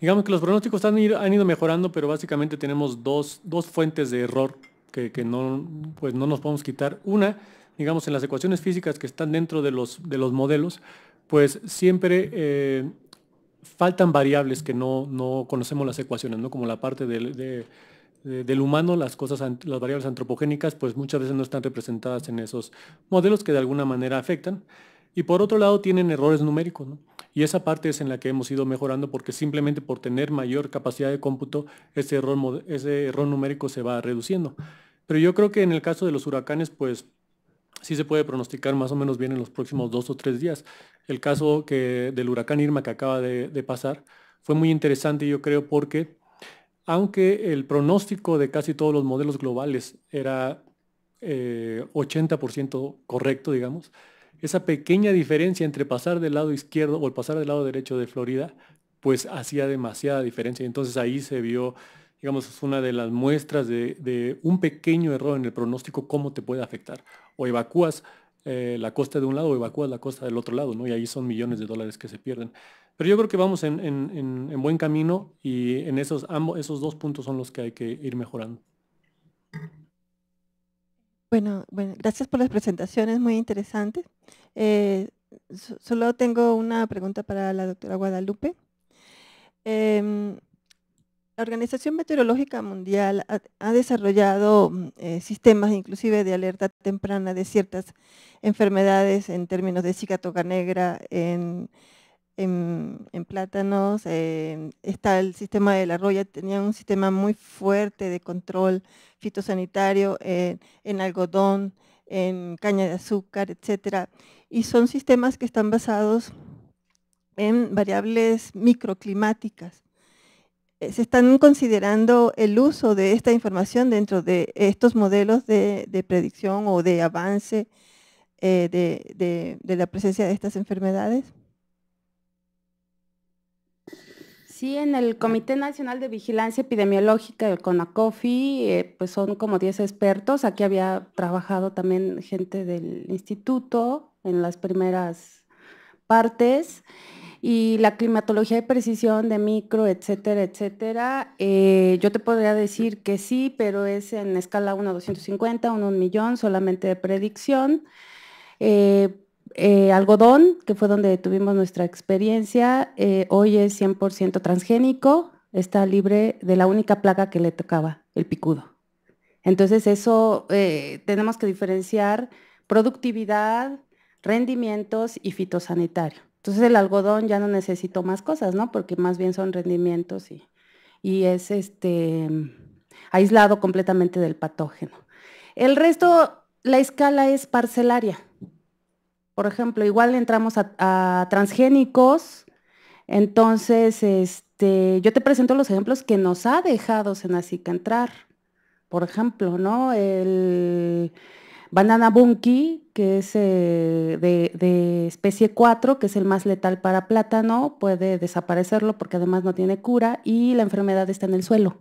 digamos que los pronósticos han ido, mejorando, pero básicamente tenemos dos, fuentes de error que, no, pues no nos podemos quitar. Una, digamos, en las ecuaciones físicas que están dentro de los, modelos, pues siempre eh, faltan variables que no, conocemos las ecuaciones, como la parte del, del humano, las, cosas, las variables antropogénicas, pues muchas veces no están representadas en esos modelos que de alguna manera afectan. Y por otro lado tienen errores numéricos, ¿no? Y esa parte es en la que hemos ido mejorando porque simplemente por tener mayor capacidad de cómputo, ese error, ese error numérico se va reduciendo. Pero yo creo que en el caso de los huracanes, pues sí se puede pronosticar más o menos bien en los próximos dos o tres días. El caso que, del huracán Irma que acaba de, pasar fue muy interesante, yo creo, porque aunque el pronóstico de casi todos los modelos globales era 80% eh, correcto, digamos, esa pequeña diferencia entre pasar del lado izquierdo o el pasar del lado derecho de Florida, pues hacía demasiada diferencia. Entonces ahí se vio, digamos, es una de las muestras de, un pequeño error en el pronóstico, cómo te puede afectar. O evacúas eh, la costa de un lado o evacúas la costa del otro lado, ¿no? Y ahí son millones de dólares que se pierden. Pero yo creo que vamos en, buen camino y en esos, ambos, esos dos puntos son los que hay que ir mejorando. Bueno, bueno, gracias por las presentaciones muy interesantes. Eh, solo tengo una pregunta para la doctora Guadalupe. Em, la Organización Meteorológica Mundial ha, desarrollado mm, eh, sistemas inclusive de alerta temprana de ciertas enfermedades en términos de cicatoca negra, en, plátanos, está el sistema de la roya, tenía un sistema muy fuerte de control fitosanitario eh, en algodón, en caña de azúcar, etcétera. Y son sistemas que están basados en variables microclimáticas. Eh, se están considerando el uso de esta información dentro de estos modelos de, predicción o de avance eh, de la presencia de estas enfermedades. Sí, en el Comité Nacional de Vigilancia Epidemiológica del CONACOFI, eh, pues son como 10 expertos. Aquí había trabajado también gente del instituto en las primeras partes. Y la climatología de precisión de micro, etcétera, etcétera, eh, yo te podría decir que sí, pero es en escala 1 a 250, 1 1 millón, solamente de predicción. Eh, eh, algodón, que fue donde tuvimos nuestra experiencia, eh, hoy es 100% transgénico, está libre de la única plaga que le tocaba, el picudo. Entonces eso eh, tenemos que diferenciar productividad, rendimientos y fitosanitario. Entonces el algodón ya no necesito más cosas, ¿no? Porque más bien son rendimientos y, y es este aislado completamente del patógeno. El resto, la escala es parcelaria. Por ejemplo, igual entramos a, transgénicos, entonces este, yo te presento los ejemplos que nos ha dejado Senacica entrar. Por ejemplo, ¿no? El banana bunky, que es eh, de, de, especie 4, que es el más letal para plátano, puede desaparecerlo porque además no tiene cura y la enfermedad está en el suelo.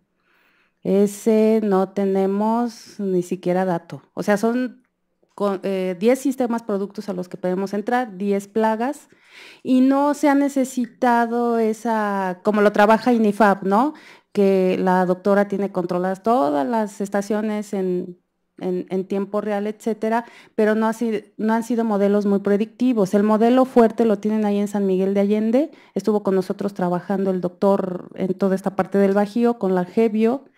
Ese no tenemos ni siquiera dato. O sea, son 10 eh, sistemas productos a los que podemos entrar, 10 plagas, y no se ha necesitado esa, como lo trabaja INIFAP, ¿no? Que la doctora tiene controladas todas las estaciones en, tiempo real, etcétera, pero no, no han sido modelos muy predictivos. El modelo fuerte lo tienen ahí en San Miguel de Allende, estuvo con nosotros trabajando el doctor en toda esta parte del Bajío, con la GEBIO,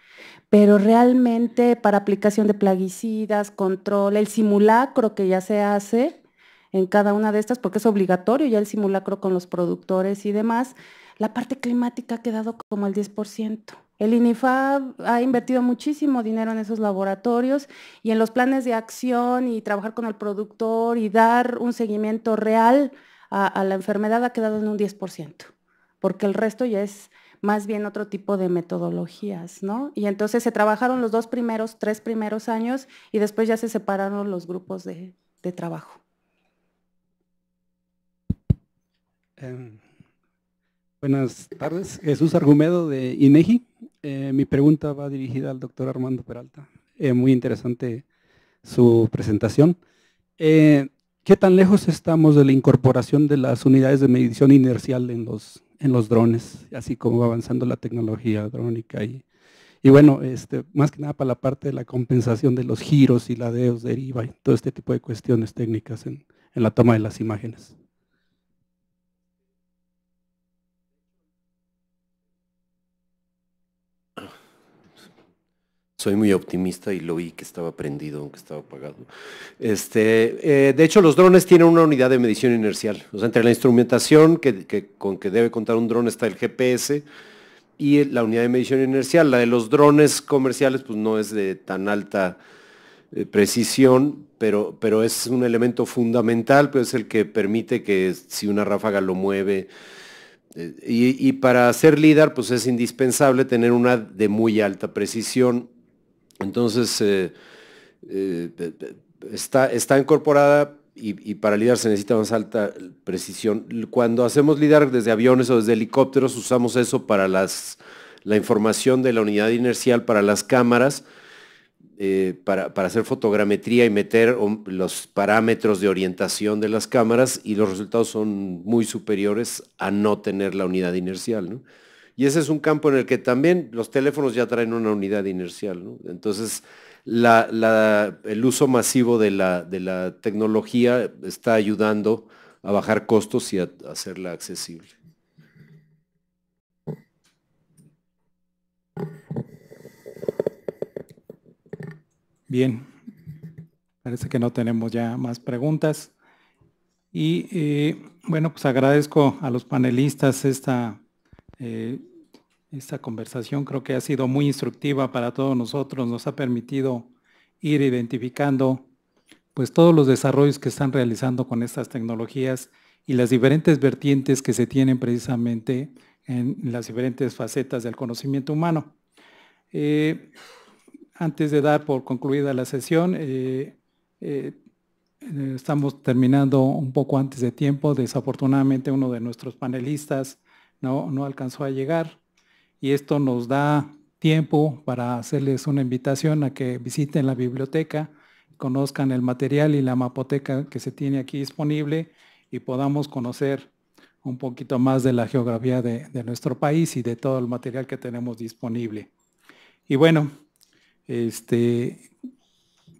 pero realmente para aplicación de plaguicidas, control, el simulacro que ya se hace en cada una de estas, porque es obligatorio ya el simulacro con los productores y demás, la parte climática ha quedado como al 10%. El INIFAB ha invertido muchísimo dinero en esos laboratorios y en los planes de acción y trabajar con el productor y dar un seguimiento real a la enfermedad ha quedado en un 10%, porque el resto ya es más bien otro tipo de metodologías, ¿no? Y entonces se trabajaron los dos primeros, tres primeros años y después ya se separaron los grupos de, trabajo. Em, buenas tardes, Jesús Argumedo de INEGI. Eh, mi pregunta va dirigida al doctor Armando Peralta. Eh, muy interesante su presentación. Eh, ¿Qué tan lejos estamos de la incorporación de las unidades de medición inercial en los en los drones, así como avanzando la tecnología drónica. Y, y bueno, este, más que nada para la parte de la compensación de los giros y ladeos, deriva y todo este tipo de cuestiones técnicas en la toma de las imágenes. soy muy optimista y lo vi que estaba prendido, aunque estaba apagado. Este, eh, de hecho, los drones tienen una unidad de medición inercial. O sea, entre la instrumentación que, con que debe contar un drone está el GPS y la unidad de medición inercial. La de los drones comerciales pues, no es de tan alta eh, precisión, pero, pero es un elemento fundamental, pues es el que permite que si una ráfaga lo mueve, eh, y, y, para ser líder, pues es indispensable tener una de muy alta precisión. Entonces, eh, eh, está, incorporada y, para lidar se necesita más alta precisión. Cuando hacemos lidar desde aviones o desde helicópteros, usamos eso para la información de la unidad inercial, para las cámaras, eh, para, para, hacer fotogrametría y meter los parámetros de orientación de las cámaras y los resultados son muy superiores a no tener la unidad inercial. ¿no? Y ese es un campo en el que también los teléfonos ya traen una unidad inercial. Entonces, el uso masivo de la, tecnología está ayudando a bajar costos y a, hacerla accesible. Bien, parece que no tenemos ya más preguntas. Y eh, bueno, pues agradezco a los panelistas esta eh, esta conversación creo que ha sido muy instructiva para todos nosotros, nos ha permitido ir identificando pues todos los desarrollos que están realizando con estas tecnologías y las diferentes vertientes que se tienen precisamente en las diferentes facetas del conocimiento humano. Eh, antes de dar por concluida la sesión, eh, estamos terminando un poco antes de tiempo. Desafortunadamente uno de nuestros panelistas no, alcanzó a llegar. Y esto nos da tiempo para hacerles una invitación a que visiten la biblioteca, conozcan el material y la mapoteca que se tiene aquí disponible y podamos conocer un poquito más de la geografía de, nuestro país y de todo el material que tenemos disponible. Y bueno, este,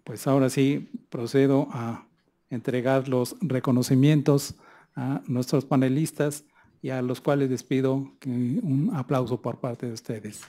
pues ahora sí procedo a entregar los reconocimientos a nuestros panelistas y a los cuales les pido un aplauso por parte de ustedes.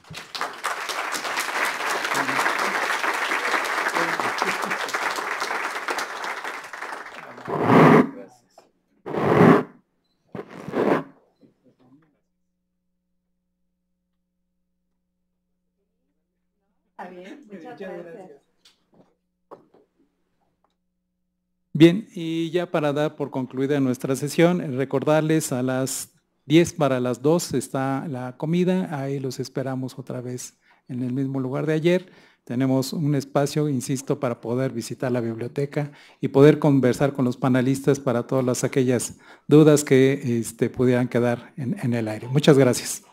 Bien, y ya para dar por concluida nuestra sesión, recordarles a las 10 para las 2 está la comida, ahí los esperamos otra vez en el mismo lugar de ayer. Tenemos un espacio, insisto, para poder visitar la biblioteca y poder conversar con los panelistas para todas aquellas dudas que este, pudieran quedar en el aire. Muchas gracias.